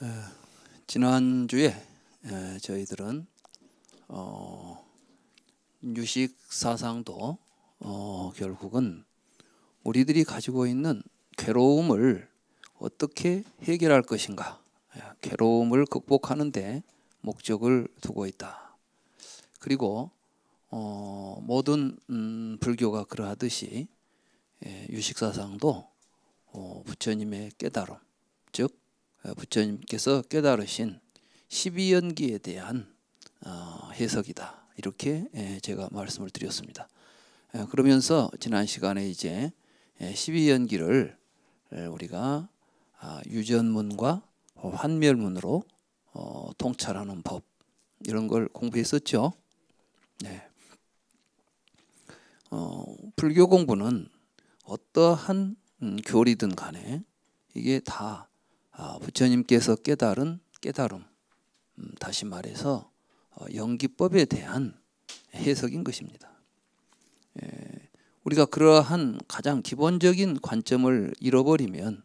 어, 지난주에 저희들은 어, 유식 사상도 어, 결국은 우리들이 가지고 있는 괴로움을 어떻게 해결할 것인가 예, 괴로움을 극복하는데 목적을 두고 있다 그리고 어, 모든 음, 불교가 그러하듯이 예, 유식 사상도 어, 부처님의 깨달음 즉 어, 부처님께서 깨달으신 12연기에 대한 어, 해석이다. 이렇게 예, 제가 말씀을 드렸습니다. 예, 그러면서 지난 시간에 이제 12연기를 예, 우리가 아, 유전문과 환멸문으로 어, 통찰하는 법 이런 걸 공부했었죠. 네. 어, 불교 공부는 어떠한 음, 교리든 간에 이게 다 아, 부처님께서 깨달은 깨달음, 음, 다시 말해서 어, 연기법에 대한 해석인 것입니다. 예, 우리가 그러한 가장 기본적인 관점을 잃어버리면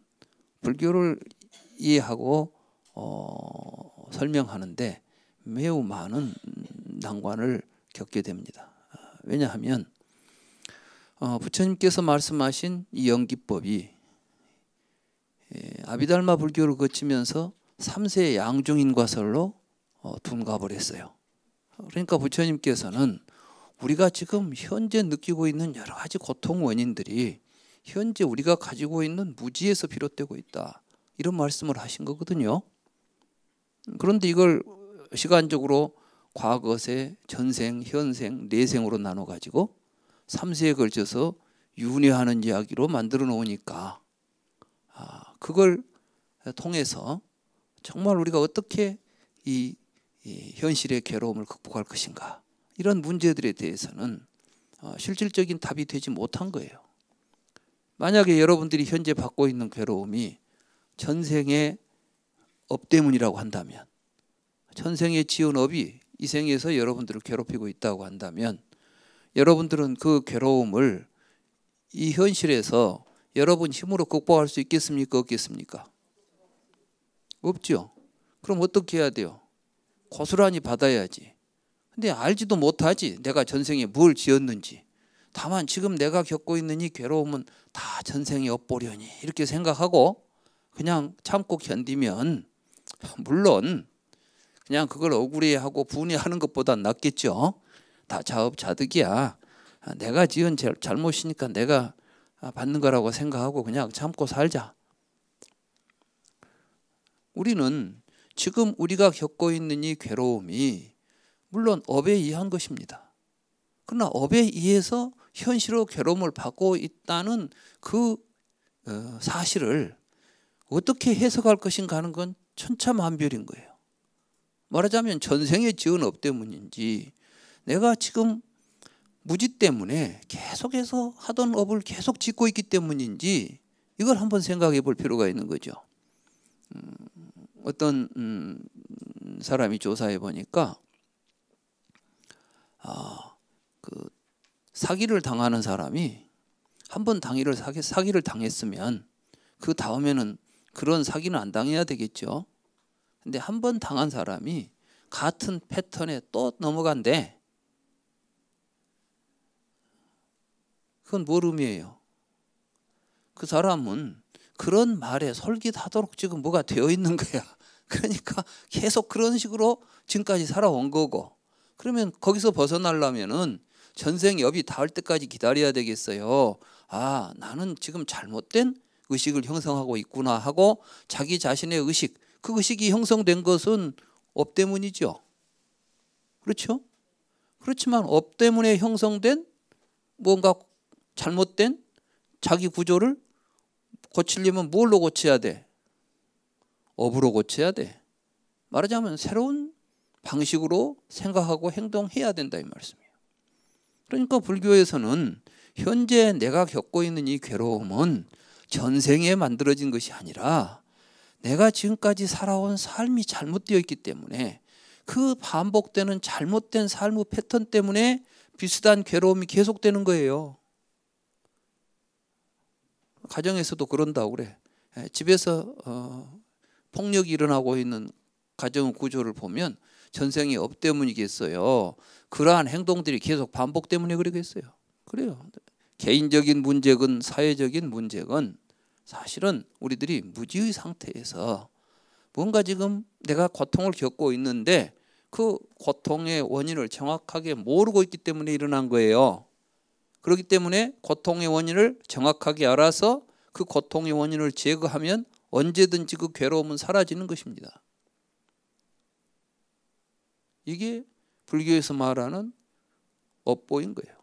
불교를 이해하고 어, 설명하는데 매우 많은 난관을 겪게 됩니다. 아, 왜냐하면 어, 부처님께서 말씀하신 이 연기법이 예, 아비달마 불교를 거치면서 3세 양중인과설로 어, 둔갑을 했어요. 그러니까 부처님께서는 우리가 지금 현재 느끼고 있는 여러 가지 고통 원인들이 현재 우리가 가지고 있는 무지에서 비롯되고 있다. 이런 말씀을 하신 거거든요. 그런데 이걸 시간적으로 과거세, 전생, 현생, 내생으로 나눠 가지고 3세에 걸쳐서 윤회하는 이야기로 만들어 놓으니까 아, 그걸 통해서 정말 우리가 어떻게 이, 이 현실의 괴로움을 극복할 것인가 이런 문제들에 대해서는 어, 실질적인 답이 되지 못한 거예요. 만약에 여러분들이 현재 받고 있는 괴로움이 전생의 업 때문이라고 한다면 전생의 지은 업이 이 생에서 여러분들을 괴롭히고 있다고 한다면 여러분들은 그 괴로움을 이 현실에서 여러분 힘으로 극복할 수 있겠습니까? 없겠습니까? 없죠. 그럼 어떻게 해야 돼요? 고스란히 받아야지. 근데 알지도 못하지. 내가 전생에 뭘 지었는지. 다만 지금 내가 겪고 있는 이 괴로움은 다 전생에 엿보려니. 이렇게 생각하고 그냥 참고 견디면 물론 그냥 그걸 억울해하고 분해하는 것보단 낫겠죠. 다 자업자득이야. 내가 지은 잘못이니까 내가 아, 받는 거라고 생각하고 그냥 참고 살자. 우리는 지금 우리가 겪고 있는 이 괴로움이 물론 업에 의한 것입니다. 그러나 업에 의해서 현실로 괴로움을 받고 있다는 그 어, 사실을 어떻게 해석할 것인가 하는 건 천차만별인 거예요. 말하자면 전생에 지은 업 때문인지 내가 지금 무지 때문에 계속해서 하던 업을 계속 짓고 있기 때문인지 이걸 한번 생각해 볼 필요가 있는 거죠. 음, 어떤 음, 사람이 조사해 보니까 아, 그 사기를 당하는 사람이 한번 당일을 사기, 사기를 당했으면 그 다음에는 그런 사기는 안 당해야 되겠죠. 근데 한번 당한 사람이 같은 패턴에 또 넘어간대. 그건 뭘 뭐 의미해요? 그 사람은 그런 말에 설깃하도록 지금 뭐가 되어 있는 거야. 그러니까 계속 그런 식으로 지금까지 살아온 거고. 그러면 거기서 벗어나려면은 전생 여비 닿을 때까지 기다려야 되겠어요. 아, 나는 지금 잘못된 의식을 형성하고 있구나 하고 자기 자신의 의식, 그 의식이 형성된 것은 업 때문이죠. 그렇죠? 그렇지만 업 때문에 형성된 뭔가 잘못된 자기 구조를 고치려면 뭘로 고쳐야 돼? 업으로 고쳐야 돼. 말하자면 새로운 방식으로 생각하고 행동해야 된다 이 말씀이에요. 그러니까 불교에서는 현재 내가 겪고 있는 이 괴로움은 전생에 만들어진 것이 아니라 내가 지금까지 살아온 삶이 잘못되어 있기 때문에 그 반복되는 잘못된 삶의 패턴 때문에 비슷한 괴로움이 계속되는 거예요. 가정에서도 그런다고 그래. 예, 집에서 어, 폭력이 일어나고 있는 가정 구조를 보면 전생이 업 때문이겠어요. 그러한 행동들이 계속 반복 때문에 그러겠어요. 그래요. 개인적인 문제건 사회적인 문제건 사실은 우리들이 무지의 상태에서 뭔가 지금 내가 고통을 겪고 있는데 그 고통의 원인을 정확하게 모르고 있기 때문에 일어난 거예요. 그렇기 때문에 고통의 원인을 정확하게 알아서 그 고통의 원인을 제거하면 언제든지 그 괴로움은 사라지는 것입니다. 이게 불교에서 말하는 업보인 거예요.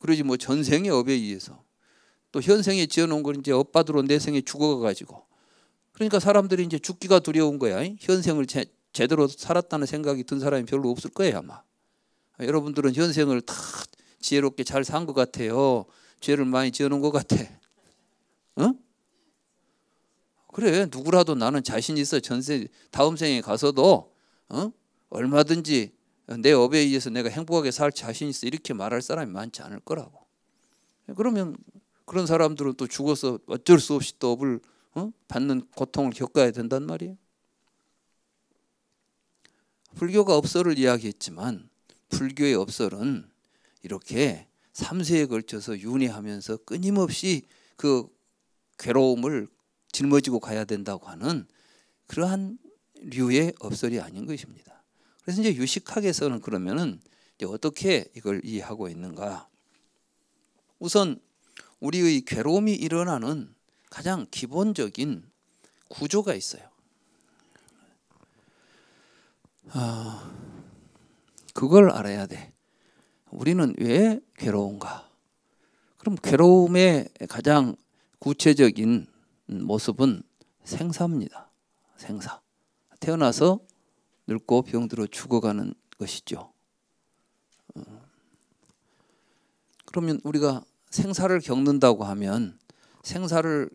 그러지 뭐 전생의 업에 의해서 또 현생에 지어놓은 걸 이제 업받으로 내생에 죽어가가지고 그러니까 사람들이 이제 죽기가 두려운 거야. 현생을 제, 제대로 살았다는 생각이 든 사람이 별로 없을 거예요 아마. 여러분들은 현생을 다 지혜롭게 잘 산 것 같아요. 죄를 많이 지어놓은 것 같아. 어? 그래 누구라도 나는 자신 있어 전세 다음 생에 가서도 어? 얼마든지 내 업에 의해서 내가 행복하게 살 자신 있어 이렇게 말할 사람이 많지 않을 거라고. 그러면 그런 사람들은 또 죽어서 어쩔 수 없이 또 업을 어? 받는 고통을 겪어야 된단 말이에요. 불교가 업설을 이야기했지만 불교의 업설은 이렇게 3세에 걸쳐서 윤회하면서 끊임없이 그 괴로움을 짊어지고 가야 된다고 하는 그러한 류의 업설이 아닌 것입니다. 그래서 이제 유식학에서는 그러면은 이제 어떻게 이걸 이해하고 있는가? 우선 우리의 괴로움이 일어나는 가장 기본적인 구조가 있어요. 아, 그걸 알아야 돼. 우리는 왜 괴로운가? 그럼 괴로움의 가장 구체적인 모습은 생사입니다. 생사. 태어나서 늙고 병들어 죽어가는 것이죠. 어. 그러면 우리가 생사를 겪는다고 하면 생사를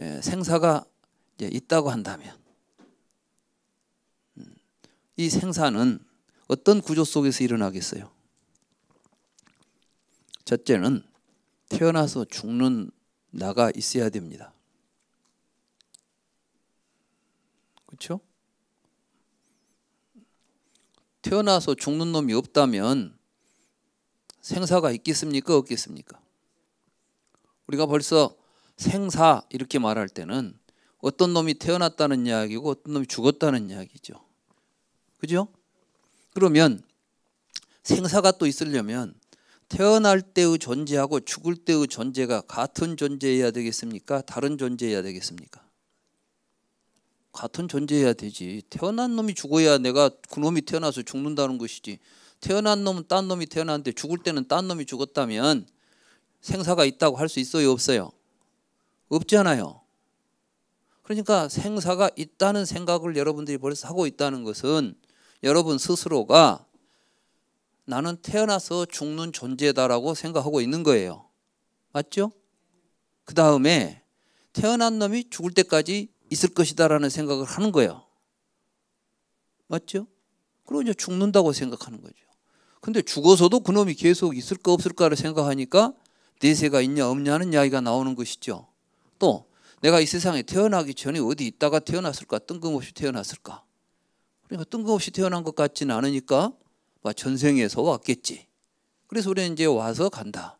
예, 생사가 있다고 한다면 음, 이 생사는 어떤 구조 속에서 일어나겠어요? 첫째는 태어나서 죽는 나가 있어야 됩니다. 그렇죠? 태어나서 죽는 놈이 없다면 생사가 있겠습니까? 없겠습니까? 우리가 벌써 생사 이렇게 말할 때는 어떤 놈이 태어났다는 이야기고 어떤 놈이 죽었다는 이야기죠. 그죠? 그러면 생사가 또 있으려면 태어날 때의 존재하고 죽을 때의 존재가 같은 존재해야 되겠습니까? 다른 존재해야 되겠습니까? 같은 존재해야 되지. 태어난 놈이 죽어야 내가 그놈이 태어나서 죽는다는 것이지. 태어난 놈은 딴 놈이 태어났는데 죽을 때는 딴 놈이 죽었다면 생사가 있다고 할 수 있어요, 없어요? 없잖아요. 그러니까 생사가 있다는 생각을 여러분들이 벌써 하고 있다는 것은 여러분 스스로가 나는 태어나서 죽는 존재다라고 생각하고 있는 거예요. 맞죠? 그 다음에 태어난 놈이 죽을 때까지 있을 것이다라는 생각을 하는 거예요. 맞죠? 그리고 이제 죽는다고 생각하는 거죠. 근데 죽어서도 그놈이 계속 있을까 없을까를 생각하니까 내세가 있냐 없냐는 이야기가 나오는 것이죠. 또 내가 이 세상에 태어나기 전에 어디 있다가 태어났을까 뜬금없이 태어났을까 그러니까 뜬금없이 태어난 것 같지는 않으니까 뭐 전생에서 왔겠지. 그래서 우리는 이제 와서 간다.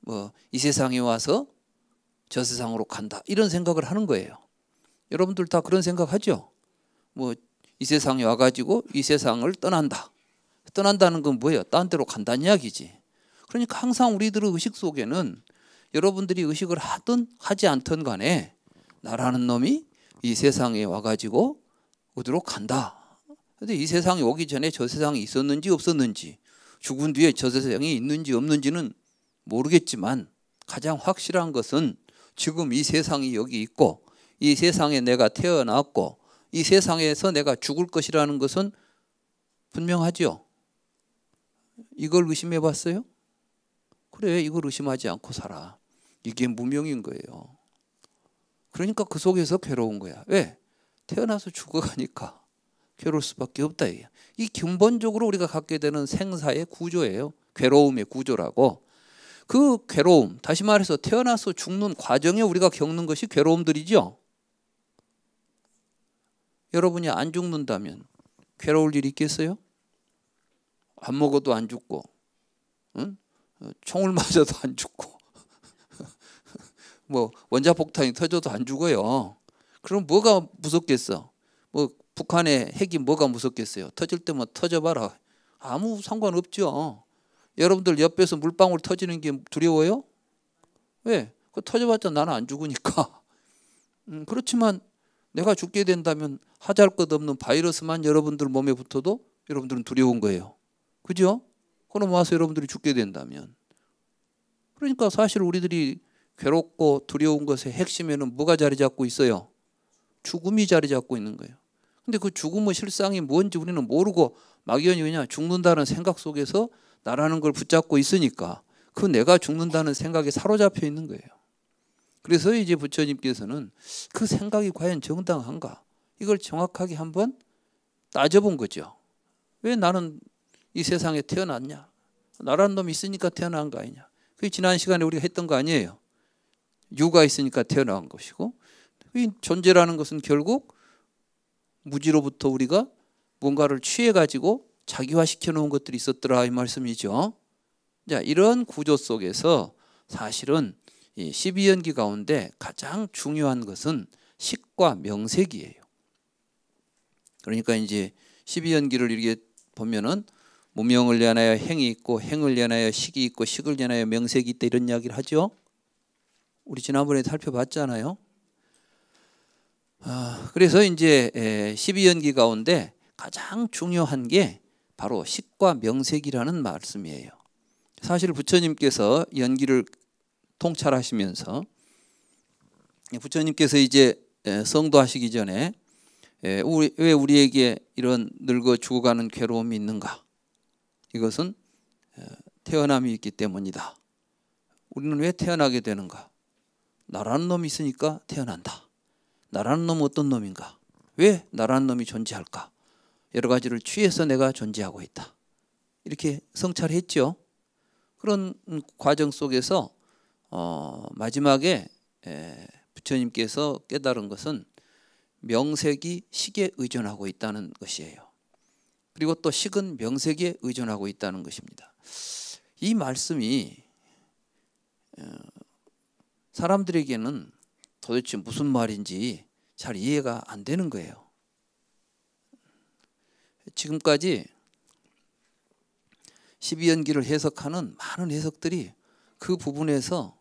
뭐 이 세상에 와서 저 세상으로 간다. 이런 생각을 하는 거예요. 여러분들 다 그런 생각하죠? 뭐 이 세상에 와가지고 이 세상을 떠난다. 떠난다는 건 뭐예요? 딴 데로 간다는 이야기지. 그러니까 항상 우리들의 의식 속에는 여러분들이 의식을 하든 하지 않든 간에 나라는 놈이 이 세상에 와가지고 어디로 간다 근데 이 세상이 오기 전에 저 세상이 있었는지 없었는지 죽은 뒤에 저 세상이 있는지 없는지는 모르겠지만 가장 확실한 것은 지금 이 세상이 여기 있고 이 세상에 내가 태어났고 이 세상에서 내가 죽을 것이라는 것은 분명하죠 이걸 의심해 봤어요? 그래, 이걸 의심하지 않고 살아. 이게 무명인 거예요. 그러니까 그 속에서 괴로운 거야. 왜? 태어나서 죽어가니까. 괴로울 수밖에 없다. 이 근본적으로 우리가 갖게 되는 생사의 구조예요. 괴로움의 구조라고. 그 괴로움, 다시 말해서 태어나서 죽는 과정에 우리가 겪는 것이 괴로움들이죠. 여러분이 안 죽는다면 괴로울 일이 있겠어요? 안 먹어도 안 죽고, 응? 총을 맞아도 안 죽고, 뭐 원자폭탄이 터져도 안 죽어요. 그럼 뭐가 무섭겠어? 뭐 북한의 핵이 뭐가 무섭겠어요. 터질 때만 뭐 터져봐라. 아무 상관없죠. 여러분들 옆에서 물방울 터지는 게 두려워요? 왜? 그 터져봤자 나는 안 죽으니까. 음, 그렇지만 내가 죽게 된다면 하잘 것 없는 바이러스만 여러분들 몸에 붙어도 여러분들은 두려운 거예요. 그죠? 그럼 와서 여러분들이 죽게 된다면. 그러니까 사실 우리들이 괴롭고 두려운 것의 핵심에는 뭐가 자리 잡고 있어요? 죽음이 자리 잡고 있는 거예요. 근데 그 죽음의 실상이 뭔지 우리는 모르고 막연히 그냥 죽는다는 생각 속에서 나라는 걸 붙잡고 있으니까 그 내가 죽는다는 생각에 사로잡혀 있는 거예요. 그래서 이제 부처님께서는 그 생각이 과연 정당한가 이걸 정확하게 한번 따져본 거죠. 왜 나는 이 세상에 태어났냐? 나란 놈이 있으니까 태어난 거 아니냐? 그 지난 시간에 우리가 했던 거 아니에요. 유가 있으니까 태어난 것이고 이 존재라는 것은 결국 무지로부터 우리가 뭔가를 취해 가지고 자기화시켜 놓은 것들이 있었더라 이 말씀이죠. 자, 이런 구조 속에서 사실은 이 12연기 가운데 가장 중요한 것은 식과 명색이에요. 그러니까 이제 12연기를 이렇게 보면은 무명을 연하여 행이 있고 행을 연하여 식이 있고 식을 연하여 명색이 있다 이런 이야기를 하죠. 우리 지난번에 살펴봤잖아요. 아, 그래서 이제 12연기 가운데 가장 중요한 게 바로 식과 명색이라는 말씀이에요. 사실 부처님께서 연기를 통찰하시면서 부처님께서 이제 성도하시기 전에 우왜 우리에게 이런 늙어 죽어가는 괴로움이 있는가? 이것은 태어남이 있기 때문이다. 우리는 왜 태어나게 되는가? 나라는 놈이 있으니까 태어난다. 나라는 놈 어떤 놈인가? 왜 나라는 놈이 존재할까? 여러 가지를 취해서 내가 존재하고 있다. 이렇게 성찰했죠. 그런 과정 속에서 어, 마지막에 에, 부처님께서 깨달은 것은 명색이 식에 의존하고 있다는 것이에요. 그리고 또 식은 명색에 의존하고 있다는 것입니다. 이 말씀이 어, 사람들에게는 도대체 무슨 말인지 잘 이해가 안 되는 거예요. 지금까지 12연기를 해석하는 많은 해석들이 그 부분에서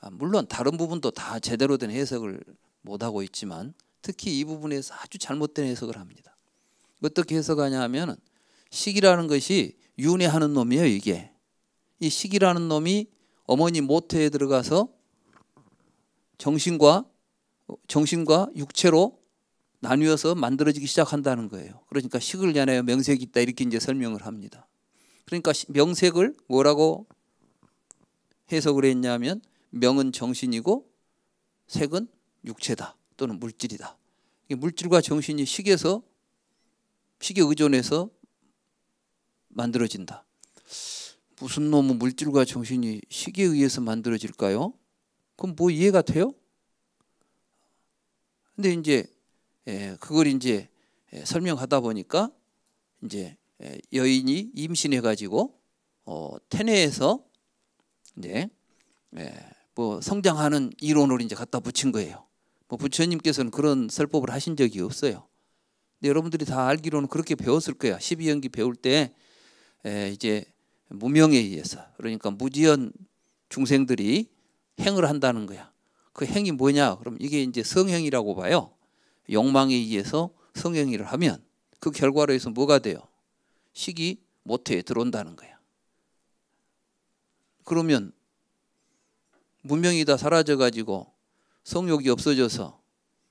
아, 물론 다른 부분도 다 제대로 된 해석을 못하고 있지만 특히 이 부분에서 아주 잘못된 해석을 합니다. 어떻게 해석하냐 하면 식이라는 것이 윤회하는 놈이에요 이게. 이 식이라는 놈이 어머니 모태에 들어가서 정신과 정신과 육체로 나뉘어서 만들어지기 시작한다는 거예요. 그러니까 식을 연하여 명색이 있다 이렇게 이제 설명을 합니다. 그러니까 명색을 뭐라고 해석을 했냐면 명은 정신이고 색은 육체다 또는 물질이다. 물질과 정신이 식에서 식에 의존해서 만들어진다. 무슨 놈의 물질과 정신이 식에 의해서 만들어질까요? 그럼 뭐 이해가 돼요? 근데 이제 예, 그걸 이제 예, 설명하다 보니까 이제 예, 여인이 임신해 가지고 어, 태내에서 이제 뭐 성장하는 이론을 이제 갖다 붙인 거예요. 뭐 부처님께서는 그런 설법을 하신 적이 없어요. 근데 여러분들이 다 알기로는 그렇게 배웠을 거야. 12연기 배울 때 이제 무명에 의해서 그러니까 무지연 중생들이 행을 한다는 거야. 그 행이 뭐냐? 그럼 이게 이제 성행이라고 봐요. 욕망에 의해서 성행위를 하면 그 결과로 해서 뭐가 돼요? 식이 모태에 들어온다는 거야. 그러면 문명이 다 사라져가지고 성욕이 없어져서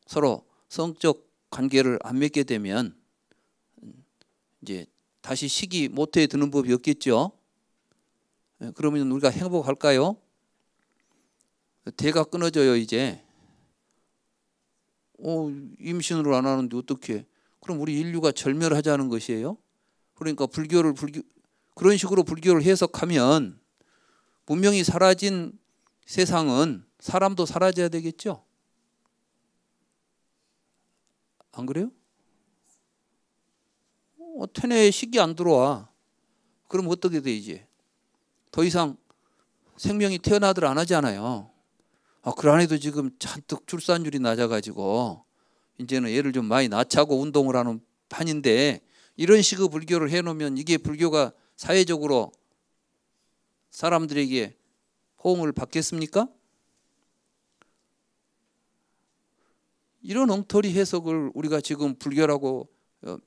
서로 성적 관계를 안 맺게 되면 이제 다시 식이 모태에 드는 법이 없겠죠. 예, 그러면 우리가 행복할까요? 대가 끊어져요 이제. 어, 임신을 안 하는데 어떻게? 그럼 우리 인류가 절멸하자는 것이에요? 그러니까 불교를 불교 그런 식으로 불교를 해석하면 문명이 사라진 세상은 사람도 사라져야 되겠죠. 안 그래요? 어, 태에 식이 안 들어와. 그럼 어떻게 돼 이제? 더 이상 생명이 태어나들 안 하잖아요. 아, 그러한에도 지금 잔뜩 출산율이 낮아가지고 이제는 얘를 좀 많이 낳자고 운동을 하는 판인데 이런 식의 불교를 해놓으면 이게 불교가 사회적으로 사람들에게 호응을 받겠습니까? 이런 엉터리 해석을 우리가 지금 불교라고 어,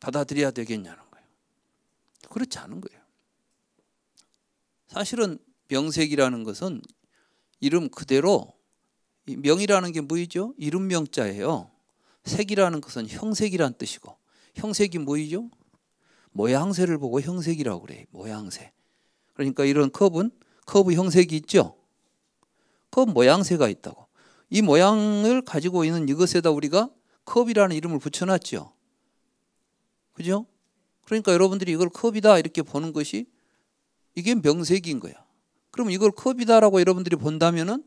받아들여야 되겠냐는 거예요. 그렇지 않은 거예요. 사실은 명색이라는 것은 이름 그대로 명이라는 게 뭐이죠? 이름 명자예요. 색이라는 것은 형색이란 뜻이고 형색이 뭐이죠? 모양새를 보고 형색이라고 그래. 모양새. 그러니까 이런 컵은 커브 형색이 있죠. 컵 모양새가 있다고. 이 모양을 가지고 있는 이것에다 우리가 컵이라는 이름을 붙여놨죠. 그죠? 그러니까 여러분들이 이걸 컵이다 이렇게 보는 것이 이게 명색인 거야. 그럼 이걸 컵이다라고 여러분들이 본다면은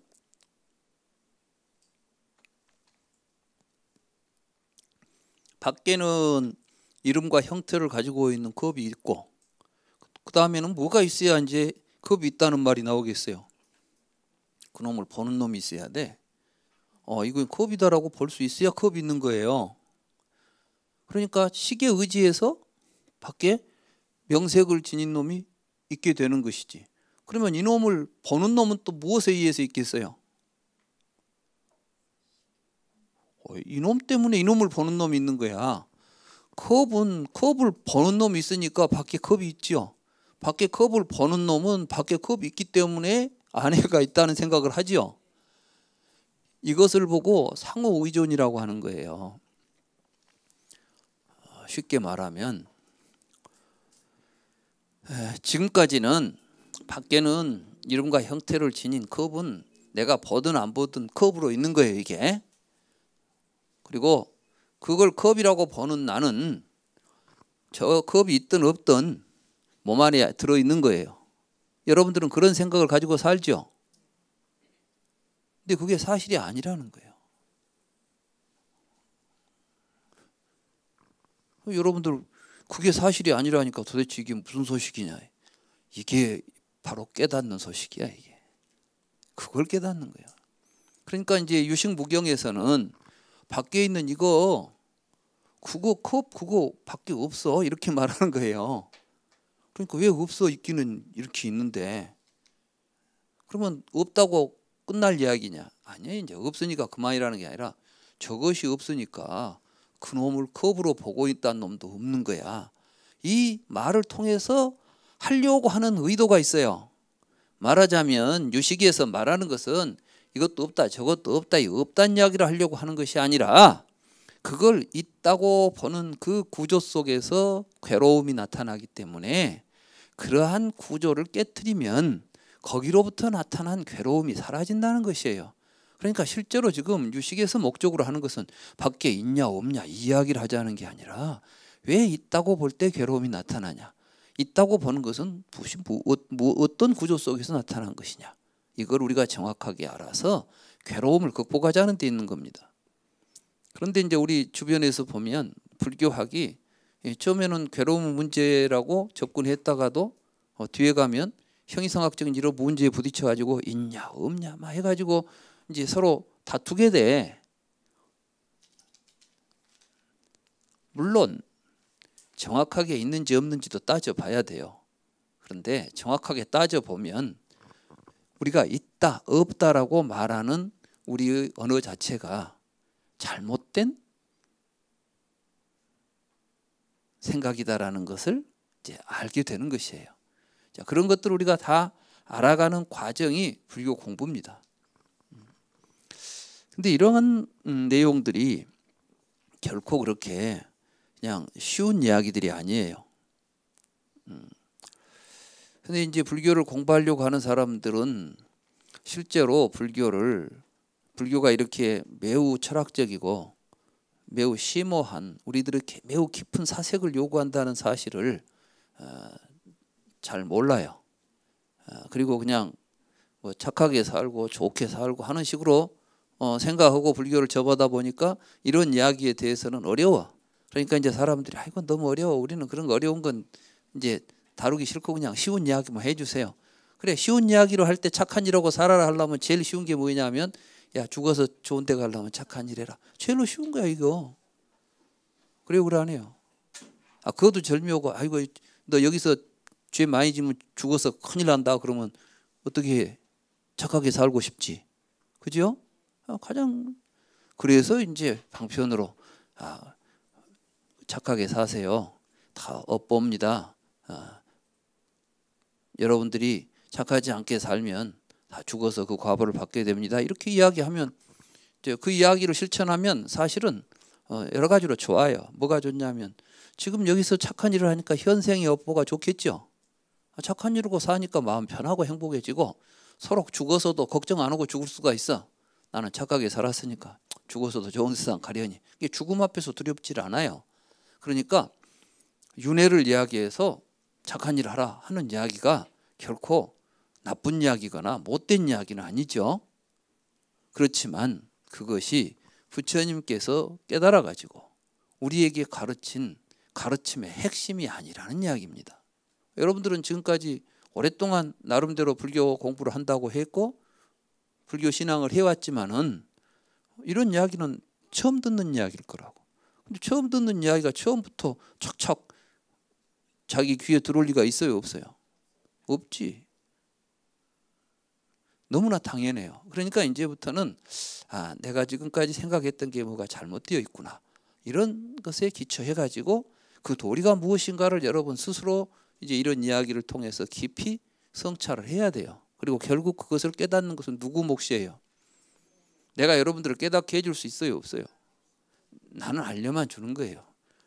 밖에는 이름과 형태를 가지고 있는 컵이 있고 그 다음에는 뭐가 있어야 이제 컵이 있다는 말이 나오겠어요. 그놈을 보는 놈이 있어야 돼. 어, 이건 컵이다라고 볼 수 있어야 컵이 있는 거예요. 그러니까 시계 의지에서 밖에 명색을 지닌 놈이 있게 되는 것이지. 그러면 이놈을 보는 놈은 또 무엇에 의해서 있겠어요? 어, 이놈 때문에 이놈을 보는 놈이 있는 거야. 컵은 컵을 보는 놈이 있으니까 밖에 컵이 있지 밖에 컵을 보는 놈은 밖에 컵이 있기 때문에 아내가 있다는 생각을 하지요. 이것을 보고 상호 의존이라고 하는 거예요. 아, 쉽게 말하면 지금까지는 밖에는 이름과 형태를 지닌 컵은 내가 보든 안 보든 컵으로 있는 거예요 이게 그리고 그걸 컵이라고 보는 나는 저 컵이 있든 없든 몸 안에 들어있는 거예요 여러분들은 그런 생각을 가지고 살죠 근데 그게 사실이 아니라는 거예요 여러분들 그게 사실이 아니라니까 도대체 이게 무슨 소식이냐 이게 바로 깨닫는 소식이야 이게. 그걸 깨닫는 거야. 그러니까 이제 유식무경에서는 밖에 있는 이거 그거 컵 그거 밖에 없어 이렇게 말하는 거예요. 그러니까 왜 없어 있기는 이렇게 있는데 그러면 없다고 끝날 이야기냐? 아니에 이제 없으니까 그만이라는 게 아니라 저것이 없으니까 그놈을 컵으로 보고 있다는 놈도 없는 거야. 이 말을 통해서 하려고 하는 의도가 있어요. 말하자면 유식에서 말하는 것은 이것도 없다 저것도 없다 이없다는 이야기를 하려고 하는 것이 아니라 그걸 있다고 보는 그 구조 속에서 괴로움이 나타나기 때문에 그러한 구조를 깨뜨리면 거기로부터 나타난 괴로움이 사라진다는 것이에요. 그러니까 실제로 지금 유식에서 목적으로 하는 것은 밖에 있냐 없냐 이야기를 하자는 게 아니라 왜 있다고 볼 때 괴로움이 나타나냐 있다고 보는 것은 무엇이 어, 어떤 구조 속에서 나타난 것이냐. 이걸 우리가 정확하게 알아서 괴로움을 극복하자는 데 있는 겁니다. 그런데 이제 우리 주변에서 보면 불교학이 예, 처음에는 괴로움 문제라고 접근했다가도 어, 뒤에 가면 형이상학적인 이런 문제에 부딪혀 가지고 있냐 없냐 막 해가지고 이제 서로 다투게 돼. 물론 정확하게 있는지 없는지도 따져봐야 돼요. 그런데 정확하게 따져보면 우리가 있다, 없다라고 말하는 우리의 언어 자체가 잘못된 생각이다라는 것을 이제 알게 되는 것이에요. 자, 그런 것들 을 우리가 다 알아가는 과정이 불교 공부입니다. 근데 이러한 음, 내용들이 결코 그렇게 그냥 쉬운 이야기들이 아니에요. 음. 근데 이제 불교를 공부하려고 하는 사람들은 실제로 불교를 불교가 이렇게 매우 철학적이고 매우 심오한 우리들의 매우 깊은 사색을 요구한다는 사실을 어, 잘 몰라요. 어, 그리고 그냥 뭐 착하게 살고 좋게 살고 하는 식으로 어, 생각하고 불교를 접하다 보니까 이런 이야기에 대해서는 어려워. 그러니까 이제 사람들이 아 이건 너무 어려워. 우리는 그런 거 어려운 건 이제 다루기 싫고 그냥 쉬운 이야기만 뭐 해주세요. 그래 쉬운 이야기로 할 때 착한 일하고 살아라 하려면 제일 쉬운 게 뭐냐면 야 죽어서 좋은 데 가려면 착한 일 해라. 제일로 쉬운 거야 이거. 그래 그러네요. 아 그것도 절묘고 아이고 너 여기서 죄 많이 지면 죽어서 큰일 난다 그러면 어떻게 해? 착하게 살고 싶지. 그죠? 아, 가장 그래서 이제 방편으로 아, 착하게 사세요. 다 업봅니다. 아, 여러분들이 착하지 않게 살면 다 죽어서 그 과보를 받게 됩니다. 이렇게 이야기하면 그 이야기를 실천하면 사실은 어, 여러 가지로 좋아요. 뭐가 좋냐면 지금 여기서 착한 일을 하니까 현생의 업보가 좋겠죠. 아, 착한 일하고 사니까 마음 편하고 행복해지고 서로 죽어서도 걱정 안 하고 죽을 수가 있어. 나는 착하게 살았으니까 죽어서도 좋은 세상 가려니. 죽음 앞에서 두렵질 않아요. 그러니까 윤회를 이야기해서 착한 일을 하라 하는 이야기가 결코 나쁜 이야기거나 못된 이야기는 아니죠. 그렇지만 그것이 부처님께서 깨달아 가지고 우리에게 가르친 가르침의 핵심이 아니라는 이야기입니다. 여러분들은 지금까지 오랫동안 나름대로 불교 공부를 한다고 했고 불교 신앙을 해왔지만은 이런 이야기는 처음 듣는 이야기일 거라고. 처음 듣는 이야기가 처음부터 척척 자기 귀에 들어올 리가 있어요, 없어요? 없지. 너무나 당연해요. 그러니까 이제부터는 아, 내가 지금까지 생각했던 게 뭐가 잘못되어 있구나. 이런 것에 기초해 가지고 그 도리가 무엇인가를 여러분 스스로 이제 이런 이야기를 통해서 깊이 성찰을 해야 돼요. 그리고 결국 그것을 깨닫는 것은 누구 몫이에요? 내가 여러분들을 깨닫게 해줄 수 있어요, 없어요? 나는 알려만 주는 거예요.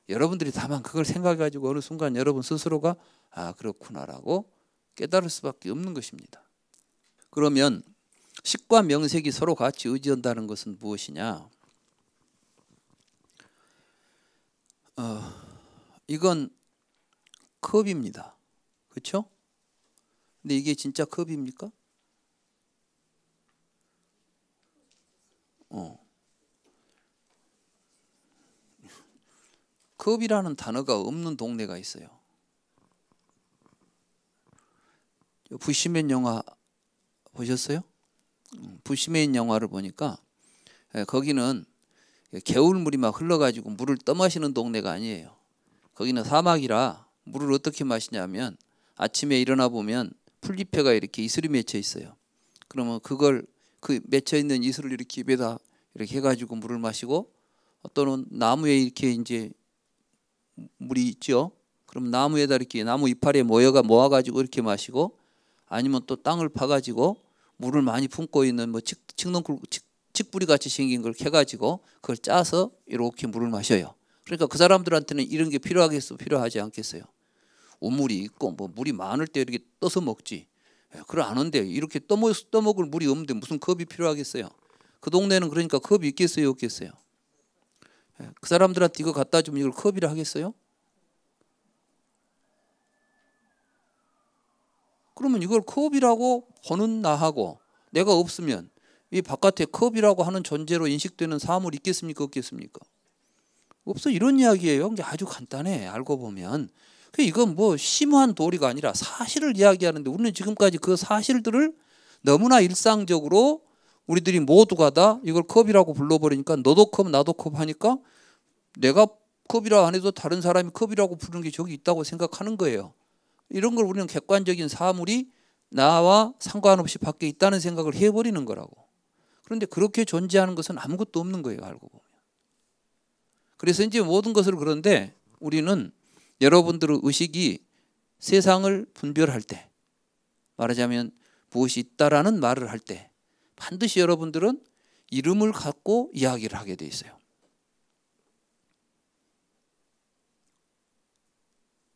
여러분들이 다만 그걸 생각해가지고 어느 순간 여러분 스스로가 아 그렇구나라고 깨달을 수밖에 없는 것입니다. 그러면 식과 명색이 서로 같이 의지한다는 것은 무엇이냐? 어, 이건 컵입니다. 그렇죠? 근데 이게 진짜 컵입니까? 어. 겁이라는 단어가 없는 동네가 있어요. 부시맨 영화 보셨어요? 음, 부시맨 영화를 보니까 예, 거기는 개울물이 막 흘러가지고 물을 떠마시는 동네가 아니에요. 거기는 사막이라 물을 어떻게 마시냐면 아침에 일어나 보면 풀잎에가 이렇게 이슬이 맺혀 있어요. 그러면 그걸 그 맺혀 있는 이슬을 이렇게 입에다 이렇게 해가지고 물을 마시고 어, 또는 나무에 이렇게 이제 물이 있죠. 그럼 나무에다 이렇게 나무 이파리에 모여가 모아가지고 이렇게 마시고 아니면 또 땅을 파가지고 물을 많이 품고 있는 뭐 칡, 칡농굴, 칡, 칡뿌리 같이 생긴 걸 캐가지고 그걸 짜서 이렇게 물을 마셔요. 그러니까 그 사람들한테는 이런 게 필요하겠어, 필요하지 않겠어요. 우물이 있고 뭐 물이 많을 때 이렇게 떠서 먹지. 그러안는데 이렇게 떠먹, 떠먹을 물이 없는데 무슨 컵이 필요하겠어요. 그 동네는 그러니까 컵이 있겠어요, 없겠어요. 예, 그 사람들한테 이거 갖다 주면 이걸 컵이라 하겠어요? 그러면 이걸 컵이라고 보는 나하고 내가 없으면 이 바깥에 컵이라고 하는 존재로 인식되는 사물 있겠습니까? 없겠습니까? 없어 이런 이야기예요. 이게 아주 간단해 알고 보면 그 이건 뭐 심오한 도리가 아니라 사실을 이야기하는데 우리는 지금까지 그 사실들을 너무나 일상적으로 우리들이 모두가 다 이걸 컵이라고 불러버리니까 너도 컵 나도 컵 하니까 내가 컵이라 안 해도 다른 사람이 컵이라고 부르는 게 저기 있다고 생각하는 거예요. 이런 걸 우리는 객관적인 사물이 나와 상관없이 밖에 있다는 생각을 해버리는 거라고. 그런데 그렇게 존재하는 것은 아무것도 없는 거예요. 알고 보면. 그래서 이제 모든 것을 그런데 우리는 여러분들의 의식이 세상을 분별할 때 말하자면 무엇이 있다라는 말을 할때 반드시 여러분들은 이름을 갖고 이야기를 하게 돼 있어요.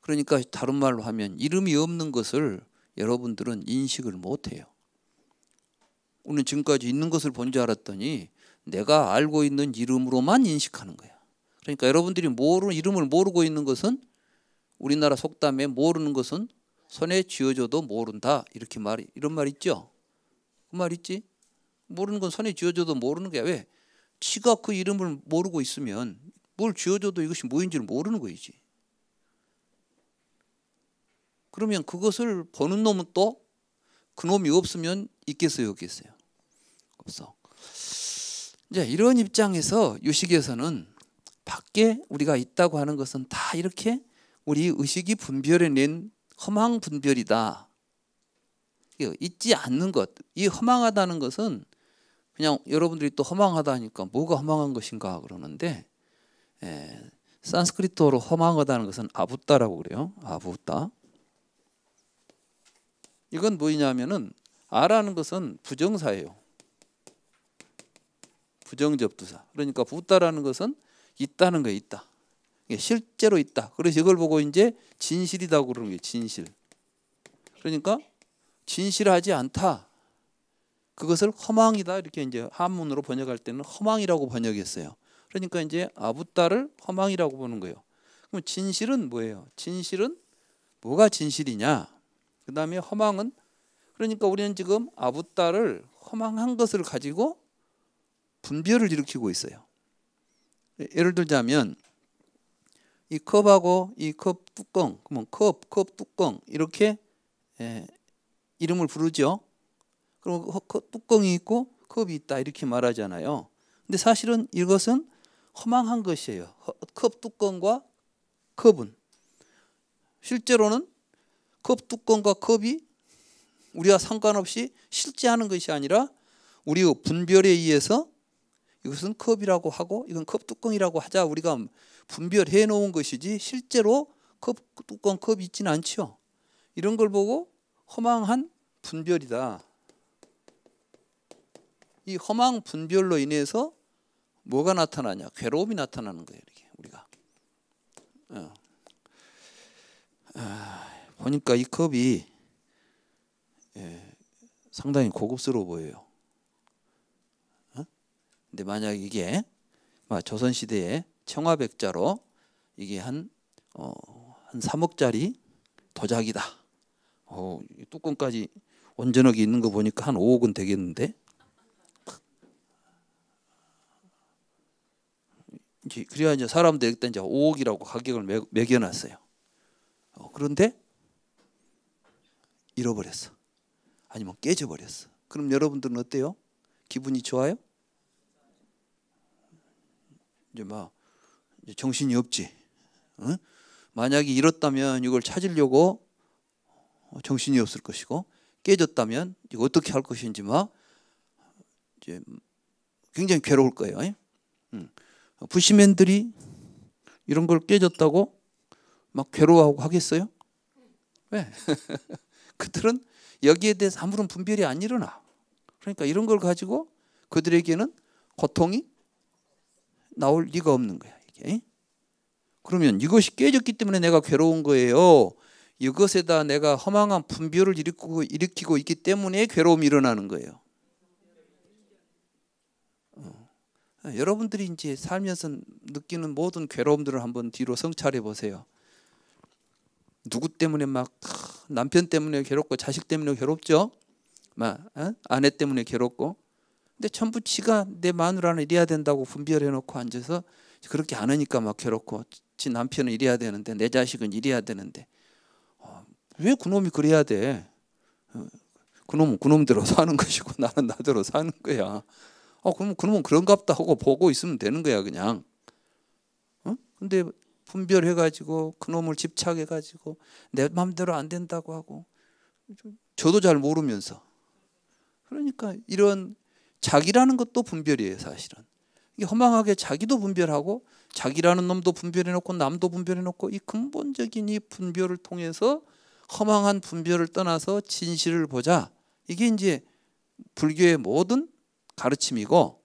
그러니까 다른 말로 하면 이름이 없는 것을 여러분들은 인식을 못 해요. 우리는 지금까지 있는 것을 본 줄 알았더니 내가 알고 있는 이름으로만 인식하는 거예요 그러니까 여러분들이 모르 이름을 모르고 있는 것은 우리나라 속담에 모르는 것은 손에 쥐어줘도 모른다 이렇게 말 이런 말 있죠. 그 말 있지? 모르는 건 손에 쥐어줘도 모르는 게 왜? 지가 그 이름을 모르고 있으면 뭘 쥐어줘도 이것이 뭐인지를 모르는 거이지. 그러면 그것을 보는 놈은 또 그놈이 없으면 있겠어요, 없겠어요? 없어. 이제 이런 입장에서 유식에서는 밖에 우리가 있다고 하는 것은 다 이렇게 우리 의식이 분별해낸 허망 분별이다. 있지 않는 것, 이 허망하다는 것은 그냥 여러분들이 또 허망하다 하니까 뭐가 허망한 것인가 그러는데 예, 산스크리트어로 허망하다는 것은 아부따라고 그래요. 아부따. 이건 뭐냐면은 아라는 것은 부정사예요. 부정접두사. 그러니까 부따라는 것은 있다는 거 있다. 실제로 있다. 그래서 이걸 보고 이제 진실이다 그러는 게 진실. 그러니까 진실하지 않다. 그것을 허망이다 이렇게 이제 한문으로 번역할 때는 허망이라고 번역했어요. 그러니까 이제 아부따를 허망이라고 보는 거예요. 그럼 진실은 뭐예요? 진실은 뭐가 진실이냐? 그다음에 허망은 그러니까 우리는 지금 아부따를 허망한 것을 가지고 분별을 일으키고 있어요. 예를 들자면 이 컵하고 이 컵 뚜껑, 그러면 컵, 컵 뚜껑 이렇게 예, 이름을 부르죠. 그럼고 뚜껑이 있고 컵이 있다 이렇게 말하잖아요. 근데 사실은 이것은 허망한 것이에요. 컵 뚜껑과 컵은 실제로는 컵 뚜껑과 컵이 우리와 상관없이 실제하는 것이 아니라 우리의 그 분별에 의해서 이것은 컵이라고 하고 이건 컵 뚜껑이라고 하자 우리가 분별해 놓은 것이지 실제로 컵 뚜껑 컵이 있지는 않죠. 이런 걸 보고 허망한 분별이다. 이 허망 분별로 인해서 뭐가 나타나냐? 괴로움이 나타나는 거예요. 이렇게 우리가 어. 아, 보니까 이 컵이 예, 상당히 고급스러워 보여요. 어? 근데 만약 이게 조선 시대의 청화백자로 이게 한한 어, 3억짜리 도자기다. 어, 뚜껑까지 원전억이 있는 거 보니까 한 5억은 되겠는데 그래야 이제 사람들 일단 이제 5억이라고 가격을 매겨놨어요. 어, 그런데 잃어버렸어. 아니면 깨져버렸어. 그럼 여러분들은 어때요? 기분이 좋아요? 이제 막 이제 정신이 없지. 응? 만약에 잃었다면 이걸 찾으려고 어, 정신이 없을 것이고 깨졌다면 이거 어떻게 할 것인지 막 이제 굉장히 괴로울 거예요. 응. 부시맨들이 이런 걸 깨졌다고 막 괴로워하고 하겠어요? 왜? 그들은 여기에 대해서 아무런 분별이 안 일어나. 그러니까 이런 걸 가지고 그들에게는 고통이 나올 리가 없는 거야. 이게. 그러면 이것이 깨졌기 때문에 내가 괴로운 거예요. 이것에다 내가 허망한 분별을 일으키고, 있기 때문에 괴로움이 일어나는 거예요. 여러분들이 이제 살면서 느끼는 모든 괴로움들을 한번 뒤로 성찰해 보세요. 누구 때문에 막 남편 때문에 괴롭고 자식 때문에 괴롭죠. 막 어? 아내 때문에 괴롭고. 근데 전부 지가 내 마누라는 이래야 된다고 분별해 놓고 앉아서 그렇게 안 하니까 막 괴롭고 지 남편은 이래야 되는데 내 자식은 이래야 되는데 어, 왜 그놈이 그래야 돼? 어, 그놈은 그놈대로 사는 것이고 나는 나대로 사는 거야. 아, 그럼 그러면 그런갑다 하고 보고 있으면 되는 거야 그냥. 어? 근데 분별해가지고 그놈을 집착해가지고 내 마음대로 안 된다고 하고 저도 잘 모르면서 그러니까 이런 자기라는 것도 분별이에요 사실은 이게 허망하게 자기도 분별하고 자기라는 놈도 분별해놓고 남도 분별해놓고 이 근본적인 이 분별을 통해서 허망한 분별을 떠나서 진실을 보자 이게 이제 불교의 모든 가르침이고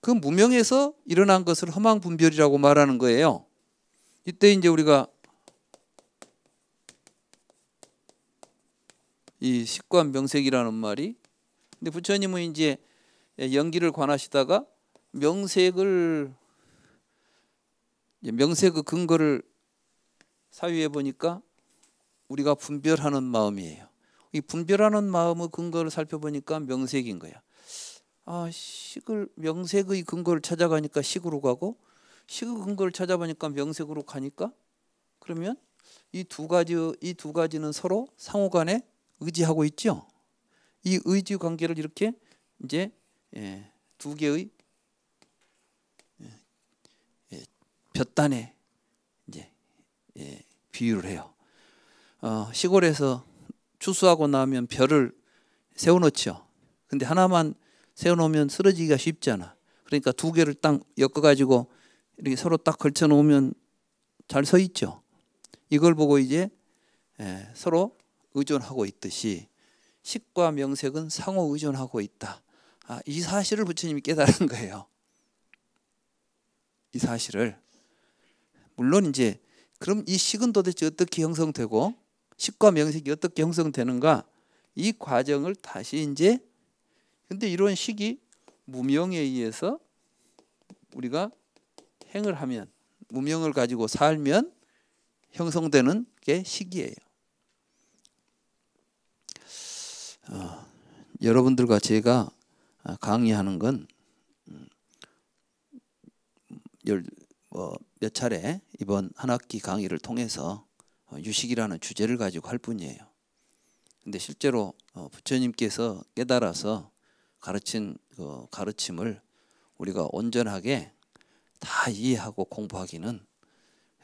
그 무명에서 일어난 것을 허망 분별이라고 말하는 거예요. 이때 이제 우리가 이 식관 명색이라는 말이 근데 부처님은 이제 연기를 관하시다가 명색을 명색의 그 근거를 사유해 보니까 우리가 분별하는 마음이에요. 이 분별하는 마음의 근거를 살펴보니까 명색인 거야. 아, 식을 명색의 근거를 찾아가니까 식으로 가고 식의 근거를 찾아보니까 명색으로 가니까 그러면 이 두 가지 이 두 가지는 서로 상호간에 의지하고 있죠. 이 의지 관계를 이렇게 이제 예, 두 개의 예, 예 볕단에 이제 예, 비유를 해요. 어, 시골에서 추수하고 나면 별을 세워놓죠. 근데 하나만 세워놓으면 쓰러지기가 쉽잖아. 그러니까 두 개를 딱 엮어가지고 이렇게 서로 딱 걸쳐놓으면 잘 서 있죠. 이걸 보고 이제 예, 서로 의존하고 있듯이 식과 명색은 상호 의존하고 있다. 아, 이 사실을 부처님이 깨달은 거예요. 이 사실을 물론 이제 그럼 이 식은 도대체 어떻게 형성되고 식과 명색이 어떻게 형성되는가 이 과정을 다시 이제 근데 이런 식이 무명에 의해서 우리가 행을 하면 무명을 가지고 살면 형성되는 게 식이에요. 어, 여러분들과 제가 아, 강의하는 건 음, 열, 뭐몇 차례 이번 한 학기 강의를 통해서 어, 유식이라는 주제를 가지고 할 뿐이에요. 근데 실제로 어, 부처님께서 깨달아서 가르친 그 가르침을 우리가 온전하게 다 이해하고 공부하기는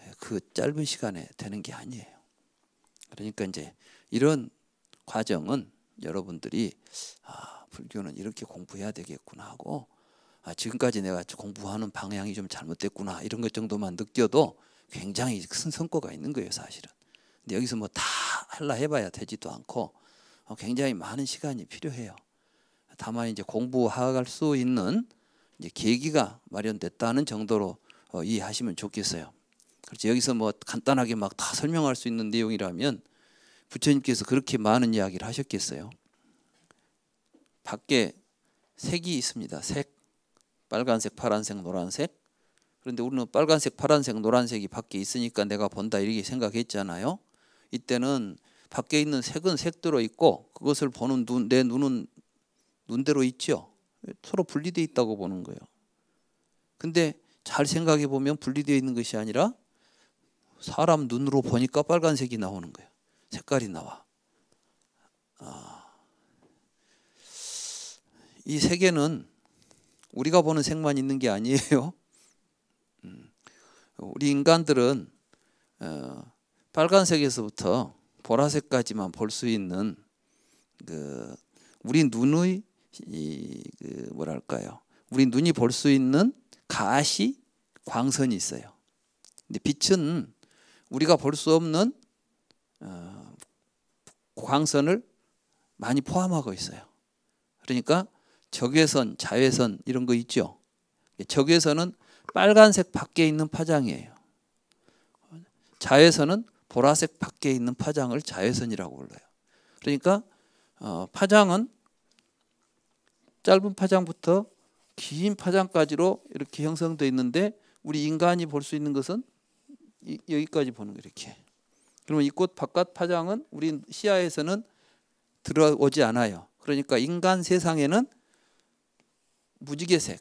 예, 그 짧은 시간에 되는 게 아니에요. 그러니까 이제 이런 과정은 여러분들이 아, 불교는 이렇게 공부해야 되겠구나 하고 아, 지금까지 내가 공부하는 방향이 좀 잘못됐구나 이런 것 정도만 느껴도 굉장히 큰 성과가 있는 거예요, 사실은. 근데 여기서 뭐다 할라 해봐야 되지도 않고 어, 굉장히 많은 시간이 필요해요. 다만 이제 공부할 수 있는 이제 계기가 마련됐다는 정도로 어, 이해하시면 좋겠어요. 그렇죠. 여기서 뭐 간단하게 막 다 설명할 수 있는 내용이라면 부처님께서 그렇게 많은 이야기를 하셨겠어요. 밖에 색이 있습니다. 색, 빨간색, 파란색, 노란색, 그런데 우리는 빨간색, 파란색, 노란색이 밖에 있으니까 내가 본다 이렇게 생각했잖아요. 이때는 밖에 있는 색은 색대로 있고 그것을 보는 눈, 내 눈은 눈대로 있죠. 서로 분리되어 있다고 보는 거예요. 근데 잘 생각해 보면 분리되어 있는 것이 아니라 사람 눈으로 보니까 빨간색이 나오는 거예요. 색깔이 나와. 아. 이 세계는 우리가 보는 색만 있는 게 아니에요. 어, 우리 인간들은 어, 빨간색에서부터 보라색까지만 볼 수 있는 그 우리 눈의 이, 그 뭐랄까요? 우리 눈이 볼 수 있는 가시 광선이 있어요. 근데 빛은 우리가 볼 수 없는 어, 광선을 많이 포함하고 있어요. 그러니까 적외선, 자외선 이런 거 있죠. 적외선은 빨간색 밖에 있는 파장이에요. 자외선은 보라색 밖에 있는 파장을 자외선이라고 불러요. 그러니까 어, 파장은 짧은 파장부터 긴 파장까지로 이렇게 형성되어 있는데 우리 인간이 볼 수 있는 것은 이, 여기까지 보는 거 이렇게. 그러면 이 꽃 바깥 파장은 우리 시야에서는 들어오지 않아요. 그러니까 인간 세상에는 무지개색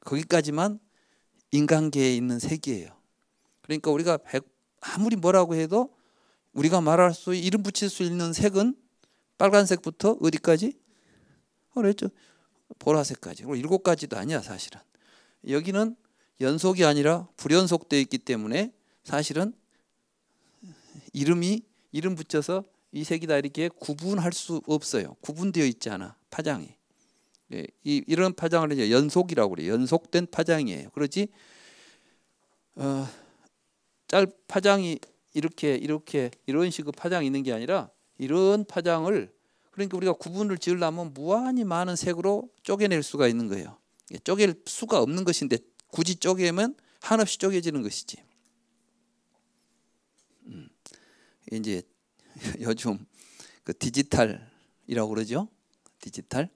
거기까지만 인간계에 있는 색이에요. 그러니까 우리가 백, 아무리 뭐라고 해도 우리가 말할 수 이름 붙일 수 있는 색은 빨간색부터 어디까지? 그랬죠. 보라색까지. 그리고 일곱 가지도 아니야 사실은. 여기는 연속이 아니라 불연속되어 있기 때문에 사실은 이름이 이름 붙여서 이 색이다 이렇게 구분할 수 없어요. 구분되어 있지 않아 파장이. 예, 이, 이런 파장을 이제 연속이라고 그래요. 연속된 파장이에요. 그러지 어, 짤 파장이 이렇게 이렇게 이런 식의 파장이 있는 게 아니라 이런 파장을 그러니까 우리가 구분을 지으려면 무한히 많은 색으로 쪼개낼 수가 있는 거예요. 예, 쪼갤 수가 없는 것인데 굳이 쪼개면 한없이 쪼개지는 것이지. 음, 이제 요즘 그 디지털이라고 그러죠. 디지털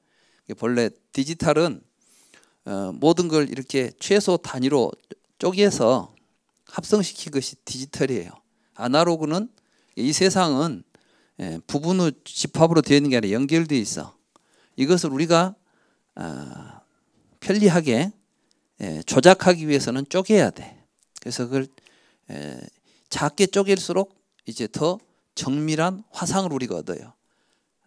본래 디지털은 어, 모든 걸 이렇게 최소 단위로 쪼개서 합성시킨 것이 디지털이에요. 아날로그는 이 세상은 예, 부분의 집합으로 되어 있는 게 아니라 연결되어 있어. 이것을 우리가 어, 편리하게 예, 조작하기 위해서는 쪼개야 돼. 그래서 그걸 예, 작게 쪼갤수록 이제 더 정밀한 화상을 우리가 얻어요.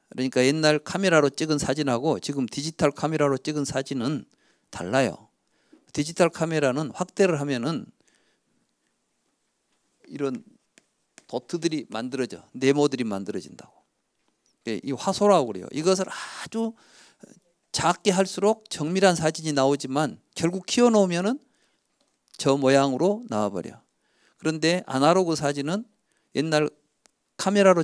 그러니까 옛날 카메라로 찍은 사진하고 지금 디지털 카메라로 찍은 사진은 달라요. 디지털 카메라는 확대를 하면은 이런 도트들이 만들어져 네모들이 만들어진다고. 예, 이 화소라고 그래요. 이것을 아주 작게 할수록 정밀한 사진이 나오지만 결국 키워놓으면은 저 모양으로 나와버려. 그런데 아날로그 사진은 옛날 카메라로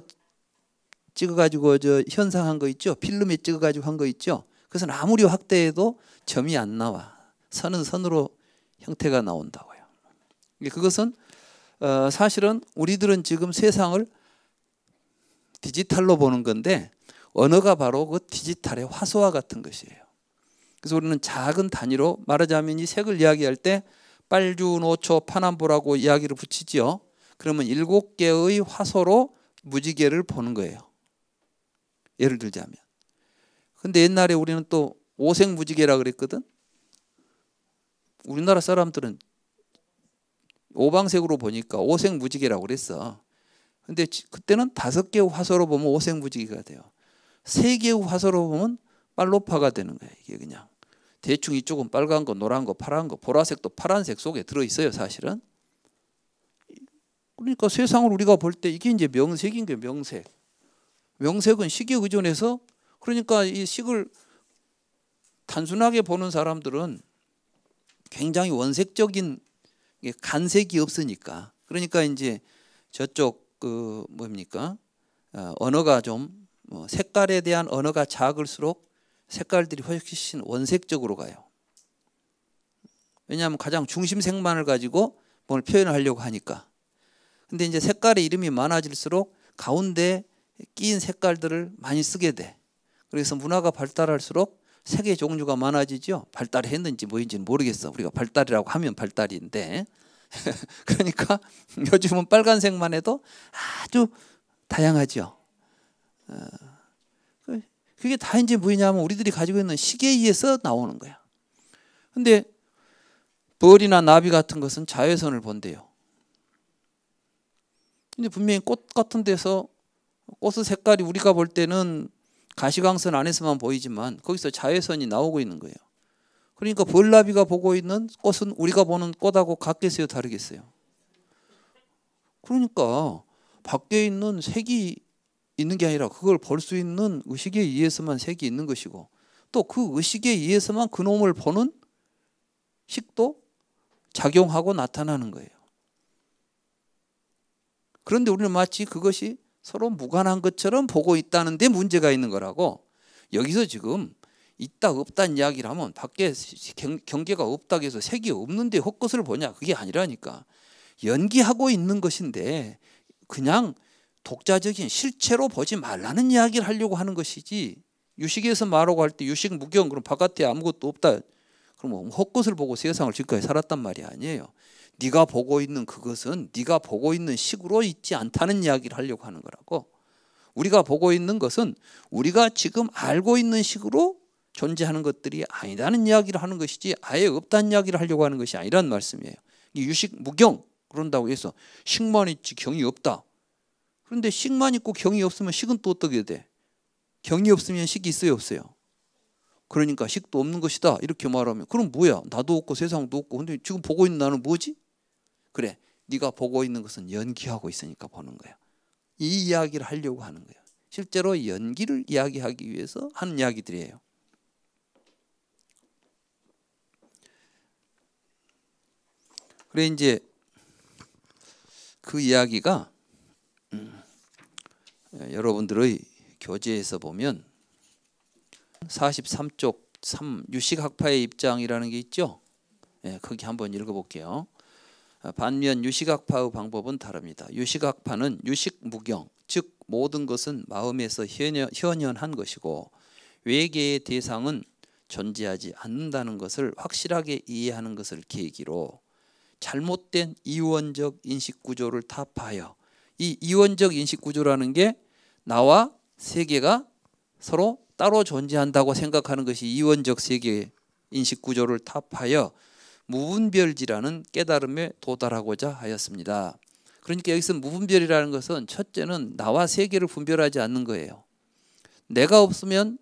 찍어가지고 저 현상한 거 있죠? 필름에 찍어가지고 한 거 있죠? 그것은 아무리 확대해도 점이 안 나와. 선은 선으로 형태가 나온다고요. 그것은 어, 사실은 우리들은 지금 세상을 디지털로 보는 건데 언어가 바로 그 디지털의 화소와 같은 것이에요. 그래서 우리는 작은 단위로 말하자면 이 색을 이야기할 때 빨주, 노초, 파남보라고 이야기를 붙이지요. 그러면 일곱 개의 화소로 무지개를 보는 거예요. 예를 들자면. 근데 옛날에 우리는 또 오색무지개라 그랬거든. 우리나라 사람들은 오방색으로 보니까 오색무지개라고 그랬어. 근데 그때는 다섯 개의 화소로 보면 오색무지개가 돼요. 세 개의 화소로 보면 빨로파가 되는 거예요. 이게 그냥 대충 이쪽은 빨간 거, 노란 거, 파란 거, 보라색도 파란색 속에 들어 있어요, 사실은. 그러니까 세상을 우리가 볼 때 이게 이제 명색인 거예요, 명색. 명색은 시기 의존해서 그러니까 이 식을 단순하게 보는 사람들은 굉장히 원색적인 간색이 없으니까 그러니까 이제 저쪽 그 뭡니까 어, 언어가 좀 뭐 색깔에 대한 언어가 작을수록 색깔들이 훨씬 원색적으로 가요. 왜냐하면 가장 중심색만을 가지고 뭘 표현하려고 하니까. 근데 이제 색깔의 이름이 많아질수록 가운데 끼인 색깔들을 많이 쓰게 돼. 그래서 문화가 발달할수록 색의 종류가 많아지죠. 발달했는지 뭐인지는 모르겠어. 우리가 발달이라고 하면 발달인데. 그러니까 요즘은 빨간색만 해도 아주 다양하죠. 어, 그 그게 다인제 뭐냐면 우리들이 가지고 있는 시계에서 나오는 거야. 근데 벌이나 나비 같은 것은 자외선을 본대요. 근데 분명히 꽃 같은 데서 꽃의 색깔이 우리가 볼 때는 가시광선 안에서만 보이지만 거기서 자외선이 나오고 있는 거예요. 그러니까 벌나비가 보고 있는 꽃은 우리가 보는 꽃하고 같겠어요, 다르겠어요? 그러니까 밖에 있는 색이 있는 게 아니라 그걸 볼 수 있는 의식에 의해서만 색이 있는 것이고 또 그 의식에 의해서만 그놈을 보는 식도 작용하고 나타나는 거예요. 그런데 우리는 마치 그것이 서로 무관한 것처럼 보고 있다는 데 문제가 있는 거라고 여기서 지금 있다 없다는 이야기를 하면 밖에 경계가 없다고 해서 색이 없는데 헛것을 보냐 그게 아니라니까 연기하고 있는 것인데 그냥 독자적인 실체로 보지 말라는 이야기를 하려고 하는 것이지 유식에서 말하고 할 때 유식 무경 그럼 바깥에 아무것도 없다 그럼 헛것을 보고 세상을 지금까지 살았단 말이 아니에요 네가 보고 있는 그것은 네가 보고 있는 식으로 있지 않다는 이야기를 하려고 하는 거라고. 우리가 보고 있는 것은 우리가 지금 알고 있는 식으로 존재하는 것들이 아니다는 이야기를 하는 것이지 아예 없다는 이야기를 하려고 하는 것이 아니라는 말씀이에요. 유식 무경 그런다고 해서 식만 있지 경이 없다. 그런데 식만 있고 경이 없으면 식은 또 어떻게 돼? 경이 없으면 식이 있어요 없어요? 그러니까 식도 없는 것이다 이렇게 말하면 그럼 뭐야 나도 없고 세상도 없고 근데 지금 보고 있는 나는 뭐지? 그래 네가 보고 있는 것은 연기하고 있으니까 보는 거야. 이 이야기를 하려고 하는 거야. 실제로 연기를 이야기하기 위해서 하는 이야기들이에요. 그래 이제 그 이야기가 음, 여러분들의 교재에서 보면 43쪽 3 유식학파의 입장이라는 게 있죠. 예, 거기 한번 읽어볼게요. 어, 반면 유식학파의 방법은 다릅니다. 유식학파는 유식무경, 즉 모든 것은 마음에서 현현, 한 것이고 외계의 대상은 존재하지 않는다는 것을 확실하게 이해하는 것을 계기로 잘못된 이원적 인식 구조를 타파하여 이 이원적 인식 구조라는 게 나와 세계가 서로 따로 존재한다고 생각하는 것이 이원적 세계 인식 구조를 타파하여 무분별지라는 깨달음에 도달하고자 하였습니다. 그러니까 여기서 무분별이라는 것은 첫째는 나와 세계를 분별하지 않는 거예요. 내가 없으면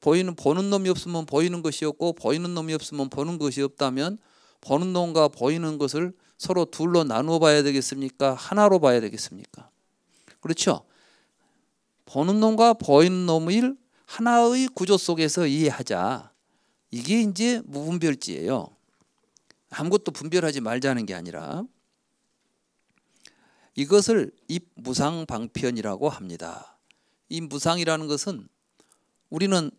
보이는 보는 놈이 없으면 보이는 것이 없고 보이는 놈이 없으면 보는 것이 없다면 보는 놈과 보이는 것을 서로 둘로 나누어 봐야 되겠습니까? 하나로 봐야 되겠습니까? 그렇죠? 보는 놈과 보이는 놈을 하나의 구조 속에서 이해하자. 이게 이제 무분별지예요. 아무것도 분별하지 말자는 게 아니라 이것을 입무상방편이라고 합니다. 이 무상이라는 것은 우리는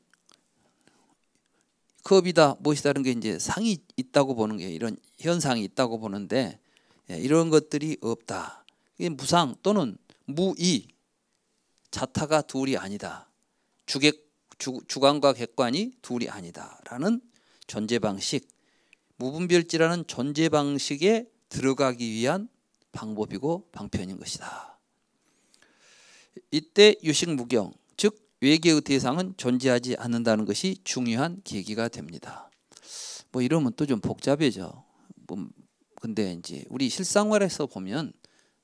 컵이다 무엇이다는 게 이제 상이 있다고 보는 게 이런 현상이 있다고 보는데 예, 이런 것들이 없다. 이 무상 또는 무이 자타가 둘이 아니다. 주객 주, 주관과 객관이 둘이 아니다라는 존재 방식 무분별지라는 존재 방식에 들어가기 위한 방법이고 방편인 것이다. 이때 유식 무경, 즉 외계의 대상은 존재하지 않는다는 것이 중요한 계기가 됩니다. 뭐 이러면 또 좀 복잡해져. 뭐 근데 이제 우리 실생활에서 보면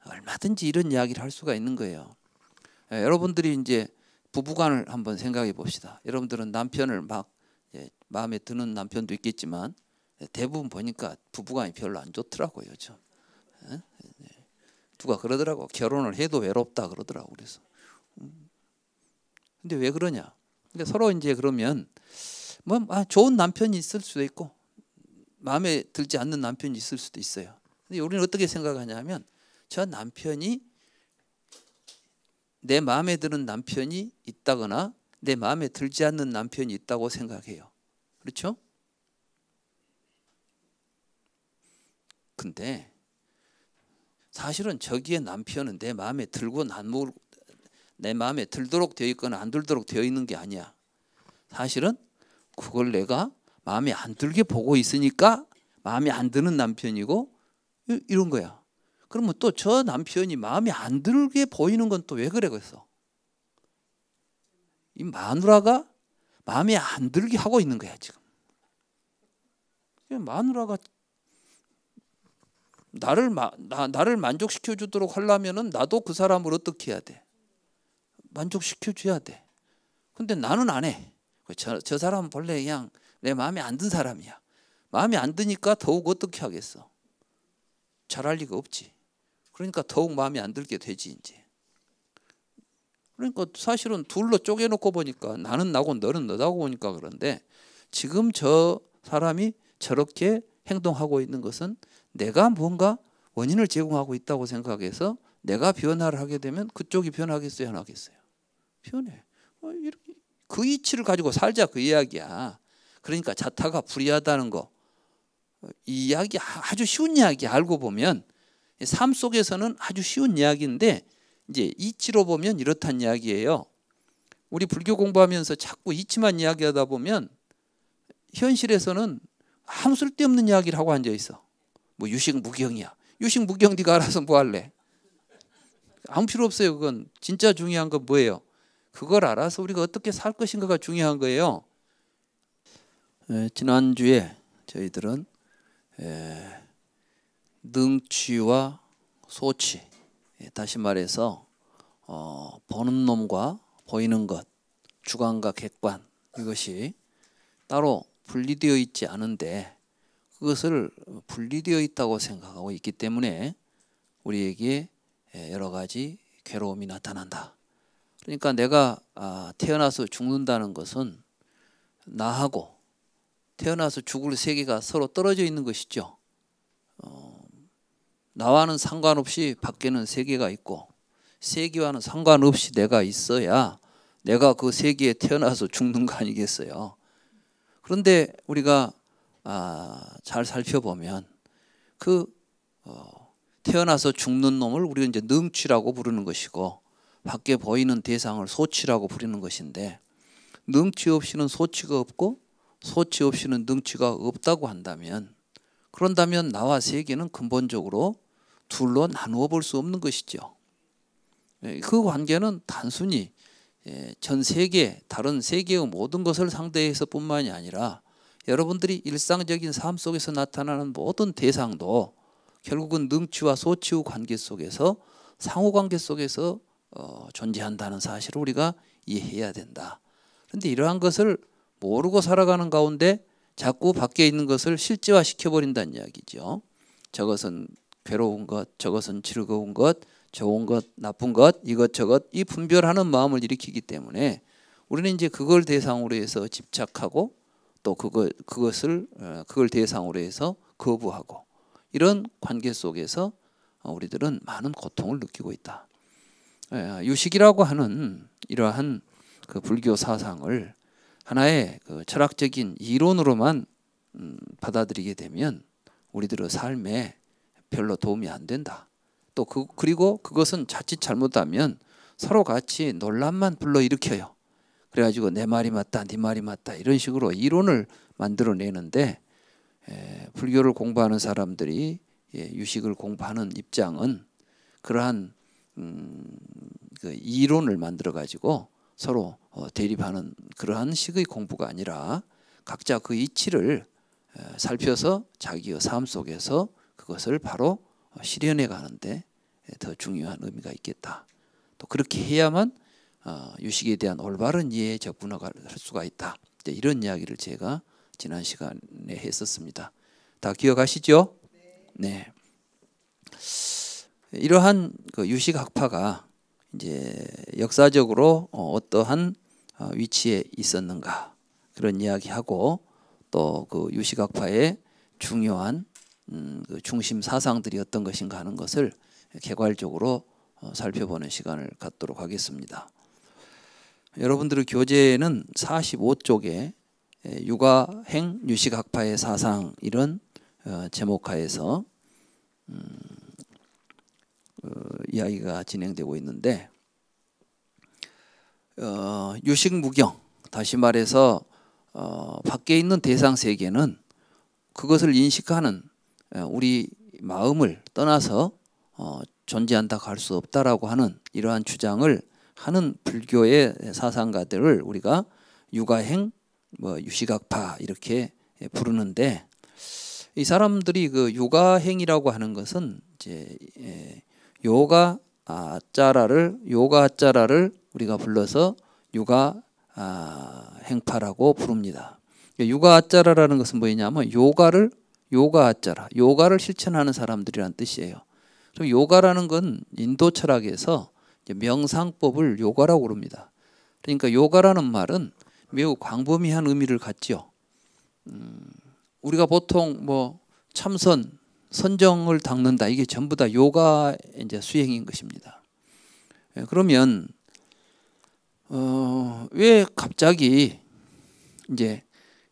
얼마든지 이런 이야기를 할 수가 있는 거예요. 예, 여러분들이 이제 부부간을 한번 생각해 봅시다. 여러분들은 남편을 막 예, 마음에 드는 남편도 있겠지만 대부분 보니까 부부간이 별로 안 좋더라고요. 요 네. 누가 그러더라고. 결혼을 해도 외롭다 그러더라고. 그래서. 음. 근데 왜 그러냐? 근데 서로 이제 그러면 뭐 아, 좋은 남편이 있을 수도 있고 마음에 들지 않는 남편이 있을 수도 있어요. 근데 우리는 어떻게 생각하냐면 저 남편이 내 마음에 드는 남편이 있다거나 내 마음에 들지 않는 남편이 있다고 생각해요. 그렇죠? 근데 사실은 저기에 남편은 내 마음에 들고 난내 마음에 들도록 되어 있거나 안 들도록 되어 있는 게 아니야. 사실은 그걸 내가 마음에 안 들게 보고 있으니까 마음에 안 드는 남편이고 이런 거야. 그러면 또 저 남편이 마음에 안 들게 보이는 건 또 왜 그래겠어? 이 마누라가 마음에 안 들게 하고 있는 거야 지금. 마누라가 나를 마, 나, 나를 만족시켜 주도록 하려면은 나도 그 사람을 어떻게 해야 돼? 만족시켜 줘야 돼. 근데 나는 안 해. 그 저, 저 사람은 본래 그냥 내 마음에 안 든 사람이야. 마음에 안 드니까 더욱 어떻게 하겠어? 잘할 리가 없지. 그러니까 더욱 마음에 안 들게 되지 이제. 그러니까 사실은 둘로 쪼개놓고 보니까 나는 나고 너는 너다고 보니까 그런데 지금 저 사람이 저렇게 행동하고 있는 것은 내가 뭔가 원인을 제공하고 있다고 생각해서 내가 변화를 하게 되면 그쪽이 변하겠어요, 안 하겠어요? 변해. 어, 그 이치를 가지고 살자 그 이야기야. 그러니까 자타가 불이하다는 거. 어, 이 이야기 아, 아주 쉬운 이야기 알고 보면 삶 속에서는 아주 쉬운 이야기인데 이제 이치로 보면 이렇단 이야기예요. 우리 불교 공부하면서 자꾸 이치만 이야기하다 보면 현실에서는 아무 쓸데없는 이야기를 하고 앉아 있어. 뭐 유식 무경이야. 유식 무경 네가 알아서 뭐 할래? 아무 필요 없어요. 그건 진짜 중요한 건 뭐예요? 그걸 알아서 우리가 어떻게 살 것인가가 중요한 거예요. 에, 지난주에 저희들은 에, 능취와 소치 에, 다시 말해서 어, 보는 놈과 보이는 것 주관과 객관 이것이 따로 분리되어 있지 않은데 그것을 분리되어 있다고 생각하고 있기 때문에 우리에게 예, 여러 가지 괴로움이 나타난다. 그러니까 내가 아, 태어나서 죽는다는 것은 나하고 태어나서 죽을 세계가 서로 떨어져 있는 것이죠. 어, 나와는 상관없이 밖에는 세계가 있고 세계와는 상관없이 내가 있어야 내가 그 세계에 태어나서 죽는 거 아니겠어요. 그런데 우리가 아, 잘 살펴보면 그 어, 태어나서 죽는 놈을 우리가 이제 능치라고 부르는 것이고 밖에 보이는 대상을 소치라고 부르는 것인데 능치 없이는 소치가 없고 소치 없이는 능치가 없다고 한다면 그런다면 나와 세계는 근본적으로 둘로 나누어 볼 수 없는 것이죠. 예, 그 관계는 단순히 예, 전 세계 다른 세계의 모든 것을 상대해서뿐만이 아니라 여러분들이 일상적인 삶 속에서 나타나는 모든 대상도 결국은 능치와 소치의 관계 속에서 상호관계 속에서 어, 존재한다는 사실을 우리가 이해해야 된다. 그런데 이러한 것을 모르고 살아가는 가운데 자꾸 밖에 있는 것을 실제화 시켜버린다는 이야기죠. 저것은 괴로운 것, 저것은 즐거운 것, 좋은 것, 나쁜 것, 이것저것 이 분별하는 마음을 일으키기 때문에 우리는 이제 그걸 대상으로 해서 집착하고 또 그거 그것을 어, 그걸 대상으로 해서 거부하고 이런 관계 속에서 우리들은 많은 고통을 느끼고 있다. 예, 유식이라고 하는 이러한 그 불교 사상을 하나의 그 철학적인 이론으로만 음, 받아들이게 되면 우리들의 삶에 별로 도움이 안 된다. 또 그, 그리고 그것은 자칫 잘못하면 서로 같이 논란만 불러일으켜요. 그래가지고 내 말이 맞다, 네 말이 맞다 이런 식으로 이론을 만들어내는데 에, 불교를 공부하는 사람들이 예, 유식을 공부하는 입장은 그러한 음, 그 이론을 만들어 가지고 서로 어, 대립하는 그러한 식의 공부가 아니라 각자 그 이치를 에, 살펴서 자기의 삶 속에서 그것을 바로 실현해 가는데 더 중요한 의미가 있겠다. 또 그렇게 해야만 어, 유식에 대한 올바른 이해에 접근할 수가 있다. 이런 이야기를 제가 지난 시간에 했었습니다. 다 기억하시죠? 네. 네. 이러한 그 유식 학파가 이제 역사적으로 어, 어떠한 어, 위치에 있었는가 그런 이야기하고 또 그 유식 학파의 중요한 음, 그 중심 사상들이 어떤 것인가 하는 것을 개괄적으로 살펴보는 시간을 갖도록 하겠습니다. 여러분들의 교재에는 45쪽에 예, 육아행 유식학파의 사상 이런 어, 제목하에서 음, 어, 이야기가 진행되고 있는데 어, 유식무경 다시 말해서 밖에 있는 대상 세계는 그것을 인식하는 우리 마음을 떠나서 존재한다 할 수 없다라고 하는 이러한 주장을 하는 불교의 사상가들을 우리가 유가행, 뭐 유시각파 이렇게 부르는데 이 사람들이 그 요가행이라고 하는 것은 이제 예, 요가 아짜라를 요가 아짜라를 우리가 불러서 요가 아, 행파라고 부릅니다. 요가 그러니까 아짜라라는 것은 뭐냐면 요가를 요가 아짜라 요가를 실천하는 사람들이란 뜻이에요. 그럼 요가라는 건 인도 철학에서 명상법을 요가라고 그럽니다. 그러니까 요가라는 말은 매우 광범위한 의미를 갖지요. 음, 우리가 보통 뭐 참선, 선정을 닦는다 이게 전부 다 요가 이제 수행인 것입니다. 예, 그러면 어, 왜 갑자기 이제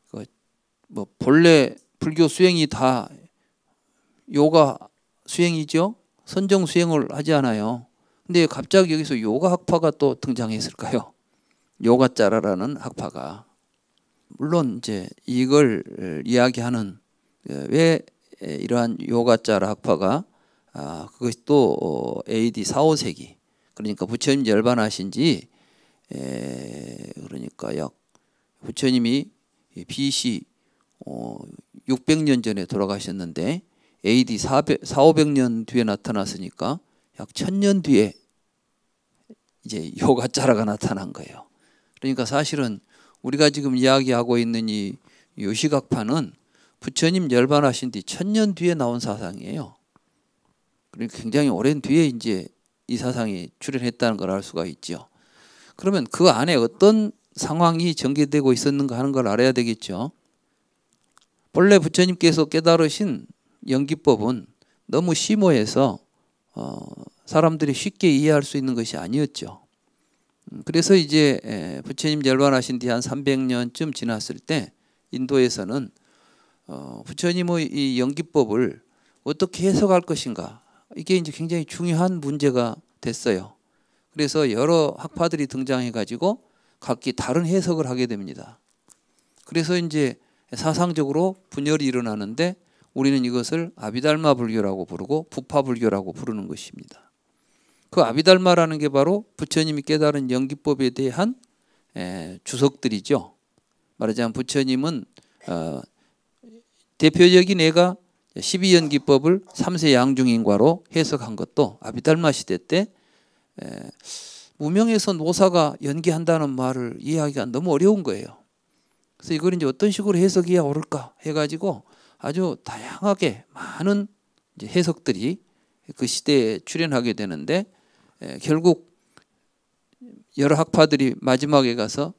그뭐 본래 불교 수행이 다 요가 수행이죠? 선정 수행을 하지 않아요. 근데 갑자기 여기서 요가 학파가 또 등장했을까요? 요가짜라라는 학파가 물론 이제 이걸 이야기하는 왜 이러한 요가짜라 학파가 아, 그것이 또 어, AD 4, 5세기 그러니까 부처님 열반하신 지 그러니까 약 부처님이 BC 어, 600년 전에 돌아가셨는데 AD 400, 4 500년 뒤에 나타났으니까 약 1000년 뒤에 이제 요가자라가 나타난 거예요. 그러니까 사실은 우리가 지금 이야기하고 있는 이 요시각파는 부처님 열반하신 뒤 천년 뒤에 나온 사상이에요. 그러니 굉장히 오랜 뒤에 이제 이 사상이 출현했다는 걸 알 수가 있죠. 그러면 그 안에 어떤 상황이 전개되고 있었는가 하는 걸 알아야 되겠죠. 본래 부처님께서 깨달으신 연기법은 너무 심오해서 어, 사람들이 쉽게 이해할 수 있는 것이 아니었죠. 음, 그래서 이제 부처님 열반하신 뒤 한 300년쯤 지났을 때 인도에서는 어, 부처님의 이 연기법을 어떻게 해석할 것인가 이게 이제 굉장히 중요한 문제가 됐어요. 그래서 여러 학파들이 등장해 가지고 각기 다른 해석을 하게 됩니다. 그래서 이제 사상적으로 분열이 일어나는데 우리는 이것을 아비달마 불교라고 부르고 부파 불교라고 부르는 것입니다. 그 아비달마라는 게 바로 부처님이 깨달은 연기법에 대한 주석들이죠. 말하자면 부처님은 어, 대표적인 애가 12연기법을 3세 양중인과로 해석한 것도 아비달마 시대 때 무명에서 노사가 연기한다는 말을 이해하기가 너무 어려운 거예요. 그래서 이걸 이제 어떤 식으로 해석해야 옳을까 해가지고 아주 다양하게 많은 해석들이 그 시대에 출현하게 되는데 예, 결국 여러 학파들이 마지막에 가서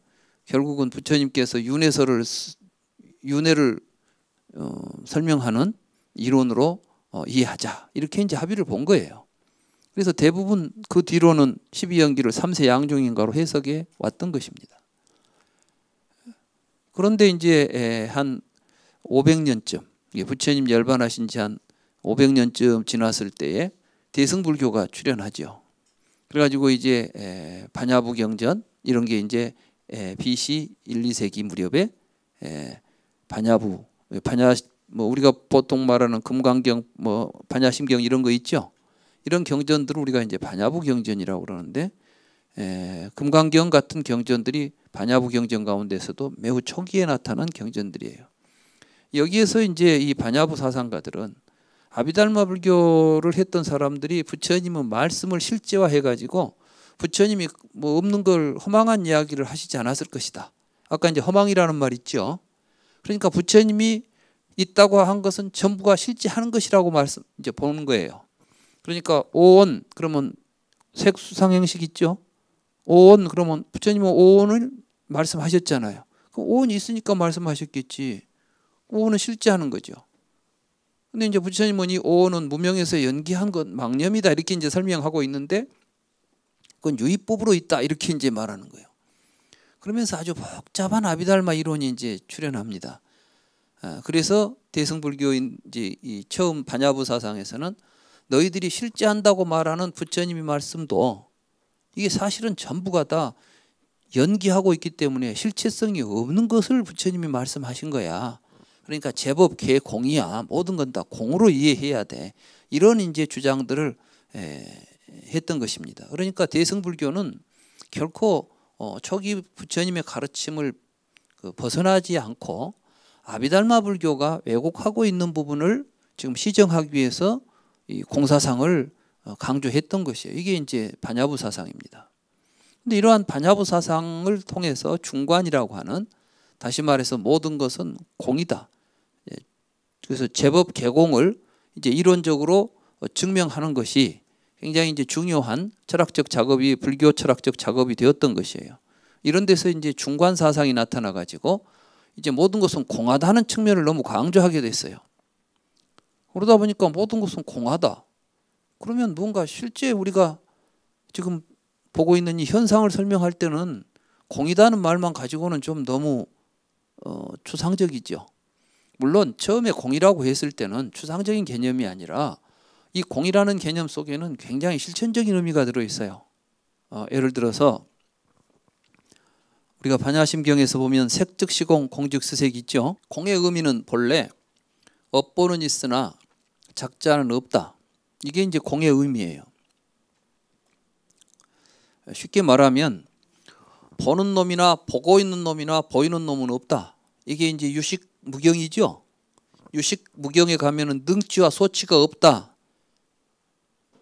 결국은 부처님께서 윤회설을 윤회를 어, 설명하는 이론으로 어, 이해하자 이렇게 이제 합의를 본 거예요. 그래서 대부분 그 뒤로는 12연기를 3세 양종인가로 해석해 왔던 것입니다. 그런데 이제 예, 한 500년쯤 부처님 열반하신 지 한 500년쯤 지났을 때에 대승불교가 출현하죠. 그래가지고 이제 에, 반야부 경전 이런 게 이제 에, BC 1, 2세기 무렵에 에, 반야부 반야 뭐 우리가 보통 말하는 금강경 뭐 반야심경 이런 거 있죠. 이런 경전들을 우리가 이제 반야부 경전이라고 그러는데 에, 금강경 같은 경전들이 반야부 경전 가운데서도 매우 초기에 나타난 경전들이에요. 여기에서 이제 이 반야부 사상가들은 아비달마 불교를 했던 사람들이 부처님은 말씀을 실제화해 가지고 부처님이 뭐 없는 걸 허망한 이야기를 하시지 않았을 것이다. 아까 이제 허망이라는 말 있죠. 그러니까 부처님이 있다고 한 것은 전부가 실제 하는 것이라고 말씀 이제 보는 거예요. 그러니까 오온 그러면 색수상 행식 있죠. 오온 그러면 부처님은 오온을 말씀하셨잖아요. 그 오온이 있으니까 말씀하셨겠지. 오온은 실제 하는 거죠. 근데 이제 부처님은 이 오는 무명에서 연기한 것 망념이다 이렇게 이제 설명하고 있는데 그건 유입법으로 있다 이렇게 이제 말하는 거예요. 그러면서 아주 복잡한 아비달마 이론이 이제 출현합니다. 아, 그래서 대승불교인 이제 처음 반야부 사상에서는 너희들이 실제 한다고 말하는 부처님의 말씀도 이게 사실은 전부가 다 연기하고 있기 때문에 실체성이 없는 것을 부처님이 말씀하신 거야. 그러니까 제법 개 공이야. 모든 건 다 공으로 이해해야 돼. 이런 이제 주장들을 에, 했던 것입니다. 그러니까 대승불교는 결코 어, 초기 부처님의 가르침을 그 벗어나지 않고 아비달마 불교가 왜곡하고 있는 부분을 지금 시정하기 위해서 이 공사상을 어, 강조했던 것이에요. 이게 이제 반야부 사상입니다. 근데 이러한 반야부 사상을 통해서 중관이라고 하는 다시 말해서 모든 것은 공이다. 그래서 제법 개공을 이제 이론적으로 어, 증명하는 것이 굉장히 이제 중요한 철학적 작업이 불교 철학적 작업이 되었던 것이에요. 이런 데서 이제 중간 사상이 나타나 가지고 이제 모든 것은 공하다는 측면을 너무 강조하게 됐어요. 그러다 보니까 모든 것은 공하다. 그러면 뭔가 실제 우리가 지금 보고 있는 이 현상을 설명할 때는 공이다는 말만 가지고는 좀 너무 어, 추상적이죠. 물론 처음에 공이라고 했을 때는 추상적인 개념이 아니라 이 공이라는 개념 속에는 굉장히 실천적인 의미가 들어 있어요. 어, 예를 들어서 우리가 반야심경에서 보면 색즉시공 공즉스색 있죠. 공의 의미는 본래 업보는 있으나 작자는 없다. 이게 이제 공의 의미예요. 쉽게 말하면 보는 놈이나 보고 있는 놈이나 보이는 놈은 없다. 이게 이제 유식 무경이죠. 유식 무경에 가면은 능치와 소치가 없다.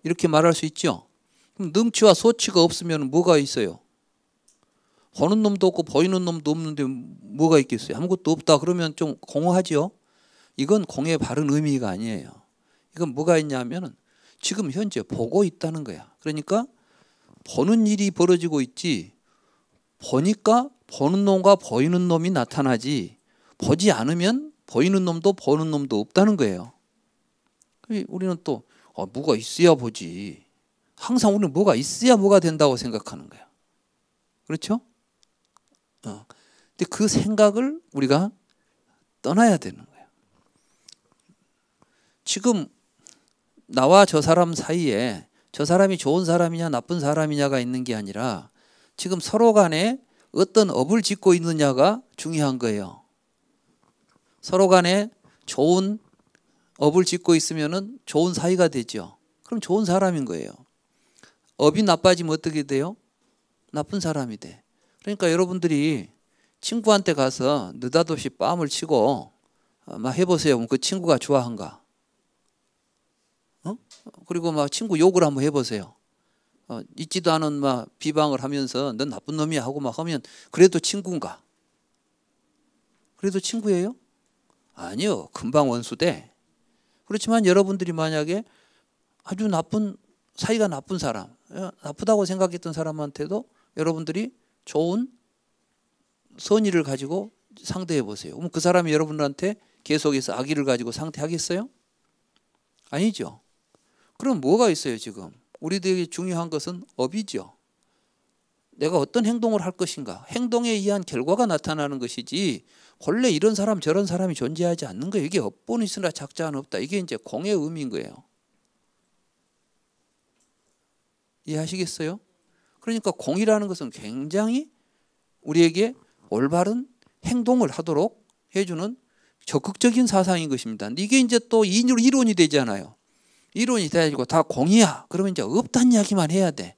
이렇게 말할 수 있죠. 그럼 능치와 소치가 없으면 뭐가 있어요? 보는 놈도 없고 보이는 놈도 없는데 뭐가 있겠어요? 아무것도 없다. 그러면 좀 공허하죠. 이건 공의 바른 의미가 아니에요. 이건 뭐가 있냐면은 지금 현재 보고 있다는 거야. 그러니까 보는 일이 벌어지고 있지. 보니까 보는 놈과 보이는 놈이 나타나지. 보지 않으면 보이는 놈도 보는 놈도 없다는 거예요. 우리는 또 어, 뭐가 있어야 보지. 항상 우리는 뭐가 있어야 뭐가 된다고 생각하는 거야. 그렇죠? 어. 근데 그 생각을 우리가 떠나야 되는 거야. 지금 나와 저 사람 사이에 저 사람이 좋은 사람이냐 나쁜 사람이냐가 있는 게 아니라 지금 서로 간에 어떤 업을 짓고 있느냐가 중요한 거예요. 서로 간에 좋은 업을 짓고 있으면은 좋은 사이가 되죠. 그럼 좋은 사람인 거예요. 업이 나빠지면 어떻게 돼요? 나쁜 사람이 돼. 그러니까 여러분들이 친구한테 가서 느닷없이 빰을 치고 어, 막 해보세요. 뭐 그 친구가 좋아한가? 어? 그리고 막 친구 욕을 한번 해보세요. 어, 있지도 않은 막 비방을 하면서 넌 나쁜 놈이야 하고 막 하면 그래도 친구인가? 그래도 친구예요? 아니요. 금방 원수돼. 그렇지만 여러분들이 만약에 아주 나쁜 사이가 나쁜 사람, 예, 나쁘다고 생각했던 사람한테도 여러분들이 좋은 선의를 가지고 상대해 보세요. 그럼 그 사람이 여러분한테 계속해서 악의를 가지고 상대하겠어요? 아니죠. 그럼 뭐가 있어요, 지금? 우리들에게 중요한 것은 업이죠. 내가 어떤 행동을 할 것인가 행동에 의한 결과가 나타나는 것이지 원래 이런 사람 저런 사람이 존재하지 않는 거예요 이게 업본 있으나 작자는 없다 이게 이제 공의 의미인 거예요 이해하시겠어요? 그러니까 공이라는 것은 굉장히 우리에게 올바른 행동을 하도록 해주는 적극적인 사상인 것입니다. 이게 이제 또 이론이 되잖아요. 이론이 돼가지고 다 공이야. 그러면 이제 없다는 이야기만 해야 돼.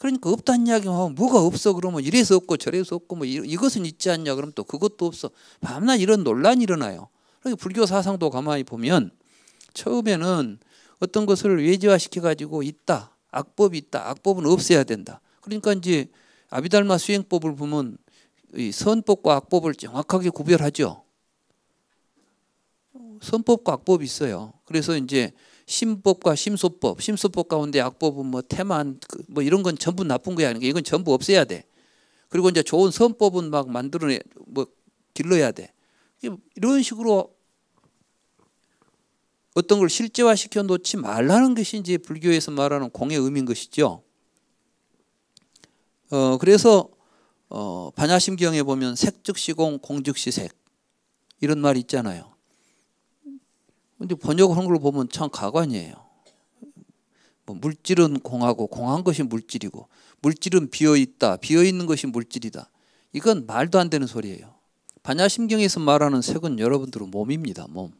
그러니까 없다는 이야기하면 어, 뭐가 없어 그러면 뭐 이래서 없고 저래서 없고 뭐 이것은 있지 않냐 그럼 또 그것도 없어. 밤낮 이런 논란이 일어나요. 그러니 불교 사상도 가만히 보면 처음에는 어떤 것을 외지화시켜 가지고 있다. 악법이 있다. 악법은 없애야 된다. 그러니까 이제 아비달마 수행법을 보면 이 선법과 악법을 정확하게 구별하죠. 선법과 악법이 있어요. 그래서 이제 심법과 심소법, 심소법 가운데 악법은뭐 태만 그 뭐 이런 건 전부 나쁜 거야 하는 게 이건 전부 없애야 돼. 그리고 이제 좋은 선법은 막 만들어내 뭐 길러야 돼. 이런 식으로 어떤 걸 실제화시켜 놓지 말라는 것이 이제 불교에서 말하는 공의 의미인 것이죠. 어 그래서 어 반야심경에 보면 색즉시공 공즉시색 이런 말 있잖아요. 근데 번역한 걸 보면 참 가관이에요. 뭐 물질은 공하고 공한 것이 물질이고 물질은 비어 있다. 비어 있는 것이 물질이다. 이건 말도 안 되는 소리예요. 반야심경에서 말하는 색은 여러분들은 몸입니다. 몸.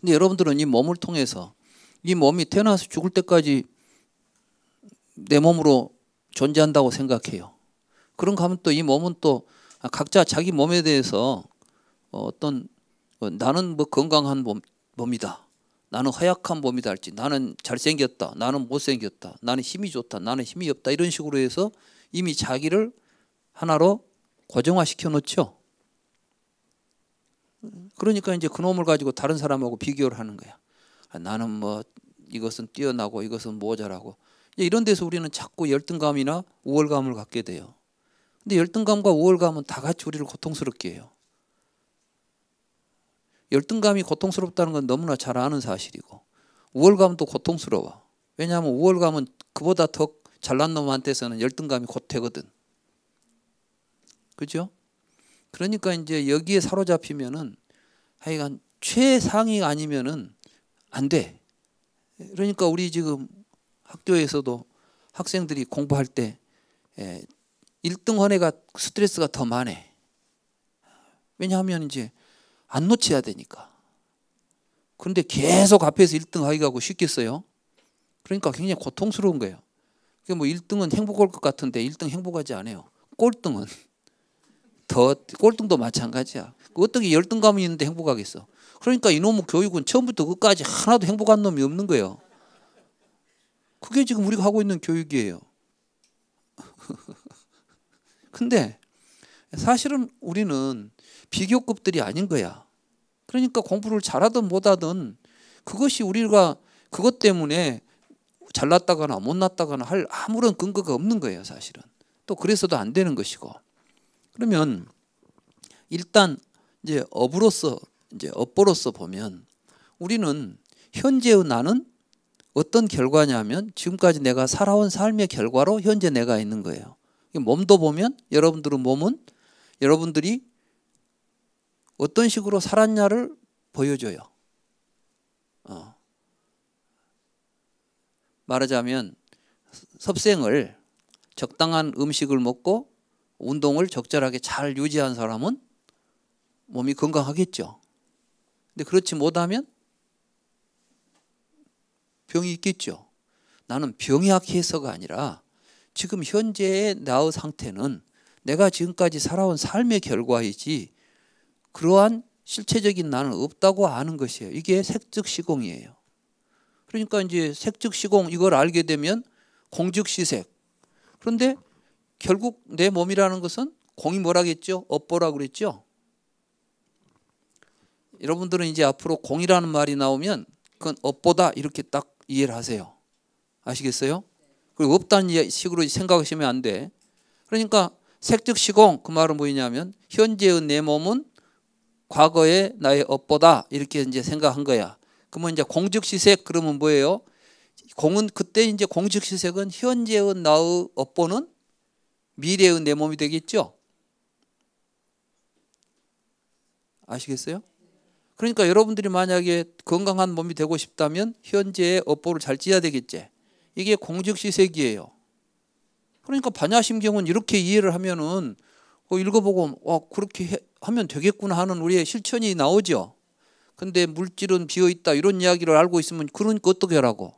근데 여러분들은 이 몸을 통해서 이 몸이 태어나서 죽을 때까지 내 몸으로 존재한다고 생각해요. 그런가 하면 또 이 몸은 또 각자 자기 몸에 대해서 어, 어떤 뭐 나는 뭐 건강한 몸, 몸이다. 나는 허약한 몸이다 할지 나는 잘생겼다. 나는 못생겼다. 나는 힘이 좋다. 나는 힘이 없다. 이런 식으로 해서 이미 자기를 하나로 고정화시켜 놓죠. 그러니까 이제 그놈을 가지고 다른 사람하고 비교를 하는 거야. 아, 나는 뭐 이것은 뛰어나고 이것은 모자라고. 이런 데서 우리는 자꾸 열등감이나 우월감을 갖게 돼요. 근데 열등감과 우월감은 다 같이 우리를 고통스럽게 해요. 열등감이 고통스럽다는 건 너무나 잘 아는 사실이고 우월감도 고통스러워. 왜냐하면 우월감은 그보다 더 잘난 놈한테서는 열등감이 곧되거든. 그죠? 그러니까 이제 여기에 사로잡히면은 하여간 최상위 아니면은 안 돼. 그러니까 우리 지금 학교에서도 학생들이 공부할 때 1등 예, 헌해가 스트레스가 더 많아. 왜냐하면 이제 안 놓쳐야 되니까. 그런데 계속 앞에서 1등 하기가 쉽겠어요? 그러니까 굉장히 고통스러운 거예요. 그뭐 1등은 행복할 것 같은데 1등 행복하지 않아요. 꼴등은 더 꼴등도 마찬가지야. 그 어떻게 열등 감이 있는데 행복하겠어? 그러니까 이놈의 교육은 처음부터 끝까지 하나도 행복한 놈이 없는 거예요. 그게 지금 우리가 하고 있는 교육이에요. 근데 사실은 우리는 비교급들이 아닌 거야. 그러니까 공부를 잘하든 못하든 그것이 우리가 그것 때문에 잘났다거나 못났다거나 할 아무런 근거가 없는 거예요, 사실은. 또 그래서도 안 되는 것이고. 그러면 일단 이제 업으로서 이제 업보로서 보면 우리는 현재의 나는 어떤 결과냐면 지금까지 내가 살아온 삶의 결과로 현재 내가 있는 거예요. 몸도 보면 여러분들은 몸은 여러분들이 어떤 식으로 살았냐를 보여줘요. 어. 말하자면 섭생을 적당한 음식을 먹고 운동을 적절하게 잘 유지한 사람은 몸이 건강하겠죠. 근데 그렇지 못하면 병이 있겠죠. 나는 병이 악해서가 아니라 지금 현재의 나의 상태는 내가 지금까지 살아온 삶의 결과이지 그러한 실체적인 나는 없다고 아는 것이에요. 이게 색즉 시공이에요. 그러니까 이제 색즉 시공 이걸 알게 되면 공즉 시색. 그런데 결국 내 몸이라는 것은 공이 뭐라겠죠? 업보라 그랬죠? 여러분들은 이제 앞으로 공이라는 말이 나오면 그건 업보다 이렇게 딱 이해를 하세요. 아시겠어요? 그리고 없다는 식으로 생각하시면 안 돼. 그러니까 색즉 시공 그 말은 뭐냐면 현재의 내 몸은 과거의 나의 업보다 이렇게 이제 생각한 거야. 그러면 이제 공적시색 그러면 뭐예요? 공은 그때 이제 공적시색은 현재의 나의 업보는 미래의 내 몸이 되겠죠. 아시겠어요? 그러니까 여러분들이 만약에 건강한 몸이 되고 싶다면 현재의 업보를 잘 찌야 되겠지. 이게 공적시색이에요. 그러니까 반야심경은 이렇게 이해를 하면은 어, 읽어보고 와 그렇게 해, 하면 되겠구나 하는 우리의 실천이 나오죠. 근데 물질은 비어 있다 이런 이야기를 알고 있으면 그러니까 어떻게 하라고.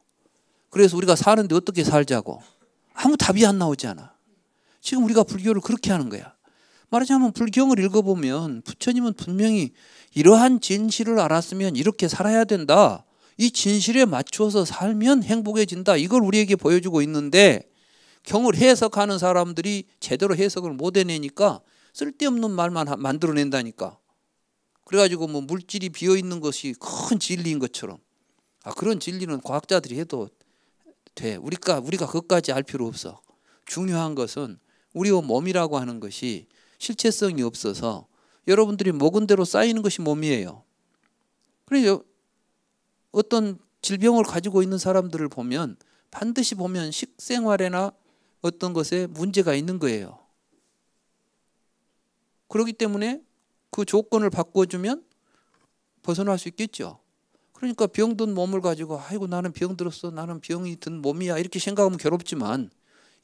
그래서 우리가 사는데 어떻게 살자고. 아무 답이 안 나오지 않아. 지금 우리가 불교를 그렇게 하는 거야. 말하자면 불경을 읽어보면 부처님은 분명히 이러한 진실을 알았으면 이렇게 살아야 된다. 이 진실에 맞추어서 살면 행복해진다. 이걸 우리에게 보여주고 있는데 경을 해석하는 사람들이 제대로 해석을 못 해내니까 쓸데없는 말만 만들어낸다니까. 그래가지고 뭐 물질이 비어 있는 것이 큰 진리인 것처럼. 아 그런 진리는 과학자들이 해도 돼. 우리가 우리가 그것까지 알 필요 없어. 중요한 것은 우리의 몸이라고 하는 것이 실체성이 없어서 여러분들이 먹은 대로 쌓이는 것이 몸이에요. 그래서 어떤 질병을 가지고 있는 사람들을 보면 반드시 보면 식생활에나 어떤 것에 문제가 있는 거예요. 그렇기 때문에 그 조건을 바꿔주면 벗어날 수 있겠죠. 그러니까 병든 몸을 가지고 아이고 나는 병들었어 나는 병이 든 몸이야 이렇게 생각하면 괴롭지만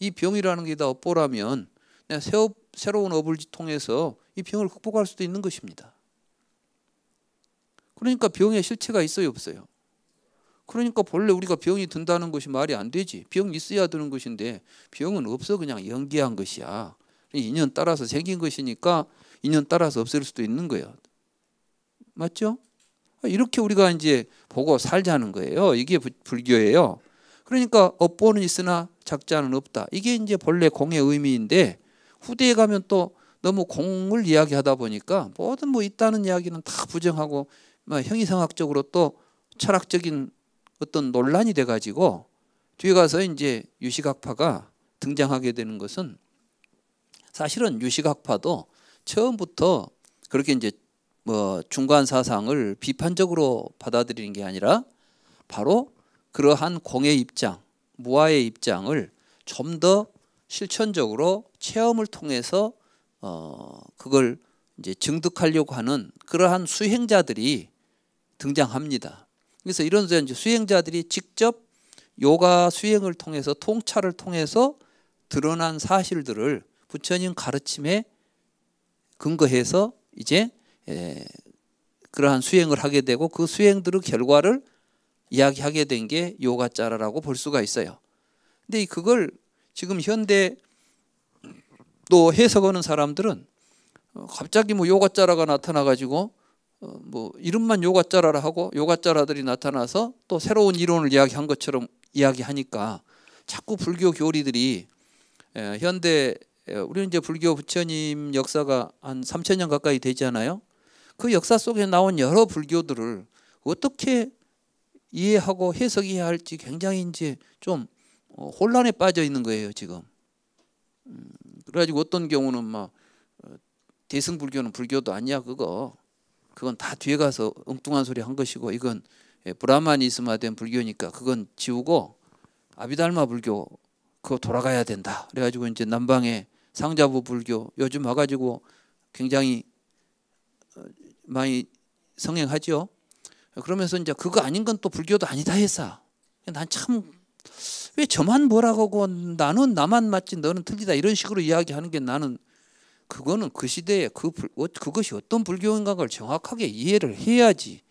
이 병이라는 게 다 업보라면 내가 새 새로운 업을 통해서 이 병을 극복할 수도 있는 것입니다. 그러니까 병의 실체가 있어요 없어요. 그러니까 본래 우리가 병이 든다는 것이 말이 안 되지. 병 있어야 되는 것인데 병은 없어 그냥 연기한 것이야. 인연 따라서 생긴 것이니까 인연 따라서 없앨 수도 있는 거예요. 맞죠? 이렇게 우리가 이제 보고 살자는 거예요. 이게 불교예요. 그러니까 업보는 있으나 작자는 없다. 이게 이제 본래 공의 의미인데 후대에 가면 또 너무 공을 이야기하다 보니까 모든 뭐 있다는 이야기는 다 부정하고 뭐 형이상학적으로 또 철학적인 어떤 논란이 돼가지고 뒤에 가서 이제 유식학파가 등장하게 되는 것은 사실은 유시각파도 처음부터 그렇게 이제 뭐 중간 사상을 비판적으로 받아들이는 게 아니라 바로 그러한 공의 입장, 무아의 입장을 좀 더 실천적으로 체험을 통해서 어 그걸 이제 증득하려고 하는 그러한 수행자들이 등장합니다. 그래서 이런 이제 수행자들이 직접 요가 수행을 통해서 통찰을 통해서 드러난 사실들을 부처님 가르침에 근거해서 이제 그러한 수행을 하게 되고 그 수행들의 결과를 이야기하게 된 게 요가자라라고 볼 수가 있어요. 근데 그걸 지금 현대 또 해석하는 사람들은 어, 갑자기 뭐 요가자라가 나타나 가지고 어, 뭐 이름만 요가자라라 하고 요가자라들이 나타나서 또 새로운 이론을 이야기한 것처럼 이야기하니까 자꾸 불교 교리들이 현대 우리는 이제 불교 부처님 역사가 한 3천 년 가까이 되잖아요. 그 역사 속에 나온 여러 불교들을 어떻게 이해하고 해석해야 할지 굉장히 이제 좀 어, 혼란에 빠져 있는 거예요 지금. 음, 그래가지고 어떤 경우는 막 뭐, 어, 대승 불교는 불교도 아니야 그거. 그건 다 뒤에 가서 엉뚱한 소리 한 것이고 이건 예, 브라마니스마된 불교니까 그건 지우고 아비달마 불교 그거 돌아가야 된다. 그래가지고 이제 남방에 상자부 불교 요즘 와가지고 굉장히 어, 많이 성행하죠. 그러면서 이제 그거 아닌 건 또 불교도 아니다 해서 난 참 왜 저만 뭐라고 하고 나는 나만 맞지 너는 틀리다 이런 식으로 이야기하는 게 나는 그거는 그 시대에 그 불, 어, 그것이 어떤 불교인가를 정확하게 이해를 해야지.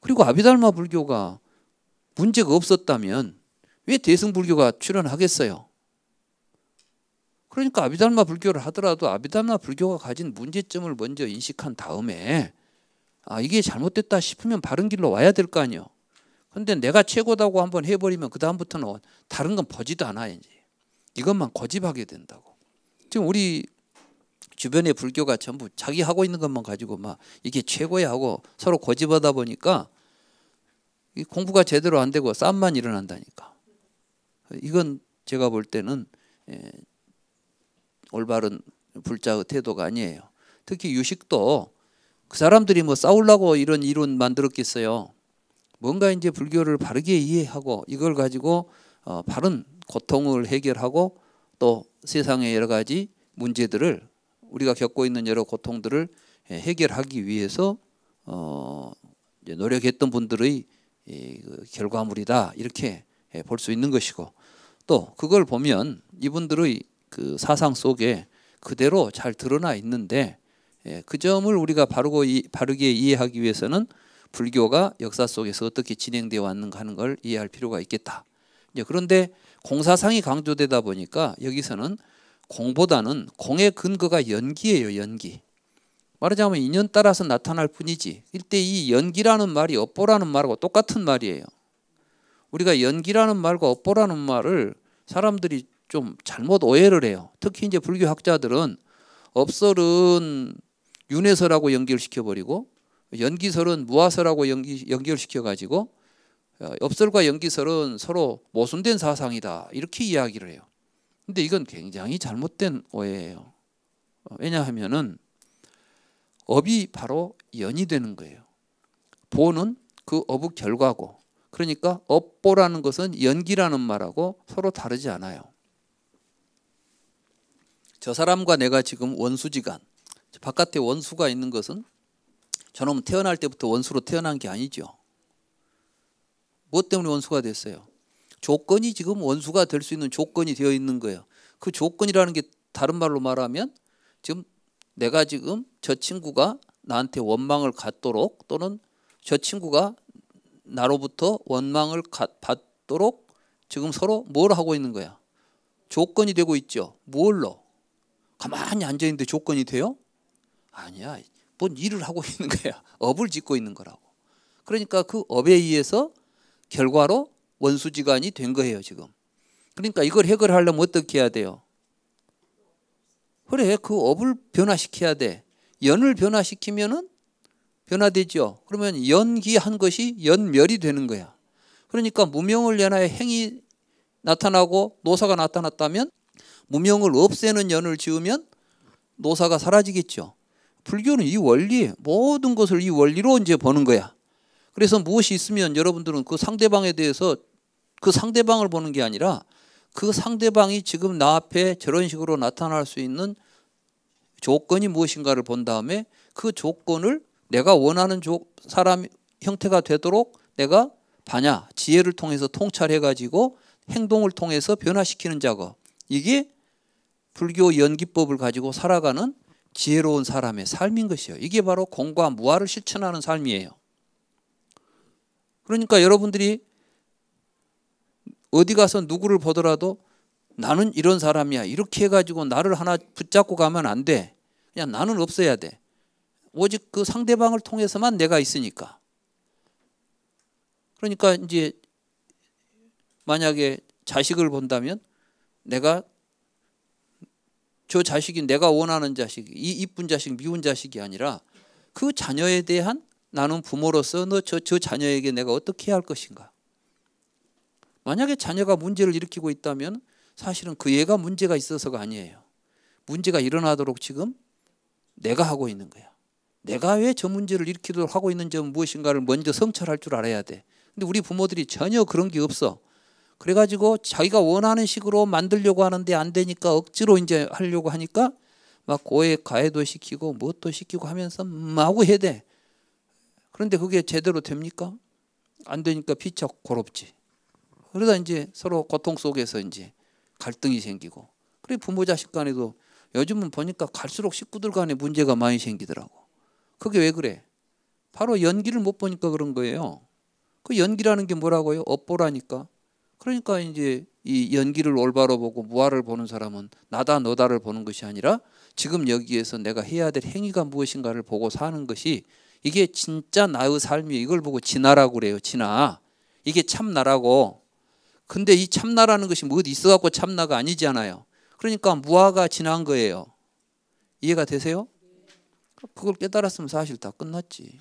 그리고 아비달마 불교가 문제가 없었다면 왜 대승불교가 출현하겠어요? 그러니까 아비달마 불교를 하더라도 아비달마 불교가 가진 문제점을 먼저 인식한 다음에 아 이게 잘못됐다 싶으면 바른 길로 와야 될 거 아니요. 근데 내가 최고다고 한번 해버리면 그 다음부터는 어, 다른 건 보지도 않아 이제 이것만 고집하게 된다고. 지금 우리 주변의 불교가 전부 자기 하고 있는 것만 가지고 막 이게 최고야 하고 서로 고집하다 보니까 공부가 제대로 안 되고 싸움만 일어난다니까. 이건 제가 볼 때는 예, 올바른 불자의 태도가 아니에요. 특히 유식도 그 사람들이 뭐 싸우려고 이런 이론 만들었겠어요. 뭔가 이제 불교를 바르게 이해하고 이걸 가지고 어, 바른 고통을 해결하고 또 세상의 여러 가지 문제들을 우리가 겪고 있는 여러 고통들을 예, 해결하기 위해서 어, 노력했던 분들의 그 결과물이다 이렇게 예, 볼수 있는 것이고 또 그걸 보면 이분들의 그 사상 속에 그대로 잘 드러나 있는데 예, 그 점을 우리가 바르고 바르게 이해하기 위해서는 불교가 역사 속에서 어떻게 진행되어 왔는가 하는 걸 이해할 필요가 있겠다. 그런데 공사상이 강조되다 보니까 여기서는 공보다는 공의 근거가 연기예요, 연기. 말하자면 인연 따라서 나타날 뿐이지. 이때 이 연기라는 말이 업보라는 말하고 똑같은 말이에요. 우리가 연기라는 말과 업보라는 말을 사람들이 좀 잘못 오해를 해요. 특히 이제 불교학자들은 업설은 윤회설하고 연결시켜버리고 연기설은 무화설하고 연기, 연결시켜가지고 어, 업설과 연기설은 서로 모순된 사상이다 이렇게 이야기를 해요. 근데 이건 굉장히 잘못된 오해예요. 어, 왜냐하면은 업이 바로 연이 되는 거예요. 보는 그 업의 결과고 그러니까 업보라는 것은 연기라는 말하고 서로 다르지 않아요. 저 사람과 내가 지금 원수지간 바깥에 원수가 있는 것은 저놈 태어날 때부터 원수로 태어난 게 아니죠. 무엇 때문에 원수가 됐어요? 조건이 지금 원수가 될 수 있는 조건이 되어 있는 거예요. 그 조건이라는 게 다른 말로 말하면 지금 내가 지금 저 친구가 나한테 원망을 갖도록 또는 저 친구가 나로부터 원망을 받도록 지금 서로 뭘 하고 있는 거야? 조건이 되고 있죠. 뭘로? 가만히 앉아 있는데 조건이 돼요? 아니야. 뭔 일을 하고 있는 거야. 업을 짓고 있는 거라고. 그러니까 그 업에 의해서 결과로 원수지간이 된 거예요, 지금. 그러니까 이걸 해결하려면 어떻게 해야 돼요? 그래, 그 업을 변화시켜야 돼. 연을 변화시키면은 변화되죠. 그러면 연기한 것이 연멸이 되는 거야. 그러니까 무명을 연하여 행이 나타나고 노사가 나타났다면 무명을 없애는 연을 지으면 노사가 사라지겠죠. 불교는 이 원리, 모든 것을 이 원리로 이제 보는 거야. 그래서 무엇이 있으면 여러분들은 그 상대방에 대해서 그 상대방을 보는 게 아니라 그 상대방이 지금 나 앞에 저런 식으로 나타날 수 있는 조건이 무엇인가를 본 다음에 그 조건을 내가 원하는 조, 사람 형태가 되도록 내가 반야 지혜를 통해서 통찰해 가지고 행동을 통해서 변화시키는 작업 이게 불교 연기법을 가지고 살아가는 지혜로운 사람의 삶인 것이요. 이게 바로 공과 무아를 실천하는 삶이에요. 그러니까 여러분들이 어디 가서 누구를 보더라도 나는 이런 사람이야. 이렇게 해가지고 나를 하나 붙잡고 가면 안 돼. 그냥 나는 없어야 돼. 오직 그 상대방을 통해서만 내가 있으니까. 그러니까 이제 만약에 자식을 본다면 내가 저 자식이 내가 원하는 자식, 이 이쁜 자식, 미운 자식이 아니라 그 자녀에 대한 나는 부모로서 너 저 저 자녀에게 내가 어떻게 해야 할 것인가? 만약에 자녀가 문제를 일으키고 있다면 사실은 그 애가 문제가 있어서가 아니에요. 문제가 일어나도록 지금 내가 하고 있는 거야. 내가 왜 저 문제를 일으키도록 하고 있는 점은 무엇인가를 먼저 성찰할 줄 알아야 돼. 근데 우리 부모들이 전혀 그런 게 없어. 그래가지고 자기가 원하는 식으로 만들려고 하는데 안 되니까 억지로 이제 하려고 하니까 막 고액 가해도 시키고 뭣도 시키고 하면서 마구 해대. 그런데 그게 제대로 됩니까? 안 되니까 피척 고롭지. 그러다 이제 서로 고통 속에서 이제 갈등이 생기고. 그래 부모 자식 간에도 요즘은 보니까 갈수록 식구들 간에 문제가 많이 생기더라고. 그게 왜 그래? 바로 연기를 못 보니까 그런 거예요. 그 연기라는 게 뭐라고요? 업보라니까. 그러니까 이제 이 연기를 올바로 보고 무화를 보는 사람은 나다 너다를 보는 것이 아니라 지금 여기에서 내가 해야 될 행위가 무엇인가를 보고 사는 것이 이게 진짜 나의 삶이 이걸 보고 진화라고 그래요. 진화. 이게 참나라고. 근데 이 참나라는 것이 뭐 어디 있어 갖고 참나가 아니잖아요. 그러니까 무화가 진한 거예요. 이해가 되세요? 그걸 깨달았으면 사실 다 끝났지.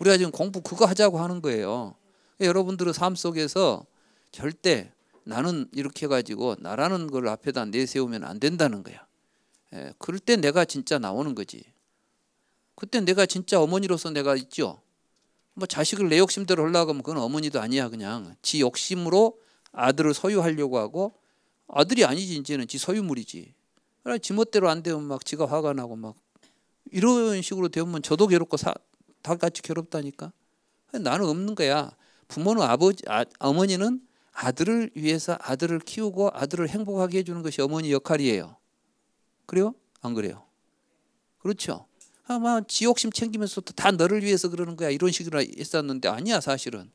우리가 지금 공부 그거 하자고 하는 거예요. 여러분들의 삶 속에서 절대 나는 이렇게 해 가지고 나라는 걸 앞에다 내세우면 안 된다는 거야. 예, 그럴 때 내가 진짜 나오는 거지. 그때 내가 진짜 어머니로서 내가 있죠. 뭐 자식을 내 욕심대로 하려고 하면 그건 어머니도 아니야 그냥 지 욕심으로 아들을 소유하려고 하고 아들이 아니지 이제는 지 소유물이지. 그러나 지 멋대로 안 되면 막 지가 화가 나고 막 이런 식으로 되면 저도 괴롭고 사, 다 같이 괴롭다니까. 나는 없는 거야. 부모는 아버지 아, 어머니는 아들을 위해서 아들을 키우고 아들을 행복하게 해주는 것이 어머니 역할이에요. 그래요? 안 그래요? 그렇죠. 아마 지옥심 챙기면서 도다 너를 위해서 그러는 거야 이런 식으로 했었는데 아니야 사실은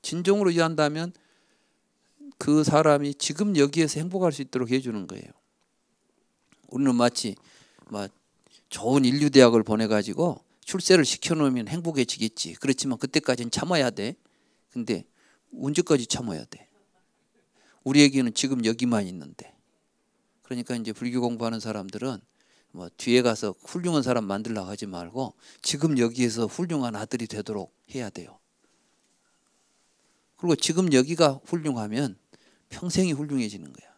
진정으로 이해한다면그 사람이 지금 여기에서 행복할 수 있도록 해주는 거예요. 우리는 마치 막 뭐 좋은 인류 대학을 보내가지고 출세를 시켜놓으면 행복해지겠지. 그렇지만 그때까지는 참아야 돼. 근데 언제까지 참아야 돼? 우리에게는 지금 여기만 있는데. 그러니까 이제 불교 공부하는 사람들은 뭐 뒤에 가서 훌륭한 사람 만들려고 하지 말고 지금 여기에서 훌륭한 아들이 되도록 해야 돼요. 그리고 지금 여기가 훌륭하면 평생이 훌륭해지는 거야.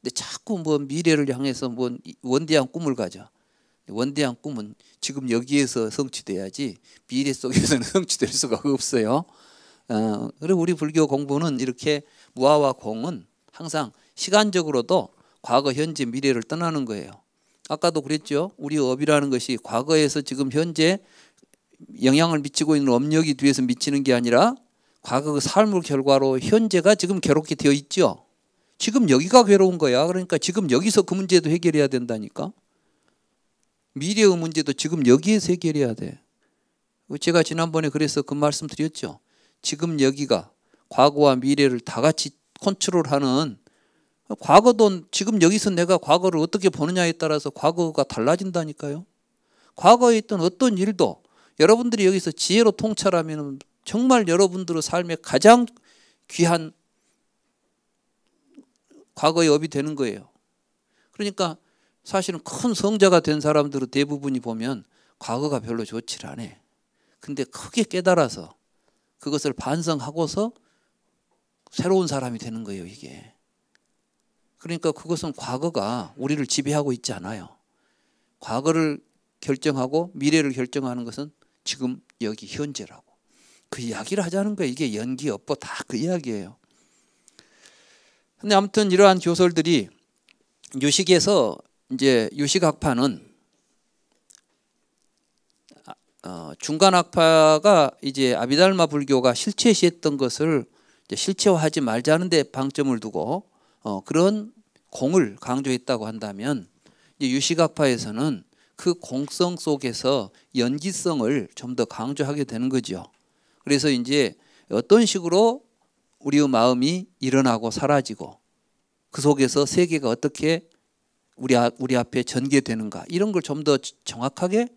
근데 자꾸 뭐 미래를 향해서 뭐 원대한 꿈을 가져. 원대한 꿈은 지금 여기에서 성취돼야지 미래 속에서는 성취될 수가 없어요. 어, 그리고 우리 불교 공부는 이렇게 무아와 공은 항상 시간적으로도 과거, 현재, 미래를 떠나는 거예요. 아까도 그랬죠. 우리 업이라는 것이 과거에서 지금 현재 영향을 미치고 있는 업력이 뒤에서 미치는 게 아니라 과거 그 삶의 결과로 현재가 지금 괴롭게 되어 있죠. 지금 여기가 괴로운 거야. 그러니까 지금 여기서 그 문제도 해결해야 된다니까. 미래의 문제도 지금 여기에서 해결해야 돼. 제가 지난번에 그래서 그 말씀 드렸죠. 지금 여기가 과거와 미래를 다 같이 컨트롤하는 과거도 지금 여기서 내가 과거를 어떻게 보느냐에 따라서 과거가 달라진다니까요. 과거에 있던 어떤 일도 여러분들이 여기서 지혜로 통찰하면 정말 여러분들의 삶에 가장 귀한 과거의 업이 되는 거예요. 그러니까 사실은 큰 성자가 된사람들은 대부분이 보면 과거가 별로 좋지 않아. 요 근데 크게 깨달아서 그것을 반성하고서 새로운 사람이 되는 거예요, 이게. 그러니까 그것은 과거가 우리를 지배하고 있지 않아요. 과거를 결정하고 미래를 결정하는 것은 지금 여기 현재라고. 그 이야기를 하자는 거예요. 이게 연기, 업보 다 그 이야기예요. 근데 아무튼 이러한 교설들이 유식에서 이제 유식학파는 어, 중간 학파가 이제 아비달마 불교가 실체시했던 것을 이제 실체화하지 말자는 데 방점을 두고 어, 그런 공을 강조했다고 한다면 이제 유식학파에서는 그 공성 속에서 연기성을 좀 더 강조하게 되는 거죠. 그래서 이제 어떤 식으로 우리의 마음이 일어나고 사라지고 그 속에서 세계가 어떻게 우리, 아, 우리 앞에 전개되는가 이런 걸 좀 더 정확하게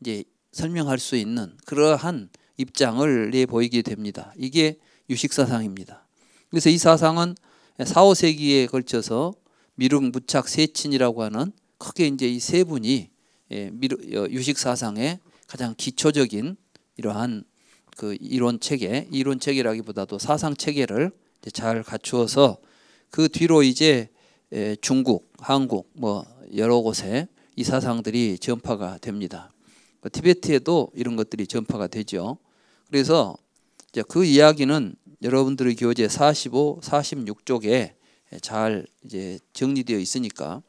이제 설명할 수 있는 그러한 입장을 내보이게 됩니다. 이게 유식 사상입니다. 그래서 이 사상은 4, 5세기에 걸쳐서 미륵, 무착, 세친이라고 하는 크게 이제 이 세 분이 예, 어, 유식 사상의 가장 기초적인 이러한 그 이론 체계, 이론 체계라기보다도 사상 체계를 잘 갖추어서 그 뒤로 이제 예, 중국, 한국 뭐 여러 곳에 이 사상들이 전파가 됩니다. 그 티베트에도 이런 것들이 전파가 되죠. 그래서 그 이야기는 여러분들의 교재 45, 46쪽에 잘 이제 정리되어 있으니까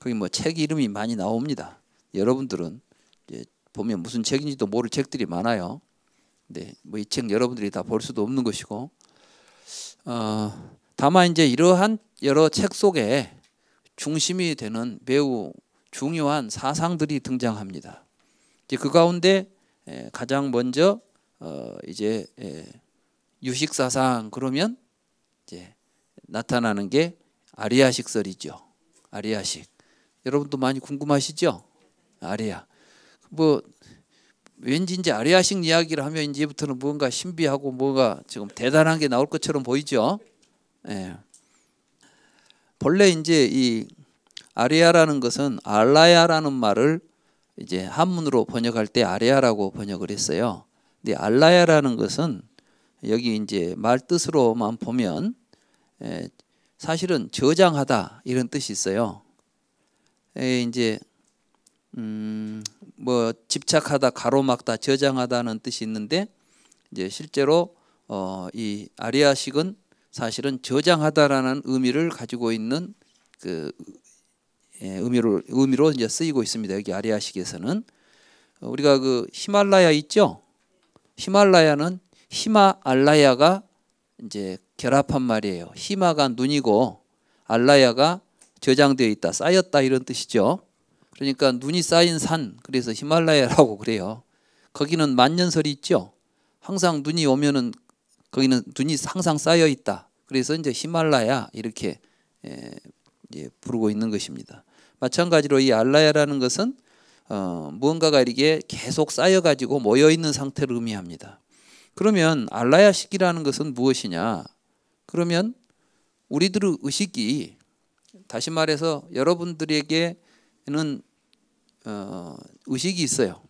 거기 뭐 책 이름이 많이 나옵니다. 여러분들은 이제 보면 무슨 책인지도 모를 책들이 많아요. 네, 뭐 이 책 여러분들이 다 볼 수도 없는 것이고, 어, 다만 이제 이러한 여러 책 속에 중심이 되는 매우 중요한 사상들이 등장합니다. 이제 그 가운데 가장 먼저 어 이제 유식 사상 그러면 이제 나타나는 게 아리아식설이죠. 아리아식. 여러분도 많이 궁금하시죠? 아리아. 뭐 왠지 이제 아리아식 이야기를 하면 이제부터는 뭔가 신비하고 뭔가 지금 대단한 게 나올 것처럼 보이죠. 예. 본래 이제 이 아리아라는 것은 알라야라는 말을 이제 한문으로 번역할 때 아레아라고 번역을 했어요. 근데 알라야라는 것은 여기 이제 말 뜻으로만 보면 사실은 저장하다 이런 뜻이 있어요. 이제 음뭐 집착하다, 가로막다, 저장하다는 뜻이 있는데 이제 실제로 어이 아리아식은 사실은 저장하다라는 의미를 가지고 있는 그 예, 의미로 의미로 이제 쓰이고 있습니다. 여기 아리아식에서는 어, 우리가 그 히말라야 있죠? 히말라야는 히마 알라야가 이제 결합한 말이에요. 히마가 눈이고 알라야가 저장되어 있다, 쌓였다 이런 뜻이죠. 그러니까 눈이 쌓인 산, 그래서 히말라야라고 그래요. 거기는 만년설이 있죠. 항상 눈이 오면은 거기는 눈이 항상 쌓여 있다. 그래서 이제 히말라야 이렇게 예, 예, 부르고 있는 것입니다. 마찬가지로 이 알라야라는 것은 어, 무언가가 이렇게 계속 쌓여가지고 모여있는 상태를 의미합니다. 그러면 알라야식이라는 것은 무엇이냐? 그러면 우리들의 의식이 다시 말해서 여러분들에게는 어, 의식이 있어요.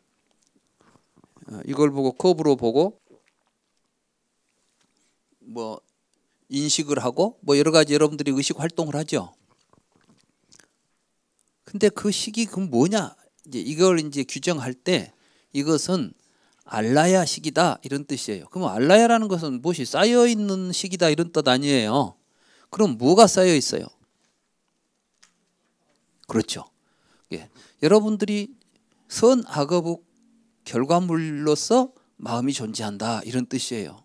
어, 이걸 보고 컵으로 보고 뭐 인식을 하고 뭐 여러 가지 여러분들이 의식 활동을 하죠. 근데 그 시기 그 뭐냐? 이제 이걸 이제 규정할 때 이것은 알라야 시기다 이런 뜻이에요. 그럼 알라야라는 것은 무엇이 쌓여 있는 시기다 이런 뜻 아니에요. 그럼 뭐가 쌓여 있어요? 그렇죠. 예. 여러분들이 선 악어복 결과물로서 마음이 존재한다 이런 뜻이에요.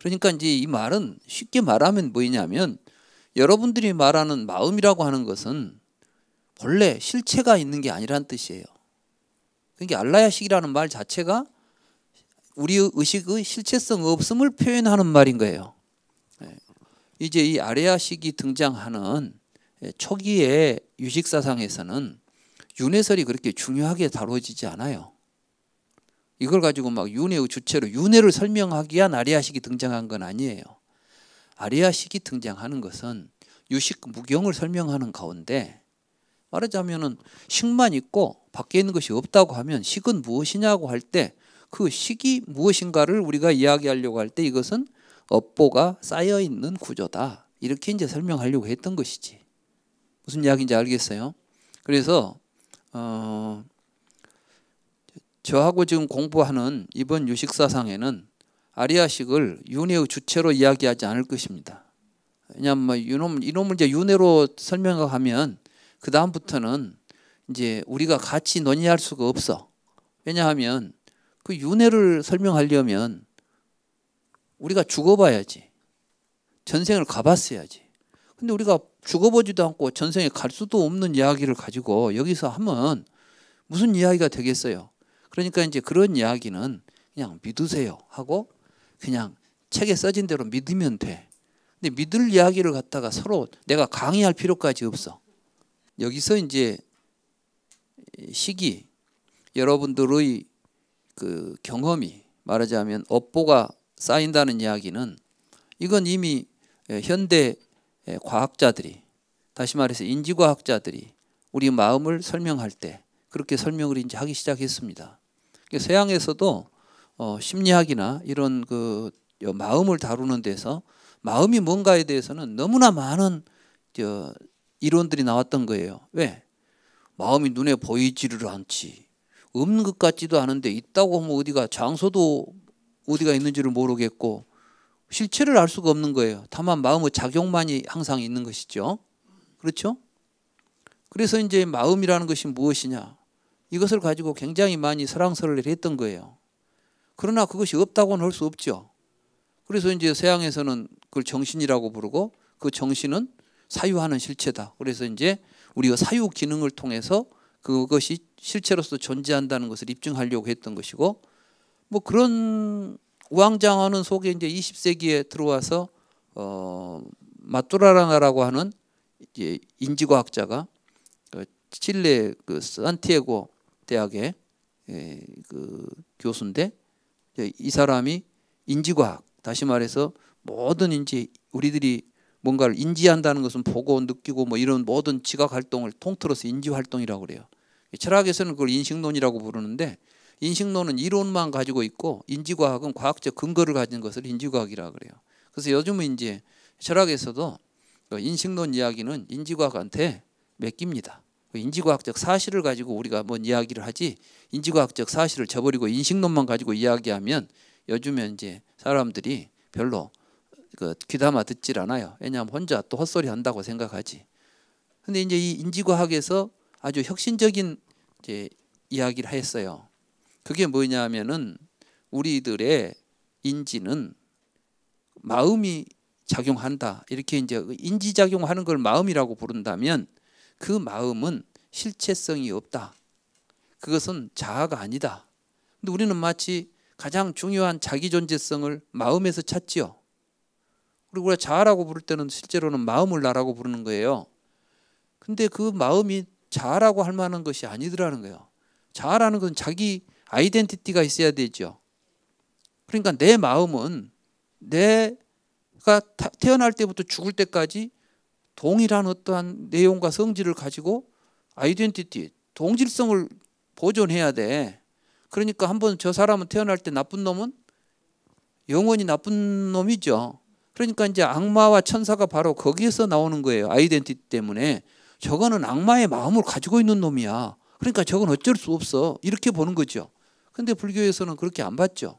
그러니까 이제 이 말은 쉽게 말하면 뭐냐면 여러분들이 말하는 마음이라고 하는 것은 본래 실체가 있는 게 아니란 뜻이에요. 그러니까 알라야식이라는 말 자체가 우리 의식의 실체성 없음을 표현하는 말인 거예요. 예. 이제 이 아레아식이 등장하는 예, 초기의 유식 사상에서는 윤회설이 그렇게 중요하게 다뤄지지 않아요. 이걸 가지고 막 윤회의 주체로 윤회를 설명하기 위한 아리아식이 등장한 건 아니에요. 아리아식이 등장하는 것은 유식 무경을 설명하는 가운데 말하자면은 식만 있고 밖에 있는 것이 없다고 하면 식은 무엇이냐고 할 때 그 식이 무엇인가를 우리가 이야기하려고 할 때 이것은 업보가 쌓여 있는 구조다. 이렇게 이제 설명하려고 했던 것이지. 무슨 이야기인지 알겠어요? 그래서 어 저하고 지금 공부하는 이번 유식사상에는 아리아식을 윤회의 주체로 이야기하지 않을 것입니다. 왜냐하면 뭐 이놈, 이놈을 이제 윤회로 설명하면 그 다음부터는 이제 우리가 같이 논의할 수가 없어. 왜냐하면 그 윤회를 설명하려면 우리가 죽어봐야지. 전생을 가봤어야지. 근데 우리가 죽어보지도 않고 전생에 갈 수도 없는 이야기를 가지고 여기서 하면 무슨 이야기가 되겠어요. 그러니까 이제 그런 이야기는 그냥 믿으세요 하고 그냥 책에 써진 대로 믿으면 돼. 근데 믿을 이야기를 갖다가 서로 내가 강의할 필요까지 없어. 여기서 이제 시기 여러분들의 그 경험이 말하자면 업보가 쌓인다는 이야기는 이건 이미 현대 과학자들이 다시 말해서 인지과학자들이 우리 마음을 설명할 때 그렇게 설명을 이제 하기 시작했습니다. 그러니까 서양에서도 어, 심리학이나 이런 그 마음을 다루는 데서 마음이 뭔가에 대해서는 너무나 많은 이론들이 나왔던 거예요. 왜? 마음이 눈에 보이지를 않지. 없는 것 같지도 않은데 있다고 하면 어디가 장소도 어디가 있는지를 모르겠고 실체를 알 수가 없는 거예요. 다만 마음의 작용만이 항상 있는 것이죠. 그렇죠? 그래서 이제 마음이라는 것이 무엇이냐? 이것을 가지고 굉장히 많이 사랑설을 했던 거예요. 그러나 그것이 없다고는 할 수 없죠. 그래서 이제 서양에서는 그걸 정신이라고 부르고 그 정신은 사유하는 실체다. 그래서 이제 우리가 사유 기능을 통해서 그것이 실체로서 존재한다는 것을 입증하려고 했던 것이고 뭐 그런 우왕좌하는 속에 이제 20세기에 들어와서 어 마뚜라라나라고 하는 이제 인지과학자가 그 칠레 그 산티아고 대학의 예, 그 교수인데 이 사람이 인지과학 다시 말해서 모든 이제 우리들이 뭔가를 인지한다는 것은 보고 느끼고 뭐 이런 모든 지각 활동을 통틀어서 인지 활동이라고 그래요. 철학에서는 그걸 인식론이라고 부르는데 인식론은 이론만 가지고 있고 인지과학은 과학적 근거를 가진 것을 인지과학이라고 그래요. 그래서 요즘은 이제 철학에서도 그 인식론 이야기는 인지과학한테 맡깁니다. 그 인지과학적 사실을 가지고 우리가 뭐 이야기를 하지 인지과학적 사실을 저버리고 인식론만 가지고 이야기하면 요즘에 이제 사람들이 별로 그 귀담아 듣질 않아요. 왜냐하면 혼자 또 헛소리 한다고 생각하지. 근데 이제 이 인지과학에서 아주 혁신적인 이제 이야기를 했어요. 그게 뭐냐면은 우리들의 인지는 마음이 작용한다. 이렇게 이제 그 인지 작용하는 걸 마음이라고 부른다면 그 마음은 실체성이 없다. 그것은 자아가 아니다. 근데 우리는 마치 가장 중요한 자기 존재성을 마음에서 찾지요. 그리고 우리가 자아라고 부를 때는 실제로는 마음을 나라고 부르는 거예요. 근데 그 마음이 자아라고 할 만한 것이 아니더라는 거예요. 자아라는 건 자기 아이덴티티가 있어야 되죠. 그러니까 내 마음은 내가 태어날 때부터 죽을 때까지 동일한 어떠한 내용과 성질을 가지고 아이덴티티, 동질성을 보존해야 돼. 그러니까 한번 저 사람은 태어날 때 나쁜 놈은 영원히 나쁜 놈이죠. 그러니까 이제 악마와 천사가 바로 거기에서 나오는 거예요. 아이덴티티 때문에. 저거는 악마의 마음을 가지고 있는 놈이야. 그러니까 저건 어쩔 수 없어. 이렇게 보는 거죠. 근데 불교에서는 그렇게 안 봤죠.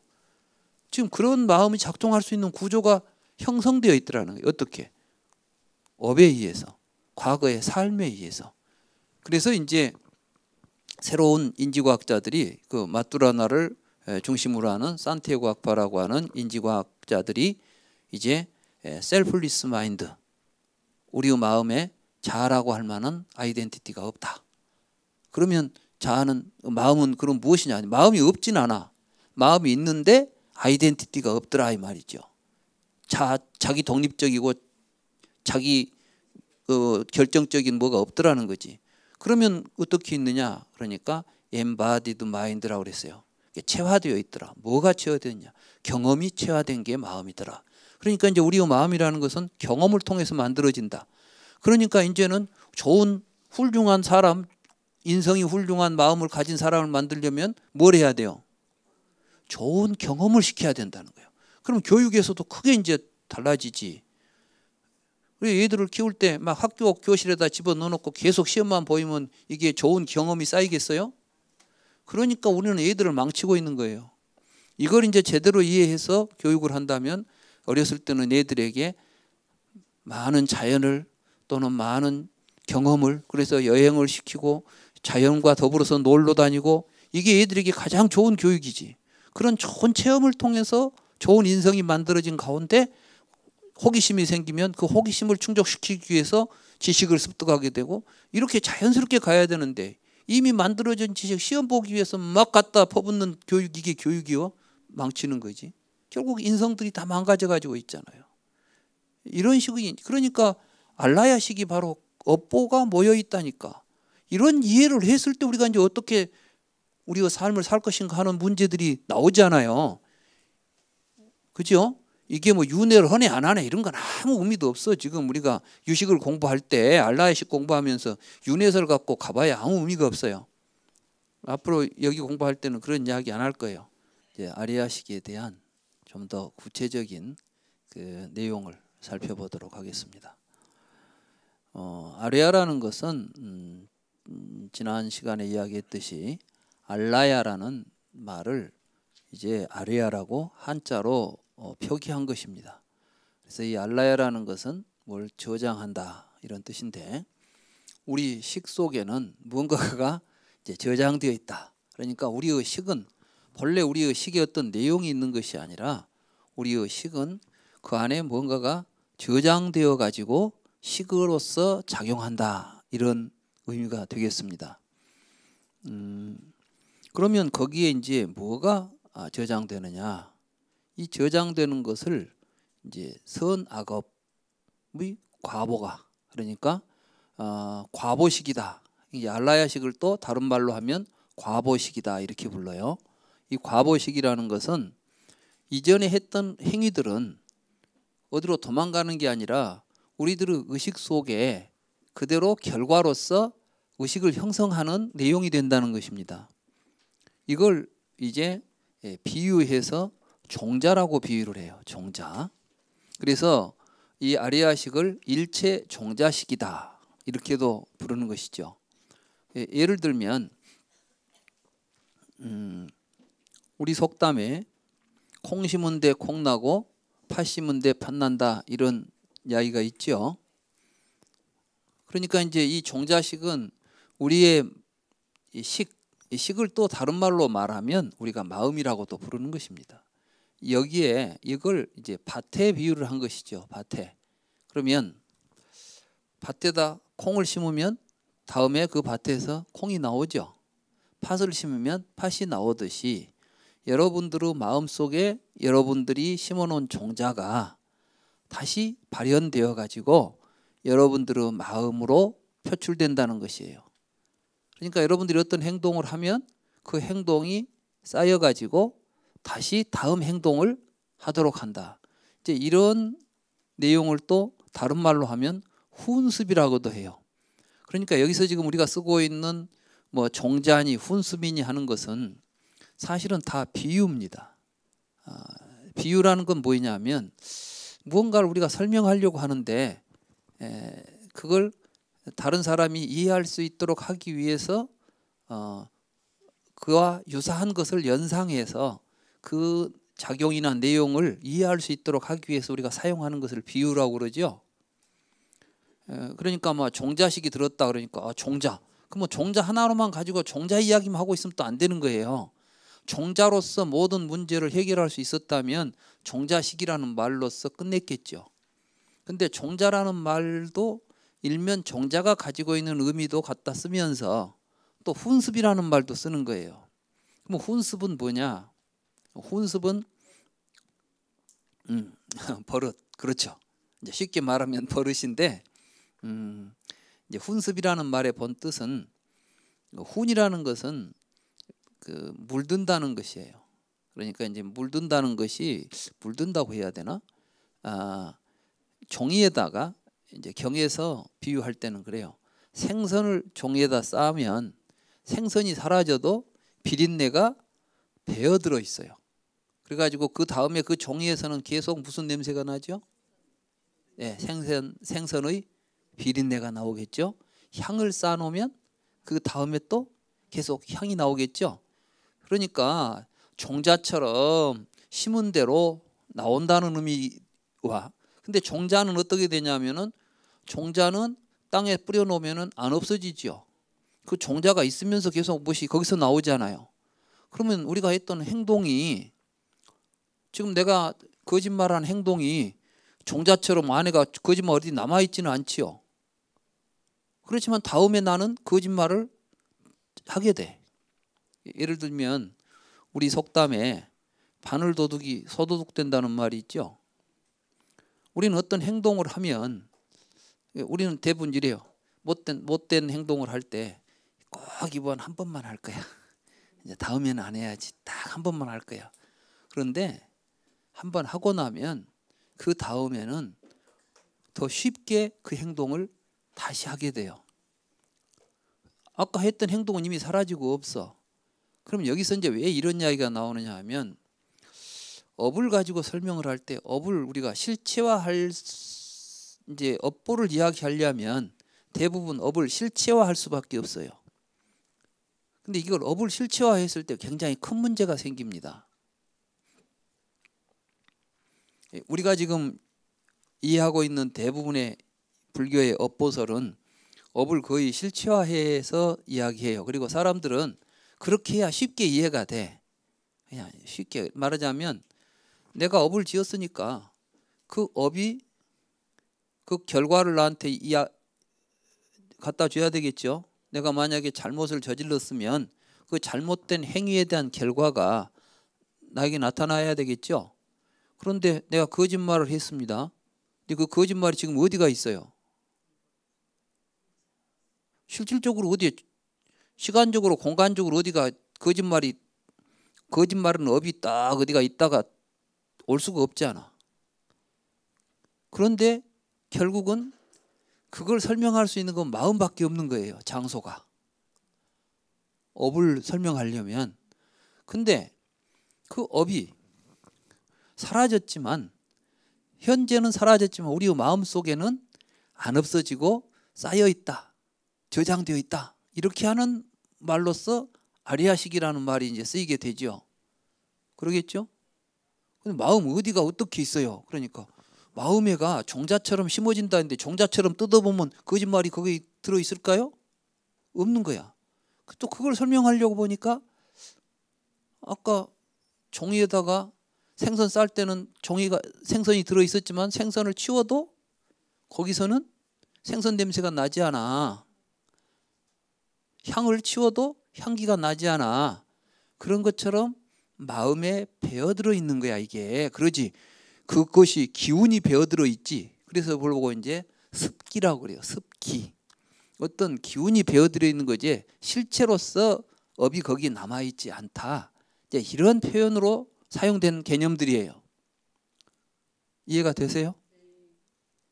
지금 그런 마음이 작동할 수 있는 구조가 형성되어 있더라는 거예요. 어떻게? 업에 의해서, 과거의 삶에 의해서. 그래서 이제 새로운 인지과학자들이 그 마뚜라나를 중심으로 하는 산티아고 학파라고 하는 인지과학자들이 이제 셀플리스 마인드 우리 마음에 자아라고 할 만한 아이덴티티가 없다. 그러면 자아는 마음은 그럼 무엇이냐? 마음이 없진 않아. 마음이 있는데 아이덴티티가 없더라 이 말이죠. 자 자기 독립적이고 자기 어, 결정적인 뭐가 없더라는 거지. 그러면 어떻게 있느냐? 그러니까 엠바디드 마인드라고 그랬어요. 체화되어 있더라. 뭐가 체화되었냐? 경험이 체화된 게 마음이더라. 그러니까 이제 우리의 마음이라는 것은 경험을 통해서 만들어진다. 그러니까 이제는 좋은 훌륭한 사람, 인성이 훌륭한 마음을 가진 사람을 만들려면 뭘 해야 돼요? 좋은 경험을 시켜야 된다는 거예요. 그럼 교육에서도 크게 이제 달라지지. 우리 애들을 키울 때 막 학교 교실에다 집어넣어놓고 계속 시험만 보이면 이게 좋은 경험이 쌓이겠어요? 그러니까 우리는 애들을 망치고 있는 거예요. 이걸 이제 제대로 이해해서 교육을 한다면 어렸을 때는 얘들에게 많은 자연을 또는 많은 경험을 그래서 여행을 시키고 자연과 더불어서 놀러 다니고 이게 얘들에게 가장 좋은 교육이지. 그런 좋은 체험을 통해서 좋은 인성이 만들어진 가운데 호기심이 생기면 그 호기심을 충족시키기 위해서 지식을 습득하게 되고 이렇게 자연스럽게 가야 되는데 이미 만들어진 지식 시험 보기 위해서 막 갖다 퍼붓는 교육 이게 교육이요 망치는 거지. 결국 인성들이 다 망가져가지고 있잖아요. 이런 식의 그러니까 알라야식이 바로 업보가 모여 있다니까 이런 이해를 했을 때 우리가 이제 어떻게 우리가 삶을 살 것인가 하는 문제들이 나오잖아요. 그죠? 이게 뭐 윤회를 하네 안 하네 이런 건 아무 의미도 없어. 지금 우리가 유식을 공부할 때 알라야식 공부하면서 윤회설 갖고 가봐야 아무 의미가 없어요. 앞으로 여기 공부할 때는 그런 이야기 안 할 거예요. 이제 아리아식에 대한 좀더 구체적인 그 내용을 살펴보도록 하겠습니다. 어, 아레아라는 것은 음, 음, 지난 시간에 이야기했듯이 알라야라는 말을 이제 아레아라고 한자로 어, 표기한 것입니다. 그래서 이 알라야라는 것은 뭘 저장한다 이런 뜻인데 우리 식 속에는 무언가가 이제 저장되어 있다. 그러니까 우리의 식은 본래 우리의 식에 어떤 내용이 있는 것이 아니라 우리의 식은 그 안에 뭔가가 저장되어 가지고 식으로서 작용한다 이런 의미가 되겠습니다. 음, 그러면 거기에 이제 뭐가 아, 저장되느냐? 이 저장되는 것을 이제 선악업의 과보가 그러니까 어, 과보식이다. 이 알라야식을 또 다른 말로 하면 과보식이다 이렇게 불러요. 이 과보식이라는 것은 이전에 했던 행위들은 어디로 도망가는 게 아니라 우리들의 의식 속에 그대로 결과로서 의식을 형성하는 내용이 된다는 것입니다. 이걸 이제 예, 비유해서 종자라고 비유를 해요. 종자. 그래서 이 아리아식을 일체 종자식이다 이렇게도 부르는 것이죠. 예, 예를 들면 음, 우리 속담에 콩 심은 데 콩 나고 팥 심은 데 팥 난다 이런 이야기가 있죠. 그러니까 이제 이 종자식은 우리의 식, 식을 또 다른 말로 말하면 우리가 마음이라고도 부르는 것입니다. 여기에 이걸 이제 밭에 비유를 한 것이죠. 밭에. 그러면 밭에다 콩을 심으면 다음에 그 밭에서 콩이 나오죠. 팥을 심으면 팥이 나오듯이 여러분들의 마음속에 여러분들이 심어놓은 종자가 다시 발현되어 가지고 여러분들의 마음으로 표출된다는 것이에요. 그러니까 여러분들이 어떤 행동을 하면 그 행동이 쌓여 가지고 다시 다음 행동을 하도록 한다. 이제 이런 내용을 또 다른 말로 하면 훈습이라고도 해요. 그러니까 여기서 지금 우리가 쓰고 있는 뭐 종자니 훈습이니 하는 것은 사실은 다 비유입니다. 아, 비유라는 건 뭐냐면 무언가를 우리가 설명하려고 하는데 에, 그걸 다른 사람이 이해할 수 있도록 하기 위해서 어, 그와 유사한 것을 연상해서 그 작용이나 내용을 이해할 수 있도록 하기 위해서 우리가 사용하는 것을 비유라고 그러죠. 에, 그러니까 막 뭐 종자식이 들었다 그러니까 아, 종자. 그럼 뭐 종자 하나로만 가지고 종자 이야기만 하고 있으면 또 안 되는 거예요. 종자로서 모든 문제를 해결할 수 있었다면 종자식이라는 말로서 끝냈겠죠. 근데 종자라는 말도 일면 종자가 가지고 있는 의미도 갖다 쓰면서 또 훈습이라는 말도 쓰는 거예요. 그럼 훈습은 뭐냐? 훈습은 음, 버릇 그렇죠. 이제 쉽게 말하면 버릇인데 음, 이제 훈습이라는 말의 본 뜻은 훈이라는 것은 그 물든다는 것이에요. 그러니까 이제 물든다는 것이 물든다고 해야 되나? 아, 종이에다가 이제 경에서 비유할 때는 그래요. 생선을 종이에다 싸면 생선이 사라져도 비린내가 배어 들어 있어요. 그래가지고 그 다음에 그 종이에서는 계속 무슨 냄새가 나죠? 예, 생선 생선의 비린내가 나오겠죠. 향을 쌓아놓으면 그 다음에 또 계속 향이 나오겠죠. 그러니까 종자처럼 심은 대로 나온다는 의미와 근데 종자는 어떻게 되냐면은 종자는 땅에 뿌려 놓으면은 안 없어지지요. 그 종자가 있으면서 계속 무엇이 거기서 나오잖아요. 그러면 우리가 했던 행동이 지금 내가 거짓말한 행동이 종자처럼 안에가 거짓말 어디 남아 있지는 않지요. 그렇지만 다음에 나는 거짓말을 하게 돼. 예를 들면 우리 속담에 바늘 도둑이 소도둑된다는 말이 있죠. 우리는 어떤 행동을 하면 우리는 대부분 이래요. 못된 못된 행동을 할 때 꼭 이번 한 번만 할 거야. 이제 다음에는 안 해야지. 딱 한 번만 할 거야. 그런데 한 번 하고 나면 그 다음에는 더 쉽게 그 행동을 다시 하게 돼요. 아까 했던 행동은 이미 사라지고 없어. 그럼 여기서 이제 왜 이런 이야기가 나오느냐 하면 업을 가지고 설명을 할 때 업을 우리가 실체화할 이제 업보를 이야기하려면 대부분 업을 실체화할 수밖에 없어요. 근데 이걸 업을 실체화했을 때 굉장히 큰 문제가 생깁니다. 우리가 지금 이해하고 있는 대부분의 불교의 업보설은 업을 거의 실체화해서 이야기해요. 그리고 사람들은 그렇게 해야 쉽게 이해가 돼. 그냥 쉽게 말하자면 내가 업을 지었으니까 그 업이 그 결과를 나한테 이야 갖다 줘야 되겠죠. 내가 만약에 잘못을 저질렀으면 그 잘못된 행위에 대한 결과가 나에게 나타나야 되겠죠. 그런데 내가 거짓말을 했습니다. 근데 그 거짓말이 지금 어디가 있어요? 실질적으로 어디에 시간적으로 공간적으로 어디가 거짓말이 거짓말은 업이 딱 어디가 있다가 올 수가 없지않아 그런데 결국은 그걸 설명할 수 있는 건 마음밖에 없는 거예요. 장소가. 업을 설명하려면 근데 그 업이 사라졌지만 현재는 사라졌지만 우리의 마음 속에는 안 없어지고 쌓여 있다. 저장되어 있다. 이렇게 하는 말로써 아리아식이라는 말이 이제 쓰이게 되죠. 그러겠죠? 근데 마음 어디가 어떻게 있어요? 그러니까 마음에가 종자처럼 심어진다는데 종자처럼 뜯어보면 거짓말이 거기 들어 있을까요? 없는 거야. 또 그걸 설명하려고 보니까 아까 종이에다가 생선 쌀 때는 종이가 생선이 들어 있었지만 생선을 치워도 거기서는 생선 냄새가 나지 않아. 향을 치워도 향기가 나지 않아. 그런 것처럼 마음에 배어들어 있는 거야, 이게. 그러지. 그것이 기운이 배어들어 있지. 그래서 보고 이제 습기라고 그래요. 습기. 어떤 기운이 배어들어 있는 거지 실체로서 업이 거기 남아 있지 않다. 이제 이런 표현으로 사용된 개념들이에요. 이해가 되세요?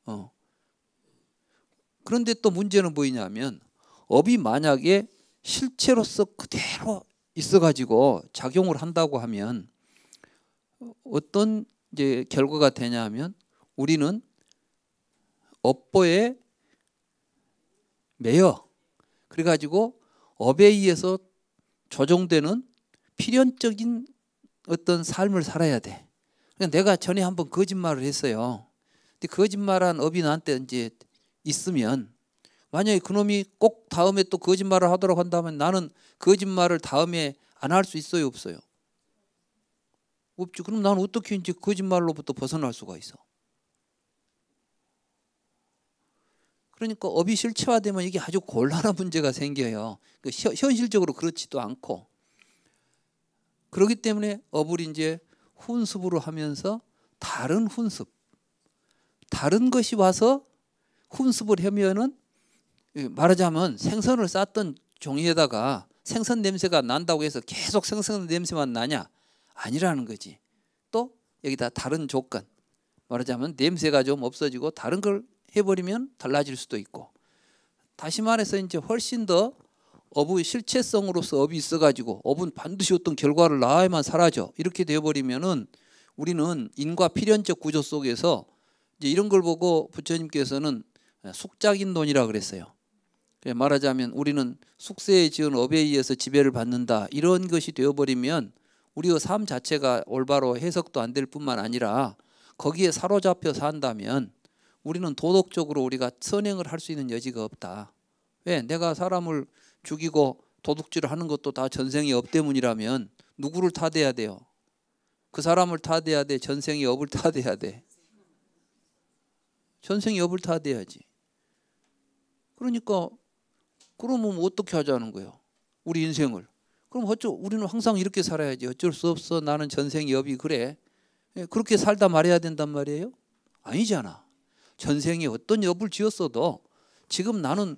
어. 그런데 또 문제는 뭐냐면 업이 만약에 실체로서 그대로 있어가지고 작용을 한다고 하면 어떤 이제 결과가 되냐면 하 우리는 업보에 매여 그래가지고 업에 의해서 조정되는 필연적인 어떤 삶을 살아야 돼. 그러니까 내가 전에 한번 거짓말을 했어요. 근데 거짓말한 업이 나한테 이제 있으면 만약에 그놈이 꼭 다음에 또 거짓말을 하도록 한다면 나는 거짓말을 다음에 안 할 수 있어요 없어요? 없지. 그럼 나는 어떻게 이제 거짓말로부터 벗어날 수가 있어? 그러니까 업이 실체화되면 이게 아주 곤란한 문제가 생겨요. 그러니까 현실적으로 그렇지도 않고 그렇기 때문에 업을 이제 훈습으로 하면서 다른 훈습, 다른 것이 와서 훈습을 하면은 예, 말하자면 생선을 쌌던 종이에다가 생선 냄새가 난다고 해서 계속 생선 냄새만 나냐? 아니라는 거지. 또 여기다 다른 조건 말하자면 냄새가 좀 없어지고 다른 걸 해버리면 달라질 수도 있고 다시 말해서 이제 훨씬 더 업의 실체성으로서 업이 있어가지고 업은 반드시 어떤 결과를 낳아야만 사라져 이렇게 되어버리면은 우리는 인과 필연적 구조 속에서 이제 이런 걸 보고 부처님께서는 예, 숙작인 돈이라 그랬어요. 그러니까 말하자면 우리는 숙세에 지은 업에 의해서 지배를 받는다 이런 것이 되어버리면 우리의 삶 자체가 올바로 해석도 안 될 뿐만 아니라 거기에 사로잡혀 산다면 우리는 도덕적으로 우리가 선행을 할 수 있는 여지가 없다. 왜 내가 사람을 죽이고 도둑질을 하는 것도 다 전생의 업 때문이라면 누구를 타대야 돼요? 그 사람을 타대야 돼. 전생의 업을 타대야 돼. 전생의 업을 타대야지. 그러니까 그러면 어떻게 하자는 거예요? 우리 인생을. 그럼 어쩌 우리는 항상 이렇게 살아야지. 어쩔 수 없어. 나는 전생이 업이 그래. 예, 그렇게 살다 말해야 된단 말이에요? 아니잖아. 전생에 어떤 업을 지었어도 지금 나는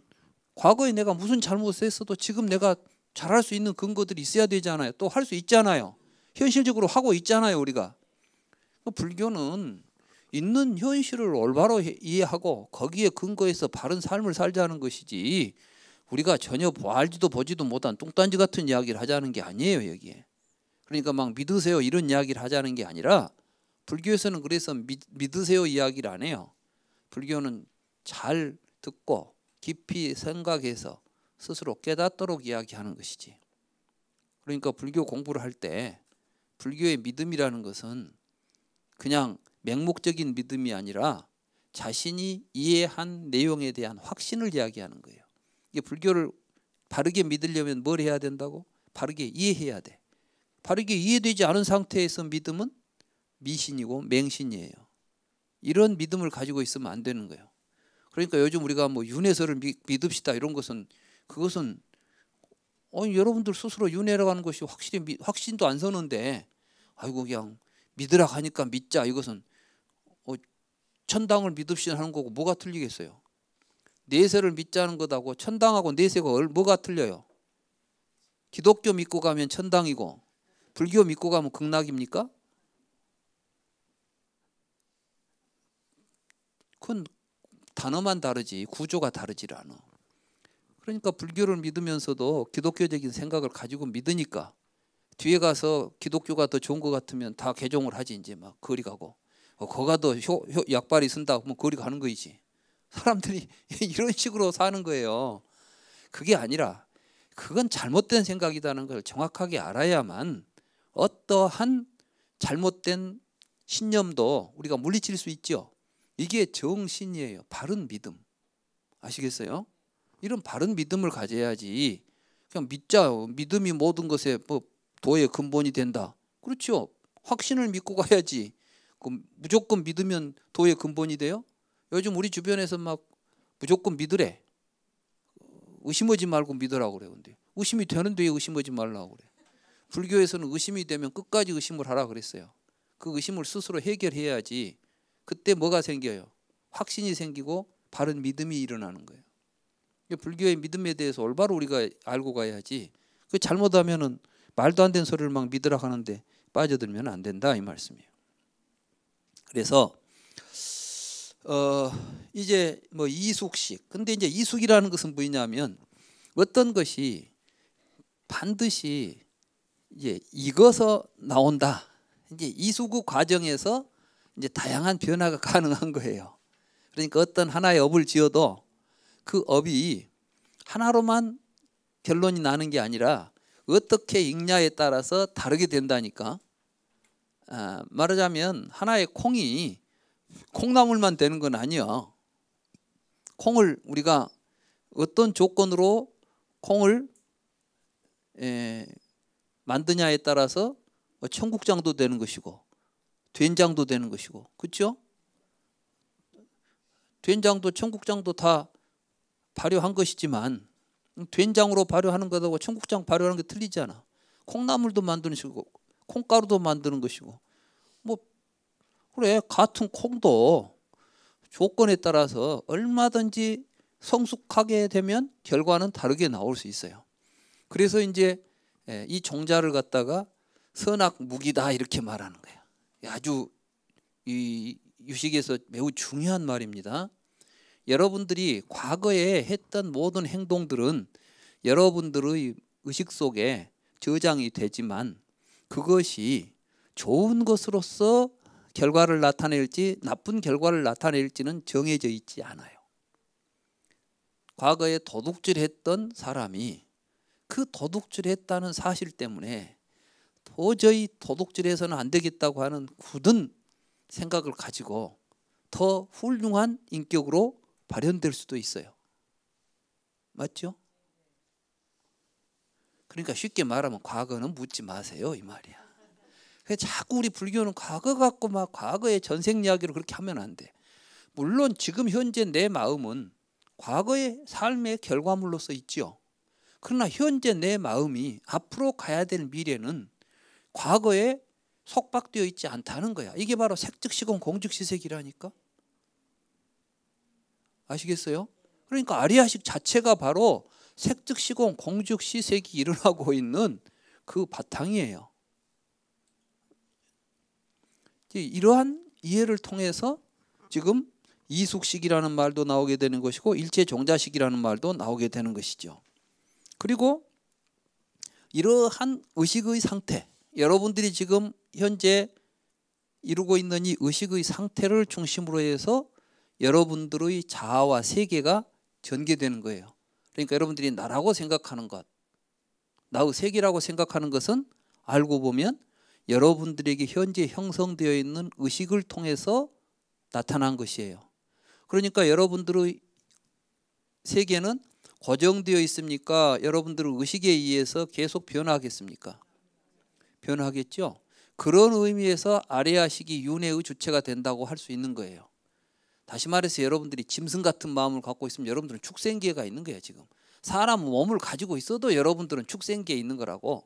과거에 내가 무슨 잘못을 했어도 지금 내가 잘할 수 있는 근거들이 있어야 되잖아요. 또 할 수 있잖아요. 현실적으로 하고 있잖아요, 우리가. 그 불교는 있는 현실을 올바로 이해하고 거기에 근거해서 바른 삶을 살자는 것이지 우리가 전혀 알지도 보지도 못한 뚱딴지 같은 이야기를 하자는 게 아니에요 여기에 그러니까 막 믿으세요 이런 이야기를 하자는 게 아니라 불교에서는 그래서 믿, 믿으세요 이야기를 안 해요 불교는 잘 듣고 깊이 생각해서 스스로 깨닫도록 이야기하는 것이지 그러니까 불교 공부를 할 때 불교의 믿음이라는 것은 그냥 맹목적인 믿음이 아니라 자신이 이해한 내용에 대한 확신을 이야기하는 거예요. 이게 불교를 바르게 믿으려면 뭘 해야 된다고? 바르게 이해해야 돼. 바르게 이해되지 않은 상태에서 믿음은 미신이고 맹신이에요. 이런 믿음을 가지고 있으면 안 되는 거예요. 그러니까 요즘 우리가 뭐 윤회설을 믿읍시다 이런 것은 그것은 어 여러분들 스스로 윤회라고 하는 것이 확실히 미, 확신도 안 서는데 아이고 그냥 믿으라 하니까 믿자 이것은 어, 천당을 믿읍시다 하는 거고 뭐가 틀리겠어요. 내세를 믿자는 것하고 천당하고 내세가 뭐가 틀려요? 기독교 믿고 가면 천당이고 불교 믿고 가면 극락입니까? 그건 단어만 다르지 구조가 다르지 않아. 그러니까 불교를 믿으면서도 기독교적인 생각을 가지고 믿으니까 뒤에 가서 기독교가 더 좋은 것 같으면 다 개종을 하지 이제 막 거리 가고 어, 거가 더 효, 효, 약발이 쓴다 그러면 거리 가는 거이지. 사람들이 이런 식으로 사는 거예요. 그게 아니라 그건 잘못된 생각이라는 걸 정확하게 알아야만 어떠한 잘못된 신념도 우리가 물리칠 수 있죠. 이게 정신이에요. 바른 믿음. 아시겠어요? 이런 바른 믿음을 가져야지. 그냥 믿자. 믿음이 모든 것의 뭐 도의 근본이 된다. 그렇죠. 확신을 믿고 가야지. 그럼 무조건 믿으면 도의 근본이 돼요? 요즘 우리 주변에서 막 무조건 믿으래. 의심하지 말고 믿으라고 그래. 근데 의심이 되는데 의심하지 말라고 그래. 불교에서는 의심이 되면 끝까지 의심을 하라 그랬어요. 그 의심을 스스로 해결해야지 그때 뭐가 생겨요? 확신이 생기고 바른 믿음이 일어나는 거예요. 불교의 믿음에 대해서 올바로 우리가 알고 가야지 그 잘못하면은 말도 안 되는 소리를 막 믿으라 하는데 빠져들면 안 된다 이 말씀이에요. 그래서 어 이제 뭐 이숙식. 근데 이제 이숙이라는 것은 뭐냐면 어떤 것이 반드시 이제 익어서 나온다. 이제 이숙의 과정에서 이제 다양한 변화가 가능한 거예요. 그러니까 어떤 하나의 업을 지어도 그 업이 하나로만 결론이 나는 게 아니라 어떻게 읽냐에 따라서 다르게 된다니까. 아, 말하자면 하나의 콩이 콩나물만 되는 건 아니야. 콩을 우리가 어떤 조건으로 콩을 에, 만드냐에 따라서 뭐 청국장도 되는 것이고 된장도 되는 것이고 그렇죠? 된장도 청국장도 다 발효한 것이지만 된장으로 발효하는 것하고 청국장 발효하는 게 틀리잖아. 콩나물도 만드는 것이고 콩가루도 만드는 것이고 뭐 그래 같은 콩도 조건에 따라서 얼마든지 성숙하게 되면 결과는 다르게 나올 수 있어요. 그래서 이제 예, 이 종자를 갖다가 선악 무기다 이렇게 말하는 거예요. 아주 이 유식에서 매우 중요한 말입니다. 여러분들이 과거에 했던 모든 행동들은 여러분들의 의식 속에 저장이 되지만 그것이 좋은 것으로서 결과를 나타낼지 나쁜 결과를 나타낼지는 정해져 있지 않아요. 과거에 도둑질했던 사람이 그 도둑질했다는 사실 때문에 도저히 도둑질해서는 안 되겠다고 하는 굳은 생각을 가지고 더 훌륭한 인격으로 발현될 수도 있어요. 맞죠? 그러니까 쉽게 말하면 과거는 묻지 마세요 이 말이야. 자꾸 우리 불교는 과거 갖고 막 과거의 전생 이야기로 그렇게 하면 안 돼. 물론 지금 현재 내 마음은 과거의 삶의 결과물로서 있지요. 그러나 현재 내 마음이 앞으로 가야 될 미래는 과거에 속박되어 있지 않다는 거야. 이게 바로 색즉시공 공즉시색이라니까. 아시겠어요? 그러니까 아리아식 자체가 바로 색즉시공 공즉시색이 일어나고 있는 그 바탕이에요. 이러한 이해를 통해서 지금 이숙식이라는 말도 나오게 되는 것이고 일체 종자식이라는 말도 나오게 되는 것이죠. 그리고 이러한 의식의 상태, 여러분들이 지금 현재 이루고 있는 이 의식의 상태를 중심으로 해서 여러분들의 자아와 세계가 전개되는 거예요. 그러니까 여러분들이 나라고 생각하는 것, 나의 세계라고 생각하는 것은 알고 보면 여러분들에게 현재 형성되어 있는 의식을 통해서 나타난 것이에요. 그러니까 여러분들의 세계는 고정되어 있습니까? 여러분들의 의식에 의해서 계속 변화하겠습니까? 변화하겠죠. 그런 의미에서 아래아식이 윤회의 주체가 된다고 할 수 있는 거예요. 다시 말해서 여러분들이 짐승 같은 마음을 갖고 있으면 여러분들은 축생계가 있는 거예요 지금. 사람 몸을 가지고 있어도 여러분들은 축생계에 있는 거라고.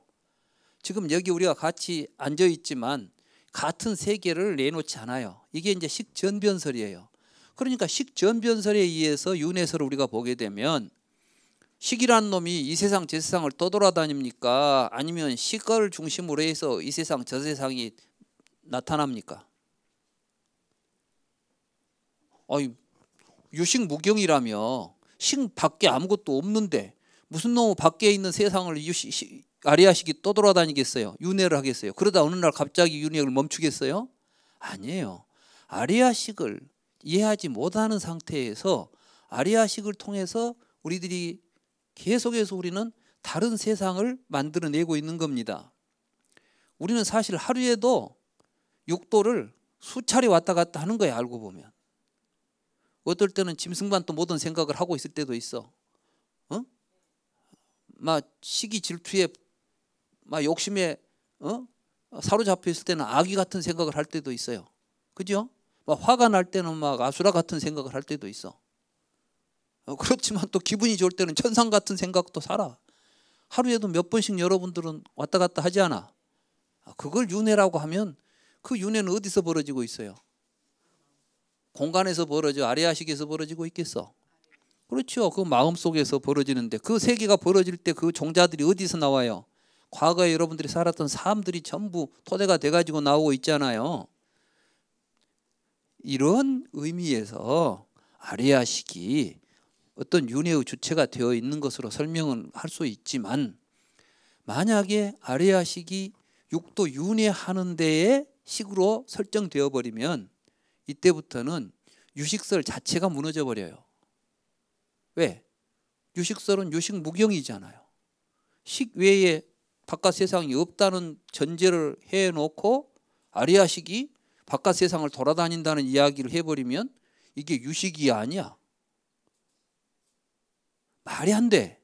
지금 여기 우리가 같이 앉아 있지만 같은 세계를 내놓지 않아요. 이게 이제 식전변설이에요. 그러니까 식전변설에 의해서 윤회설을 우리가 보게 되면 식이란 놈이 이 세상 저 세상을 떠돌아다닙니까? 아니면 식가 중심으로 해서 이 세상 저 세상이 나타납니까? 아니 유식 무경이라며 식 밖에 아무것도 없는데 무슨 놈 밖에 있는 세상을 유식 아리아식이 떠돌아다니겠어요? 윤회를 하겠어요? 그러다 어느 날 갑자기 윤회를 멈추겠어요? 아니에요. 아리아식을 이해하지 못하는 상태에서 아리아식을 통해서 우리들이 계속해서 우리는 다른 세상을 만들어내고 있는 겁니다. 우리는 사실 하루에도 육도를 수차례 왔다 갔다 하는 거예요, 알고 보면. 어떨 때는 짐승만 또 모든 생각을 하고 있을 때도 있어. 어? 막 시기 질투에 막 욕심에 어? 사로잡혀 있을 때는 아기 같은 생각을 할 때도 있어요. 그죠? 막 화가 날 때는 막 아수라 같은 생각을 할 때도 있어. 어, 그렇지만 또 기분이 좋을 때는 천상 같은 생각도 살아. 하루에도 몇 번씩 여러분들은 왔다 갔다 하지 않아. 아, 그걸 윤회라고 하면 그 윤회는 어디서 벌어지고 있어요? 공간에서 벌어져 아리아식에서 벌어지고 있겠어. 그렇죠. 그 마음 속에서 벌어지는데 그 세계가 벌어질 때 그 종자들이 어디서 나와요? 과거에 여러분들이 살았던 삶들이 전부 토대가 돼가지고 나오고 있잖아요. 이런 의미에서 아레아식이 어떤 윤회의 주체가 되어 있는 것으로 설명은 할 수 있지만 만약에 아레아식이 육도 윤회하는 데에 식으로 설정되어 버리면 이때부터는 유식설 자체가 무너져 버려요. 왜? 유식설은 유식 무경이잖아요. 식 외에 바깥 세상이 없다는 전제를 해놓고 아리아식이 바깥 세상을 돌아다닌다는 이야기를 해버리면 이게 유식이 아니야. 말이 안 돼.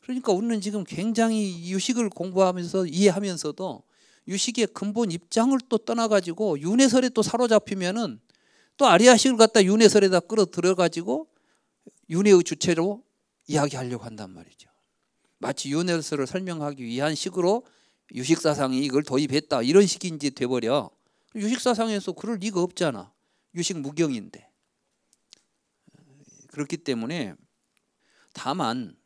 그러니까 우리는 지금 굉장히 유식을 공부하면서 이해하면서도 유식의 근본 입장을 또 떠나가지고 윤회설에 또 사로잡히면은 또 아리아식을 갖다 윤회설에다 끌어들여가지고 윤회의 주체로 이야기하려고 한단 말이죠. 마치 유네스를 설명하기 위한 식으로 유식 사상이 이걸 도입했다 이런 식인지 돼버려. 유식 사상에서 그럴 리가 없잖아. 유식 무경인데. 그렇기 때문에 다만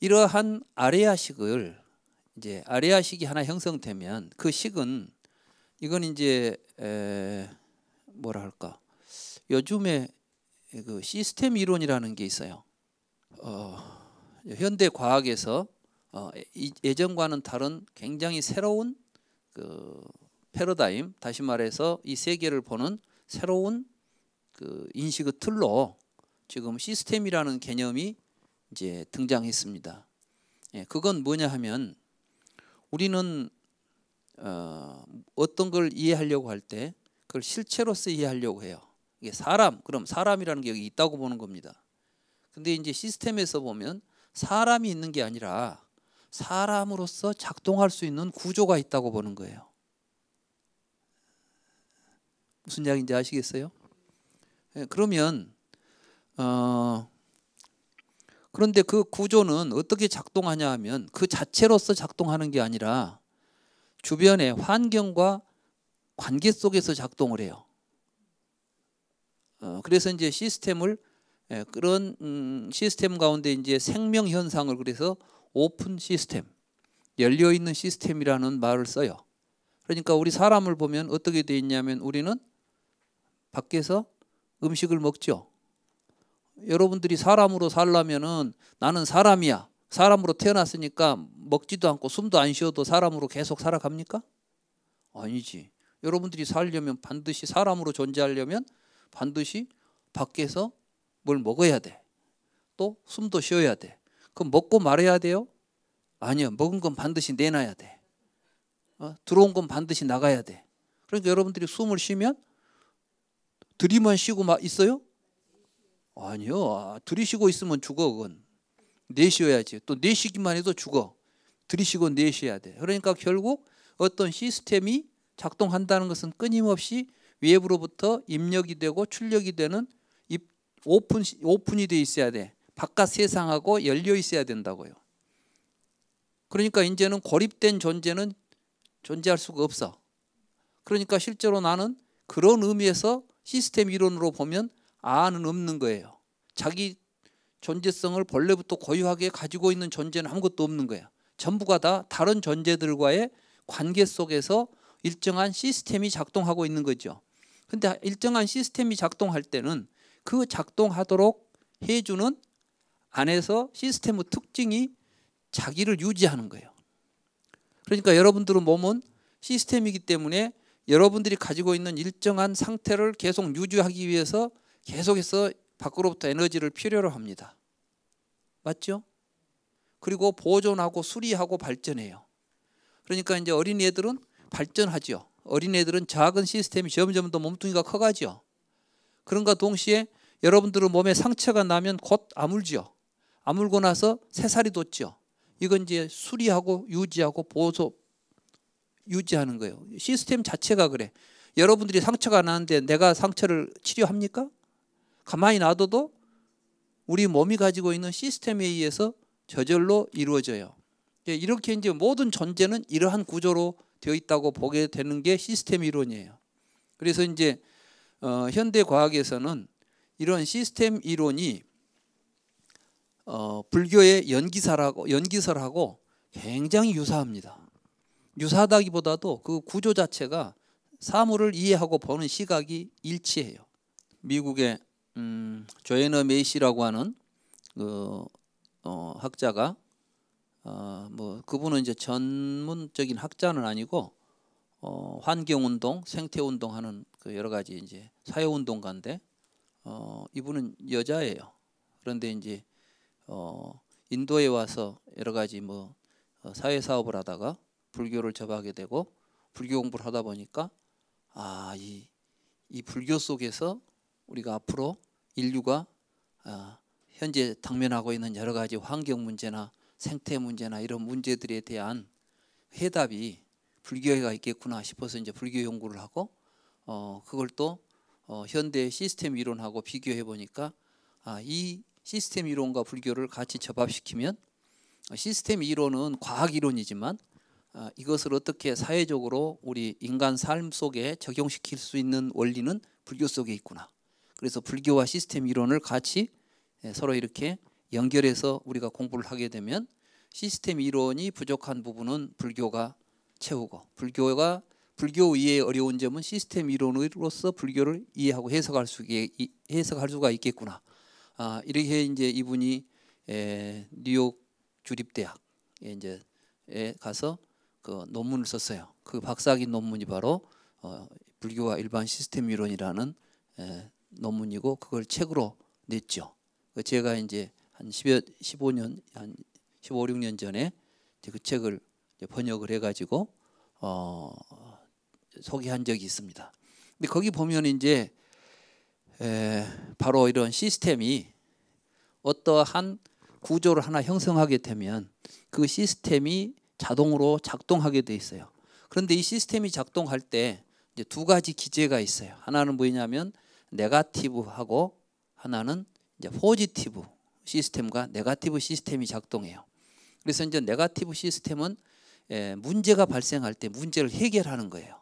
이러한 아레아식을 이제 아레아식이 하나 형성되면 그 식은 이건 이제 뭐라 할까 요즘에 그 시스템 이론이라는 게 있어요. 어 현대 과학에서 어, 예전과는 다른 굉장히 새로운 그 패러다임, 다시 말해서 이 세계를 보는 새로운 그 인식의 틀로 지금 시스템이라는 개념이 이제 등장했습니다. 예, 그건 뭐냐 하면 우리는 어, 어떤 걸 이해하려고 할 때 그걸 실체로서 이해하려고 해요. 이게 사람, 그럼 사람이라는 게 여기 있다고 보는 겁니다. 근데 이제 시스템에서 보면 사람이 있는 게 아니라 사람으로서 작동할 수 있는 구조가 있다고 보는 거예요. 무슨 이야기인지 아시겠어요? 예, 그러면 어 그런데 그 구조는 어떻게 작동하냐 하면 그 자체로서 작동하는 게 아니라 주변의 환경과 관계 속에서 작동을 해요. 어, 그래서 이제 시스템을 예, 그런 음, 시스템 가운데 이제 생명 현상을 그래서 오픈 시스템, 열려 있는 시스템이라는 말을 써요. 그러니까 우리 사람을 보면 어떻게 돼 있냐면 우리는 밖에서 음식을 먹죠. 여러분들이 사람으로 살려면은 나는 사람이야. 사람으로 태어났으니까 먹지도 않고 숨도 안 쉬어도 사람으로 계속 살아갑니까? 아니지. 여러분들이 살려면 반드시 사람으로 존재하려면 반드시 밖에서 뭘 먹어야 돼. 또 숨도 쉬어야 돼. 그럼 먹고 말해야 돼요? 아니요. 먹은 건 반드시 내놔야 돼. 어? 들어온 건 반드시 나가야 돼. 그러니까 여러분들이 숨을 쉬면 들이만 쉬고 막 있어요? 아니요. 들이쉬고 있으면 죽어 그건. 내쉬어야지. 또 내쉬기만 해도 죽어. 들이쉬고 내쉬어야 돼. 그러니까 결국 어떤 시스템이 작동한다는 것은 끊임없이 외부로부터 입력이 되고 출력이 되는 오픈 오픈이 돼 있어야 돼. 바깥 세상하고 열려 있어야 된다고요. 그러니까 이제는 고립된 존재는 존재할 수가 없어. 그러니까 실제로 나는 그런 의미에서 시스템 이론으로 보면 아는 없는 거예요. 자기 존재성을 본래부터 고유하게 가지고 있는 존재는 아무것도 없는 거야. 전부가 다 다른 존재들과의 관계 속에서 일정한 시스템이 작동하고 있는 거죠. 근데 일정한 시스템이 작동할 때는 그 작동하도록 해주는 안에서 시스템의 특징이 자기를 유지하는 거예요. 그러니까 여러분들의 몸은 시스템이기 때문에 여러분들이 가지고 있는 일정한 상태를 계속 유지하기 위해서 계속해서 밖으로부터 에너지를 필요로 합니다. 맞죠? 그리고 보존하고 수리하고 발전해요. 그러니까 이제 어린애들은 발전하죠. 어린애들은 작은 시스템이 점점 더 몸뚱이가 커가죠. 그런가 동시에 여러분들은 몸에 상처가 나면 곧 아물지요. 아물고 나서 새살이 돋지요. 이건 이제 수리하고 유지하고 보소 유지하는 거예요. 시스템 자체가 그래. 여러분들이 상처가 나는데 내가 상처를 치료합니까? 가만히 놔둬도 우리 몸이 가지고 있는 시스템에 의해서 저절로 이루어져요. 예, 이렇게 이제 모든 존재는 이러한 구조로 되어 있다고 보게 되는 게 시스템 이론이에요. 그래서 이제 어, 현대 과학에서는 이런 시스템 이론이 어, 불교의 연기사라고 연기설하고 굉장히 유사합니다. 유사하다기보다도 그 구조 자체가 사물을 이해하고 보는 시각이 일치해요. 미국의 음, 조에너 메이시라고 하는 그, 어, 학자가 어, 뭐 그분은 이제 전문적인 학자는 아니고 어, 환경운동, 생태운동하는 그 여러 가지 이제 사회운동가인데 어, 이분은 여자예요. 그런데 이제 어, 인도에 와서 여러 가지 뭐 어, 사회 사업을 하다가 불교를 접하게 되고 불교 공부를 하다 보니까 아 이 이 불교 속에서 우리가 앞으로 인류가 아, 현재 당면하고 있는 여러 가지 환경 문제나 생태 문제나 이런 문제들에 대한 해답이 불교에가 있겠구나 싶어서 이제 불교 연구를 하고 어 그걸 또 어, 현대 시스템 이론하고 비교해 보니까 아, 이 시스템 이론과 불교를 같이 접합시키면 어, 시스템 이론은 과학 이론이지만 아, 이것을 어떻게 사회적으로 우리 인간 삶 속에 적용시킬 수 있는 원리는 불교 속에 있구나. 그래서 불교와 시스템 이론을 같이 예, 서로 이렇게 연결해서 우리가 공부를 하게 되면 시스템 이론이 부족한 부분은 불교가 채우고 불교가 불교 이해의 어려운 점은 시스템 이론으로서 불교를 이해하고 해석할 수 해석할 수가 있겠구나. 아, 이렇게 이제 이분이 에, 뉴욕 주립대학에 이제 에 가서 그 논문을 썼어요. 그 박사학위 논문이 바로 어, 불교와 일반 시스템 이론이라는 에, 논문이고 그걸 책으로 냈죠. 그 제가 이제 한1 10여, 5년 한 15, 16년 전에 그 책을 번역을 해가지고 어, 소개한 적이 있습니다. 근데 거기 보면 이제 바로 이런 시스템이 어떠한 구조를 하나 형성하게 되면 그 시스템이 자동으로 작동하게 돼 있어요. 그런데 이 시스템이 작동할 때 이제 두 가지 기제가 있어요. 하나는 뭐냐면 네가티브하고 하나는 이제 포지티브 시스템과 네가티브 시스템이 작동해요. 그래서 이제 네가티브 시스템은 문제가 발생할 때 문제를 해결하는 거예요.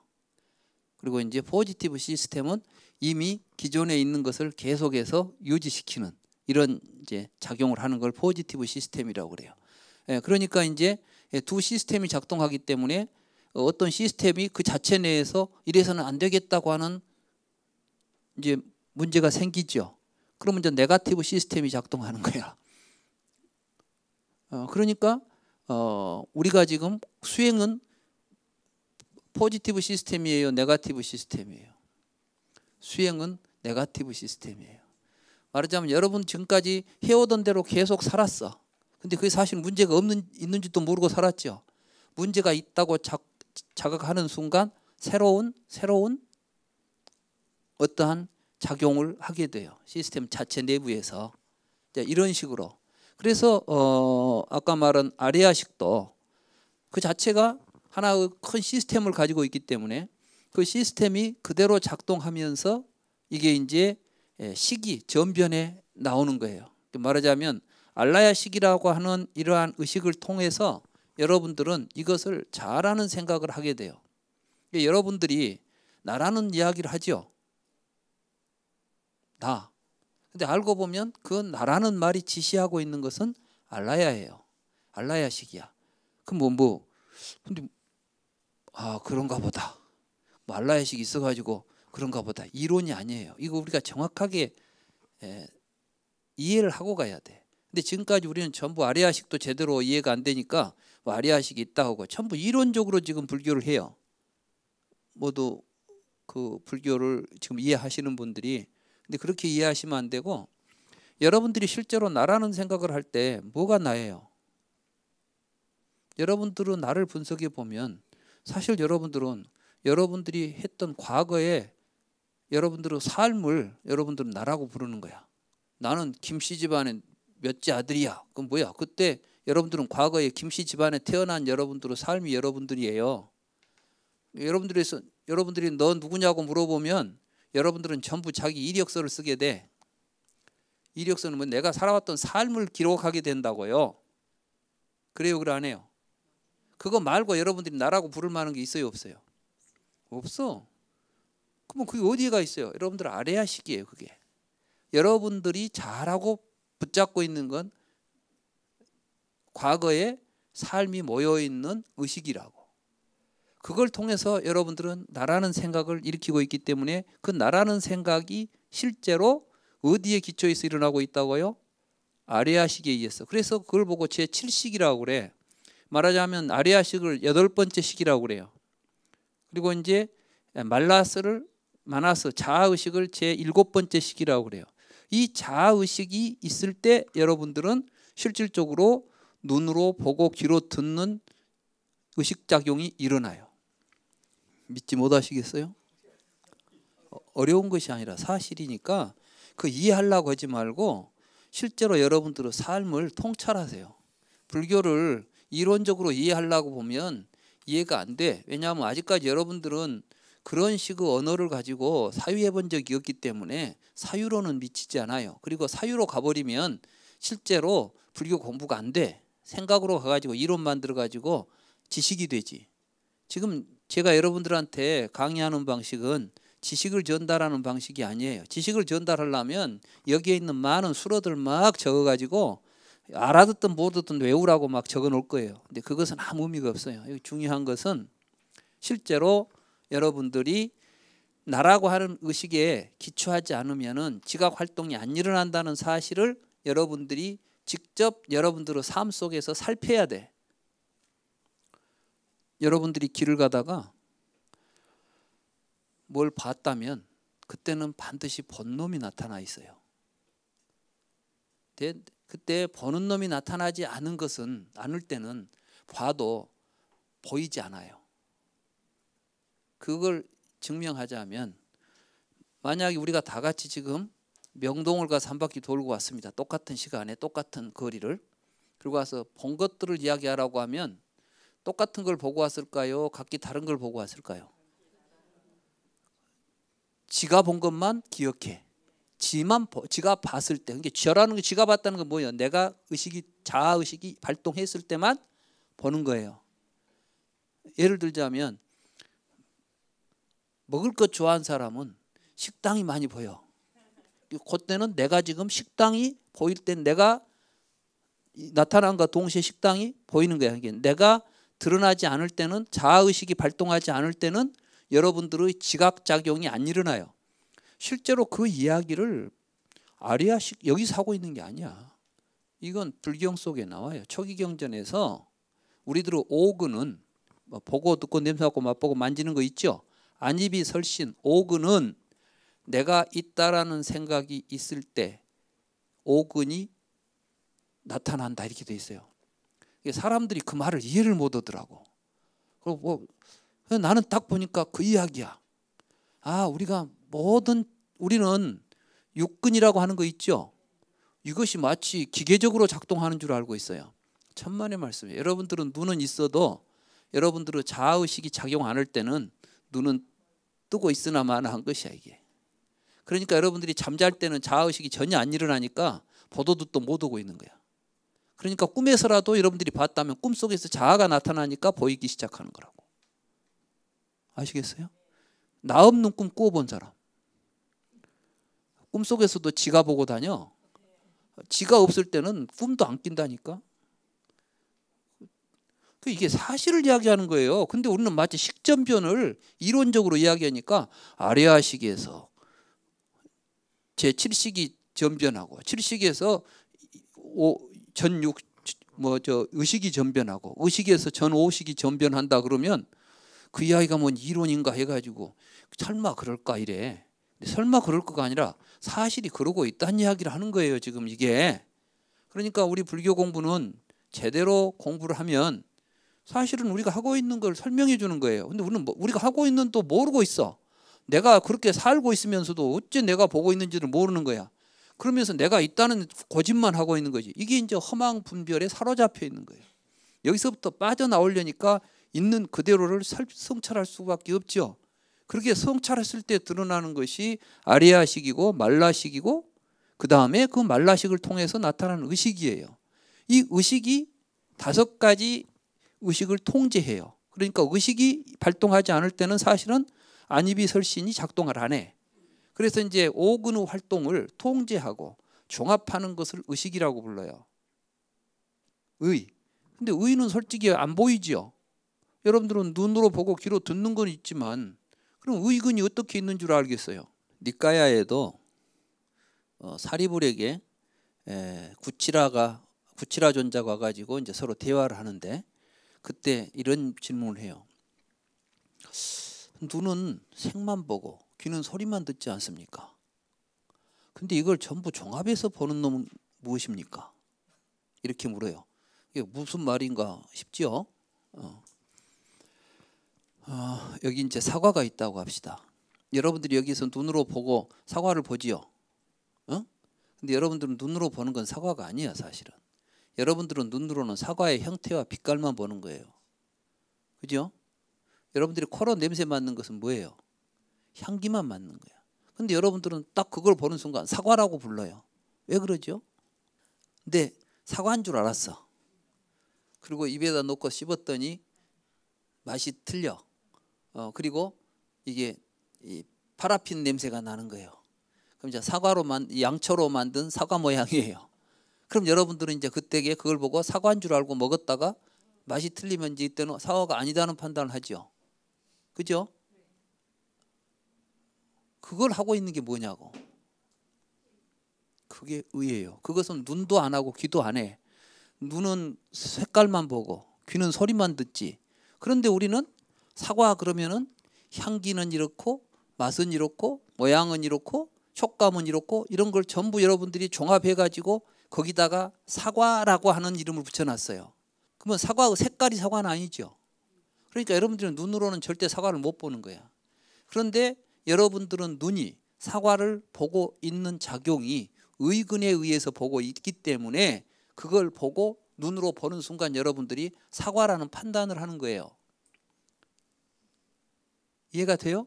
그리고 이제 포지티브 시스템은 이미 기존에 있는 것을 계속해서 유지시키는 이런 이제 작용을 하는 걸 포지티브 시스템이라고 그래요. 예, 그러니까 이제 예, 두 시스템이 작동하기 때문에 어, 어떤 시스템이 그 자체 내에서 이래서는 안 되겠다고 하는 이제 문제가 생기죠. 그러면 이제 네가티브 시스템이 작동하는 거야. 어, 그러니까 어, 우리가 지금 수행은 포지티브 시스템이에요? 네가티브 시스템이에요? 수행은 네가티브 시스템이에요. 말하자면 여러분 지금까지 해오던 대로 계속 살았어. 근데 그게 사실 문제가 없는 있는지도 모르고 살았죠. 문제가 있다고 자, 자각하는 순간 새로운 새로운 어떠한 작용을 하게 돼요. 시스템 자체 내부에서 이런 식으로. 그래서 어, 아까 말한 아레아식도 그 자체가 하나의 큰 시스템을 가지고 있기 때문에 그 시스템이 그대로 작동하면서 이게 이제 예, 시기 전변에 나오는 거예요. 그러니까 말하자면 알라야 시기라고 하는 이러한 의식을 통해서 여러분들은 이것을 잘하는 생각을 하게 돼요. 그러니까 여러분들이 나라는 이야기를 하죠. 나. 근데 알고 보면 그 나라는 말이 지시하고 있는 것은 알라야예요. 알라야시기야 그럼 뭐, 뭐 근데 아 그런가 보다 말라야식 이 있어가지고 그런가 보다 이론이 아니에요. 이거 우리가 정확하게 예, 이해를 하고 가야 돼. 근데 지금까지 우리는 전부 아리아식도 제대로 이해가 안 되니까 뭐 아리아식이 있다 하고 전부 이론적으로 지금 불교를 해요. 모두 그 불교를 지금 이해하시는 분들이 근데 그렇게 이해하시면 안 되고 여러분들이 실제로 나라는 생각을 할 때 뭐가 나예요? 여러분들은 나를 분석해 보면 사실 여러분들은 여러분들이 했던 과거에 여러분들의 삶을 여러분들은 나라고 부르는 거야. 나는 김씨 집안의 몇째 아들이야. 그럼 뭐야? 그때 여러분들은 과거에 김씨 집안에 태어난 여러분들의 삶이 여러분들이에요. 여러분들에서 여러분들이 너 누구냐고 물어보면 여러분들은 전부 자기 이력서를 쓰게 돼. 이력서는 뭐 내가 살아왔던 삶을 기록하게 된다고요. 그래요, 그러네요. 그거 말고 여러분들이 나라고 부를 만한 게 있어요 없어요? 없어. 그러 그게 어디가 있어요? 여러분들 아래야 시기예요 그게. 여러분들이 잘하고 붙잡고 있는 건 과거에 삶이 모여 있는 의식이라고. 그걸 통해서 여러분들은 나라는 생각을 일으키고 있기 때문에 그 나라는 생각이 실제로 어디에 기초해서 일어나고 있다고요? 아레아식에 의해서. 그래서 그걸 보고 제7식이라고 그래. 말하자면 아리아식을 여덟 번째 식이라고 그래요. 그리고 이제 말라스를 마나서 자아의식을 제 일곱 번째 식이라고 그래요. 이 자아의식이 있을 때 여러분들은 실질적으로 눈으로 보고 귀로 듣는 의식작용이 일어나요. 믿지 못하시겠어요? 어, 어려운 것이 아니라 사실이니까 그 이해하려고 하지 말고 실제로 여러분들의 삶을 통찰하세요. 불교를 이론적으로 이해하려고 보면 이해가 안 돼. 왜냐하면 아직까지 여러분들은 그런 식의 언어를 가지고 사유해 본 적이 없기 때문에 사유로는 미치지 않아요. 그리고 사유로 가버리면 실제로 불교 공부가 안 돼. 생각으로 가가지고 이론만 들어가지고 지식이 되지. 지금 제가 여러분들한테 강의하는 방식은 지식을 전달하는 방식이 아니에요. 지식을 전달하려면 여기에 있는 많은 수로들 막 적어가지고 알아듣든 못듣든 외우라고 막 적어 놓을 거예요. 근데 그것은 아무 의미가 없어요. 중요한 것은 실제로 여러분들이 나라고 하는 의식에 기초하지 않으면은 지각 활동이 안 일어난다는 사실을 여러분들이 직접 여러분들의 삶 속에서 살펴야 돼. 여러분들이 길을 가다가 뭘 봤다면 그때는 반드시 본놈이 나타나 있어요. 그때 보는 놈이 나타나지 않은 것은 않을 때는 봐도 보이지 않아요. 그걸 증명하자면 만약에 우리가 다 같이 지금 명동을 가서 한 바퀴 돌고 왔습니다. 똑같은 시간에 똑같은 거리를 그리고 와서 본 것들을 이야기하라고 하면 똑같은 걸 보고 왔을까요? 각기 다른 걸 보고 왔을까요? 지가 본 것만 기억해. 지만 지가 봤을 때 그러니까 저라는 게 지가 봤다는 건 뭐예요? 내가 의식이 자아 의식이 발동했을 때만 보는 거예요. 예를 들자면 먹을 것 좋아하는 사람은 식당이 많이 보여. 그때는 내가 지금 식당이 보일 땐 내가 나타난과 동시에 식당이 보이는 거야. 그러 그러니까 내가 드러나지 않을 때는 자아의식이 발동하지 않을 때는 여러분들의 지각작용이 안 일어나요. 실제로 그 이야기를 아리아식 여기서 하고 있는 게 아니야. 이건 불경 속에 나와요. 초기 경전에서 우리들은 오근은 뭐 보고 듣고 냄새 맡고 맛보고 만지는 거 있죠. 안입이 설신 오근은 내가 있다라는 생각이 있을 때 오근이 나타난다 이렇게 돼 있어요. 사람들이 그 말을 이해를 못 하더라고. 그리고 뭐 나는 딱 보니까 그 이야기야. 아 우리가 모든 우리는 육근이라고 하는 거 있죠. 이것이 마치 기계적으로 작동하는 줄 알고 있어요. 천만의 말씀이에요. 여러분들은 눈은 있어도 여러분들은 자아의식이 작용 안 할 때는 눈은 뜨고 있으나마나한 것이야 이게. 그러니까 여러분들이 잠잘 때는 자아의식이 전혀 안 일어나니까 보도도 또 못 오고 있는 거야. 그러니까 꿈에서라도 여러분들이 봤다면 꿈속에서 자아가 나타나니까 보이기 시작하는 거라고. 아시겠어요? 나 없는 꿈 꾸어본 사람. 꿈속에서도 지가 보고 다녀. 지가 없을 때는 꿈도 안 낀다니까. 그 이게 사실을 이야기하는 거예요. 근데 우리는 마치 식전변을 이론적으로 이야기하니까 아래아 시기에서 제 7식이 전변하고 7식에서 전육뭐 저 의식이 전변하고 의식에서 전오식이 전변한다 그러면 그 이야기가 뭔 이론인가 해가지고 설마 그럴까 이래. 설마 그럴 거가 아니라 사실이 그러고 있다는 이야기를 하는 거예요. 지금 이게. 그러니까 우리 불교 공부는 제대로 공부를 하면 사실은 우리가 하고 있는 걸 설명해 주는 거예요. 근데 우리는 뭐, 우리가 하고 있는 또 모르고 있어. 내가 그렇게 살고 있으면서도 어째 내가 보고 있는지를 모르는 거야. 그러면서 내가 있다는 거짓만 하고 있는 거지. 이게 이제 허망 분별에 사로잡혀 있는 거예요. 여기서부터 빠져나오려니까 있는 그대로를 성찰할 수밖에 없죠. 그렇게 성찰했을 때 드러나는 것이 아리아식이고 말라식이고 그 다음에 그 말라식을 통해서 나타나는 의식이에요. 이 의식이 다섯 가지 의식을 통제해요. 그러니까 의식이 발동하지 않을 때는 사실은 안이비설신이 작동을 안 해. 그래서 이제 오근의 활동을 통제하고 종합하는 것을 의식이라고 불러요. 의. 근데 의는 솔직히 안 보이지요. 여러분들은 눈으로 보고 귀로 듣는 건 있지만 그럼 의근이 어떻게 있는 줄 알겠어요? 니까야에도 어, 사리불에게 에, 구치라가 구치라 존자가 가지고 이제 서로 대화를 하는데 그때 이런 질문을 해요. 눈은 색만 보고 귀는 소리만 듣지 않습니까? 근데 이걸 전부 종합해서 보는 놈은 무엇입니까? 이렇게 물어요. 이게 무슨 말인가 싶지요? 어. 어, 여기 이제 사과가 있다고 합시다. 여러분들이 여기서 눈으로 보고 사과를 보지요. 어? 근데 여러분들은 눈으로 보는 건 사과가 아니야 사실은. 여러분들은 눈으로는 사과의 형태와 빛깔만 보는 거예요. 그죠? 여러분들이 코로 냄새 맡는 것은 뭐예요? 향기만 맡는 거야. 근데 여러분들은 딱 그걸 보는 순간 사과라고 불러요. 왜 그러죠? 근데 사과인 줄 알았어. 그리고 입에다 넣고 씹었더니 맛이 틀려. 어, 그리고 이게 파라핀 냄새가 나는 거예요. 그럼 이제 사과로 만 양초로 만든 사과 모양이에요. 그럼 여러분들은 이제 그때 그걸 보고 사과인 줄 알고 먹었다가 맛이 틀리면 이제 이때는 사과가 아니다는 판단을 하죠. 그죠? 그걸 하고 있는 게 뭐냐고. 그게 의예요. 그것은 눈도 안 하고 귀도 안 해. 눈은 색깔만 보고 귀는 소리만 듣지. 그런데 우리는 사과 그러면은 향기는 이렇고 맛은 이렇고 모양은 이렇고 촉감은 이렇고 이런 걸 전부 여러분들이 종합해 가지고 거기다가 사과라고 하는 이름을 붙여놨어요. 그러면 사과 색깔이 사과는 아니죠. 그러니까 여러분들은 눈으로는 절대 사과를 못 보는 거야. 그런데 여러분들은 눈이 사과를 보고 있는 작용이 의근에 의해서 보고 있기 때문에 그걸 보고 눈으로 보는 순간 여러분들이 사과라는 판단을 하는 거예요. 이해가 돼요?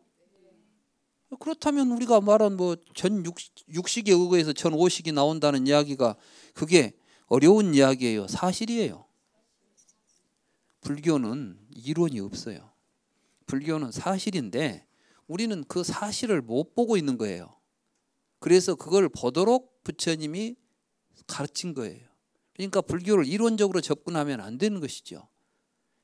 그렇다면 우리가 말한 뭐 전 육식에 의거해서 전 오식이 나온다는 이야기가 그게 어려운 이야기예요. 사실이에요. 불교는 이론이 없어요. 불교는 사실인데 우리는 그 사실을 못 보고 있는 거예요. 그래서 그걸 보도록 부처님이 가르친 거예요. 그러니까 불교를 이론적으로 접근하면 안 되는 것이죠.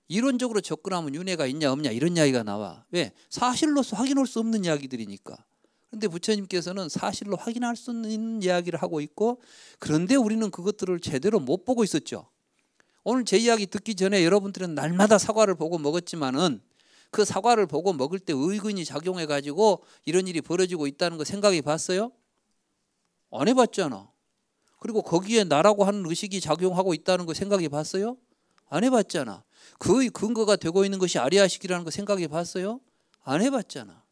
이론적으로 접근하면 윤회가 있냐 없냐 이런 이야기가 나와. 왜? 사실로서 확인할 수 없는 이야기들이니까. 그런데 부처님께서는 사실로 확인할 수 있는 이야기를 하고 있고 그런데 우리는 그것들을 제대로 못 보고 있었죠. 오늘 제 이야기 듣기 전에 여러분들은 날마다 사과를 보고 먹었지만은 그 사과를 보고 먹을 때 의근이 작용해 가지고 이런 일이 벌어지고 있다는 거 생각해 봤어요? 안 해봤잖아. 그리고 거기에 나라고 하는 의식이 작용하고 있다는 거 생각해 봤어요? 안 해봤잖아. 그 근거가 되고 있는 것이 아리아식이라는 거 생각해 봤어요? 안 해봤잖아.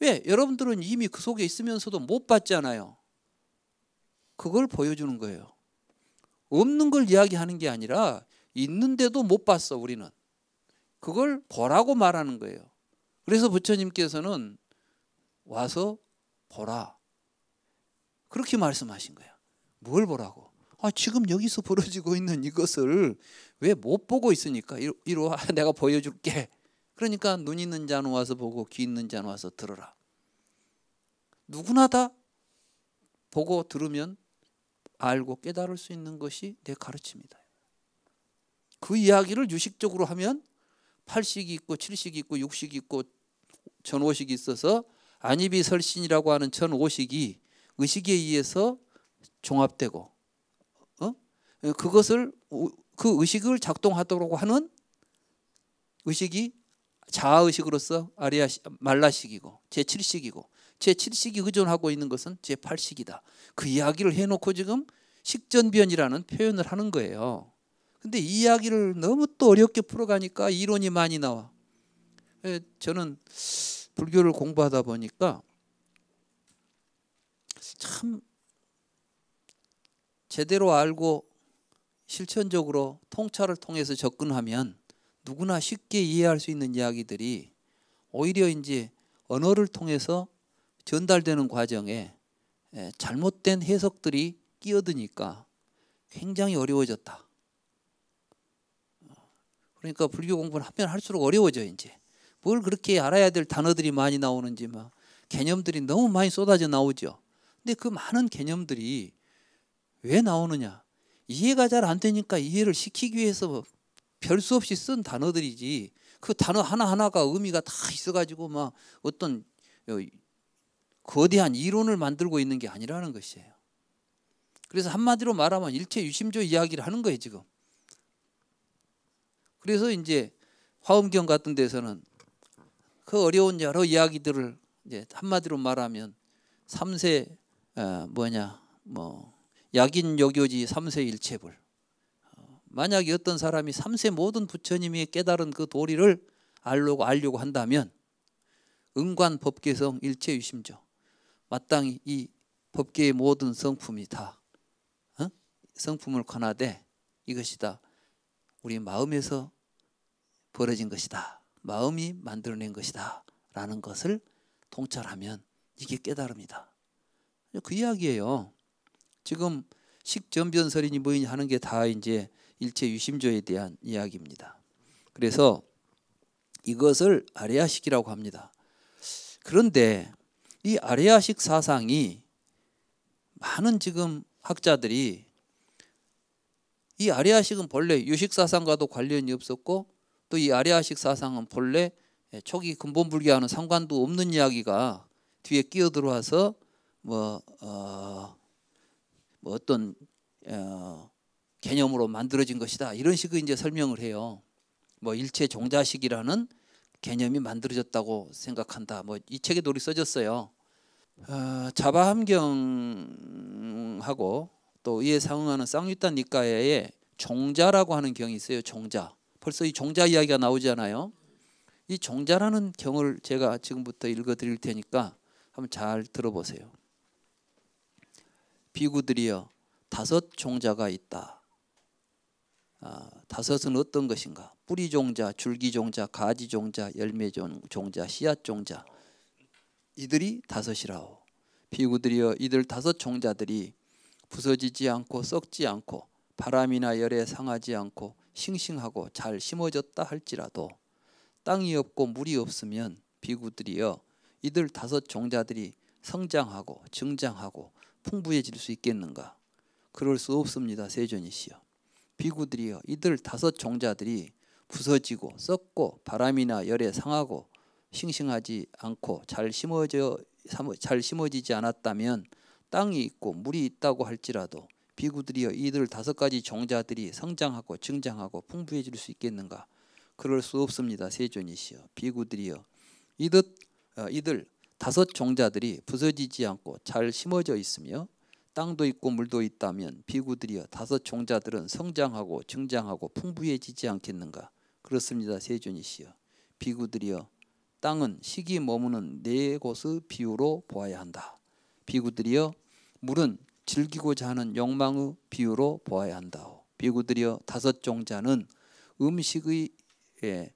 왜? 여러분들은 이미 그 속에 있으면서도 못 봤잖아요. 그걸 보여주는 거예요. 없는 걸 이야기하는 게 아니라 있는데도 못 봤어 우리는. 그걸 보라고 말하는 거예요. 그래서 부처님께서는 와서 보라. 그렇게 말씀하신 거예요. 뭘 보라고? 아, 지금 여기서 벌어지고 있는 이것을 왜못 보고 있으니까 이로, 이로 아, 내가 보여줄게. 그러니까 눈 있는 자는 와서 보고 귀 있는 자는 와서 들어라. 누구나 다 보고 들으면 알고 깨달을 수 있는 것이 내 가르침이다. 그 이야기를 유식적으로 하면 8식이 있고 7식이 있고 6식이 있고 전오식이 있어서 안입이 설신이라고 하는 전오식이 의식에 의해서 종합되고 어? 그것을 그 의식을 작동하도록 하는 의식이 자아의식으로서 아리아 말라식이고 제7식이고 제7식이 의존하고 있는 것은 제8식이다. 그 이야기를 해놓고 지금 식전변이라는 표현을 하는 거예요. 근데 이 이야기를 너무 또 어렵게 풀어가니까 이론이 많이 나와. 예, 저는 불교를 공부하다 보니까 참 제대로 알고 실천적으로 통찰을 통해서 접근하면 누구나 쉽게 이해할 수 있는 이야기들이 오히려 이제 언어를 통해서 전달되는 과정에 잘못된 해석들이 끼어드니까 굉장히 어려워졌다. 그러니까 불교 공부를 하면 할수록 어려워져 이제 뭘 그렇게 알아야 될 단어들이 많이 나오는지 막 개념들이 너무 많이 쏟아져 나오죠. 근데 그 많은 개념들이 왜 나오느냐? 이해가 잘 안 되니까 이해를 시키기 위해서 별 수 없이 쓴 단어들이지 그 단어 하나하나가 의미가 다 있어가지고 막 어떤 어, 거대한 이론을 만들고 있는 게 아니라는 것이에요. 그래서 한마디로 말하면 일체 유심조 이야기를 하는 거예요, 지금. 그래서 이제 화엄경 같은 데서는 그 어려운 여러 이야기들을 이제 한마디로 말하면 삼세 어, 뭐냐 뭐 약인 여교지 삼세 일체불. 만약에 어떤 사람이 삼세 모든 부처님이 깨달은 그 도리를 알려고 알려고 한다면 은관 법계성 일체 유심조 마땅히 이 법계의 모든 성품이 다 어? 성품을 관하되 이것이 다 우리 마음에서 벌어진 것이다. 마음이 만들어낸 것이다. 라는 것을 통찰하면 이게 깨달음이다. 그 이야기예요. 지금 식전변설이니 뭐니 하는 게 다 이제 일체 유심조에 대한 이야기입니다. 그래서 이것을 아레아식이라고 합니다. 그런데 이 아레아식 사상이 많은 지금 학자들이 이 아레아식은 본래 유식 사상과도 관련이 없었고 또 이 아레아식 사상은 본래 초기 근본 불교와는 상관도 없는 이야기가 뒤에 끼어들어와서 뭐 어, 뭐 어떤 어, 개념으로 만들어진 것이다 이런 식의 이제 설명을 해요. 뭐 일체 종자식이라는 개념이 만들어졌다고 생각한다. 뭐 이 책에 도리 써졌어요. 어, 자바 함경하고 또 이에 상응하는 쌍유탄 니까에 종자라고 하는 경이 있어요. 종자. 벌써 이 종자 이야기가 나오잖아요. 이 종자라는 경을 제가 지금부터 읽어드릴 테니까 한번 잘 들어보세요. 비구들이여 다섯 종자가 있다. 아, 다섯은 어떤 것인가? 뿌리 종자, 줄기 종자, 가지 종자, 열매 종자, 씨앗 종자 이들이 다섯이라오. 비구들이여 이들 다섯 종자들이 부서지지 않고 썩지 않고 바람이나 열에 상하지 않고 싱싱하고 잘 심어졌다 할지라도 땅이 없고 물이 없으면 비구들이여 이들 다섯 종자들이 성장하고 증장하고 풍부해질 수 있겠는가? 그럴 수 없습니다. 세존이시여. 비구들이여 이들 다섯 종자들이 부서지고 썩고 바람이나 열에 상하고 싱싱하지 않고 잘 심어져 잘 심어지지 않았다면 땅이 있고 물이 있다고 할지라도 비구들이여 이들 다섯 가지 종자들이 성장하고 증장하고 풍부해질 수 있겠는가? 그럴 수 없습니다. 세존이시여. 비구들이여 이듯 어, 이들 다섯 종자들이 부서지지 않고 잘 심어져 있으며 땅도 있고 물도 있다면 비구들이여 다섯 종자들은 성장하고 증장하고 풍부해지지 않겠는가 그렇습니다 세존이시여 비구들이여 땅은 식이 머무는 네 곳의 비유로 보아야 한다 비구들이여 물은 즐기고자 하는 욕망의 비유로 보아야 한다오 비구들이여 다섯 종자는 음식의 예,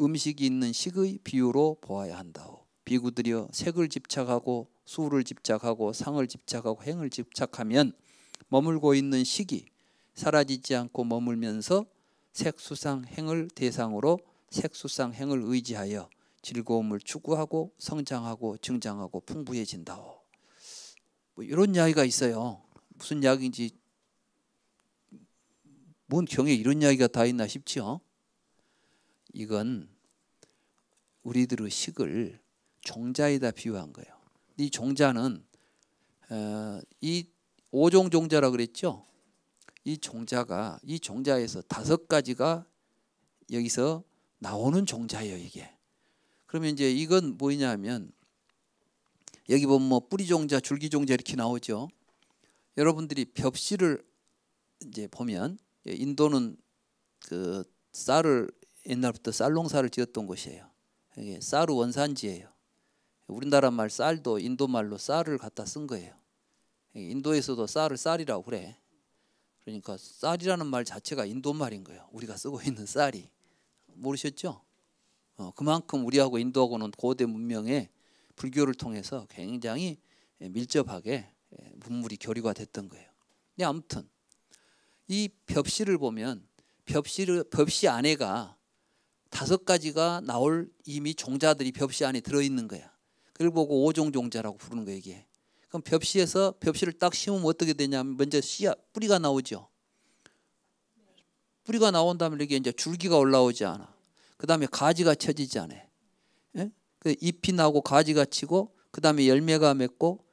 음식이 있는 식의 비유로 보아야 한다오 비구들이여 색을 집착하고 수를 집착하고 상을 집착하고 행을 집착하면 머물고 있는 시기 사라지지 않고 머물면서 색수상 행을 대상으로 색수상 행을 의지하여 즐거움을 추구하고 성장하고 증장하고 풍부해진다뭐 이런 이야기가 있어요. 무슨 이야기인지 뭔 경에 이런 이야기가 다 있나 싶지요. 이건 우리들의 식을 종자에다 비유한 거예요. 이 종자는 어, 이 오종 종자라 그랬죠. 이 종자가 이 종자에서 다섯 가지가 여기서 나오는 종자예요 이게. 그러면 이제 이건 뭐냐면 여기 보면 뭐 뿌리 종자, 줄기 종자 이렇게 나오죠. 여러분들이 벽씨를 이제 보면 인도는 그 쌀을 옛날부터 쌀농사를 지었던 곳이에요. 이게 쌀 원산지예요. 우리나라 말 쌀도 인도 말로 쌀을 갖다 쓴 거예요. 인도에서도 쌀을 쌀이라고 그래. 그러니까 쌀이라는 말 자체가 인도 말인 거예요. 우리가 쓰고 있는 쌀이 모르셨죠? 어, 그만큼 우리하고 인도하고는 고대 문명의 불교를 통해서 굉장히 밀접하게 예, 문물이 교류가 됐던 거예요. 근데 네, 아무튼 이 벽시를 보면 벽시를 벽시 안에가 다섯 가지가 나올 이미 종자들이 벽시 안에 들어 있는 거야. 그걸 보고 오종종자라고 부르는 거예요 이게. 그럼 벽시에서 벽시를 딱 심으면 어떻게 되냐면 먼저 씨앗 뿌리가 나오죠. 뿌리가 나온 다음에 이게 이제 줄기가 올라오지 않아. 그 다음에 가지가 쳐지지 않아. 예? 그 잎이 나고 가지가 치고 그 다음에 열매가 맺고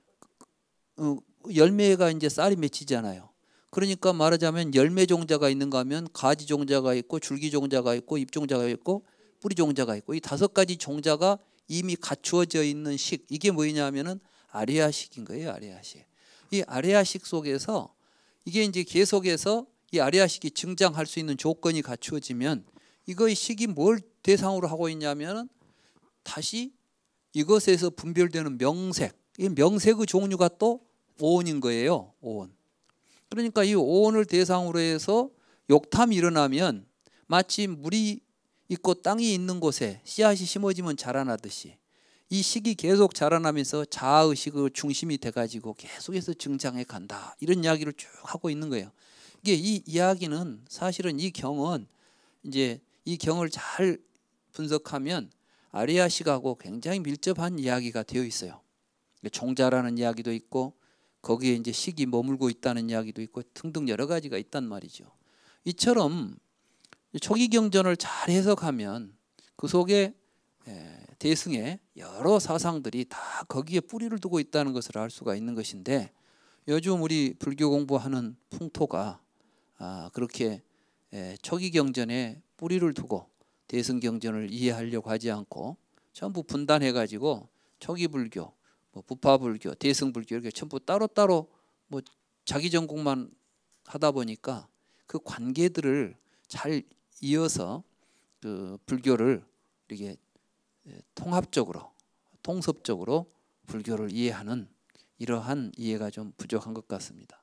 어, 열매가 이제 쌀이 맺히잖아요. 그러니까 말하자면 열매 종자가 있는가 하면 가지 종자가 있고 줄기 종자가 있고 잎 종자가 있고 뿌리 종자가 있고 이 다섯 가지 종자가 이미 갖추어져 있는 식 이게 뭐냐면은 아리아식인 거예요. 아리아식. 이 아리아식 속에서 이게 이제 계속해서 이 아리아식이 증장할 수 있는 조건이 갖추어지면 이거의 식이 뭘 대상으로 하고 있냐면은 다시 이것에서 분별되는 명색. 이 명색의 종류가 또 오온인 거예요. 오온. 그러니까 이 오온을 대상으로 해서 욕탐이 일어나면 마치 물이 있고 땅이 있는 곳에 씨앗이 심어지면 자라나듯이 이 식이 계속 자라나면서 자아의식의 중심이 돼가지고 계속해서 증장해 간다. 이런 이야기를 쭉 하고 있는 거예요. 이게 이 이야기는 사실은 이 경은 이제 이 경을 잘 분석하면 아리아식하고 굉장히 밀접한 이야기가 되어 있어요. 종자라는 이야기도 있고 거기에 이제 식이 머물고 있다는 이야기도 있고 등등 여러 가지가 있단 말이죠. 이처럼 초기 경전을 잘 해석하면 그 속에 예, 대승의 여러 사상들이 다 거기에 뿌리를 두고 있다는 것을 알 수가 있는 것인데 요즘 우리 불교 공부하는 풍토가 아, 그렇게 예, 초기 경전에 뿌리를 두고 대승 경전을 이해하려고 하지 않고 전부 분단해 가지고 초기 불교, 뭐 부파 불교, 대승 불교 이렇게 전부 따로 따로 뭐 자기 전공만 하다 보니까 그 관계들을 잘 이어서 그 불교를 이렇게 예, 통합적으로 통섭적으로 불교를 이해하는 이러한 이해가 좀 부족한 것 같습니다.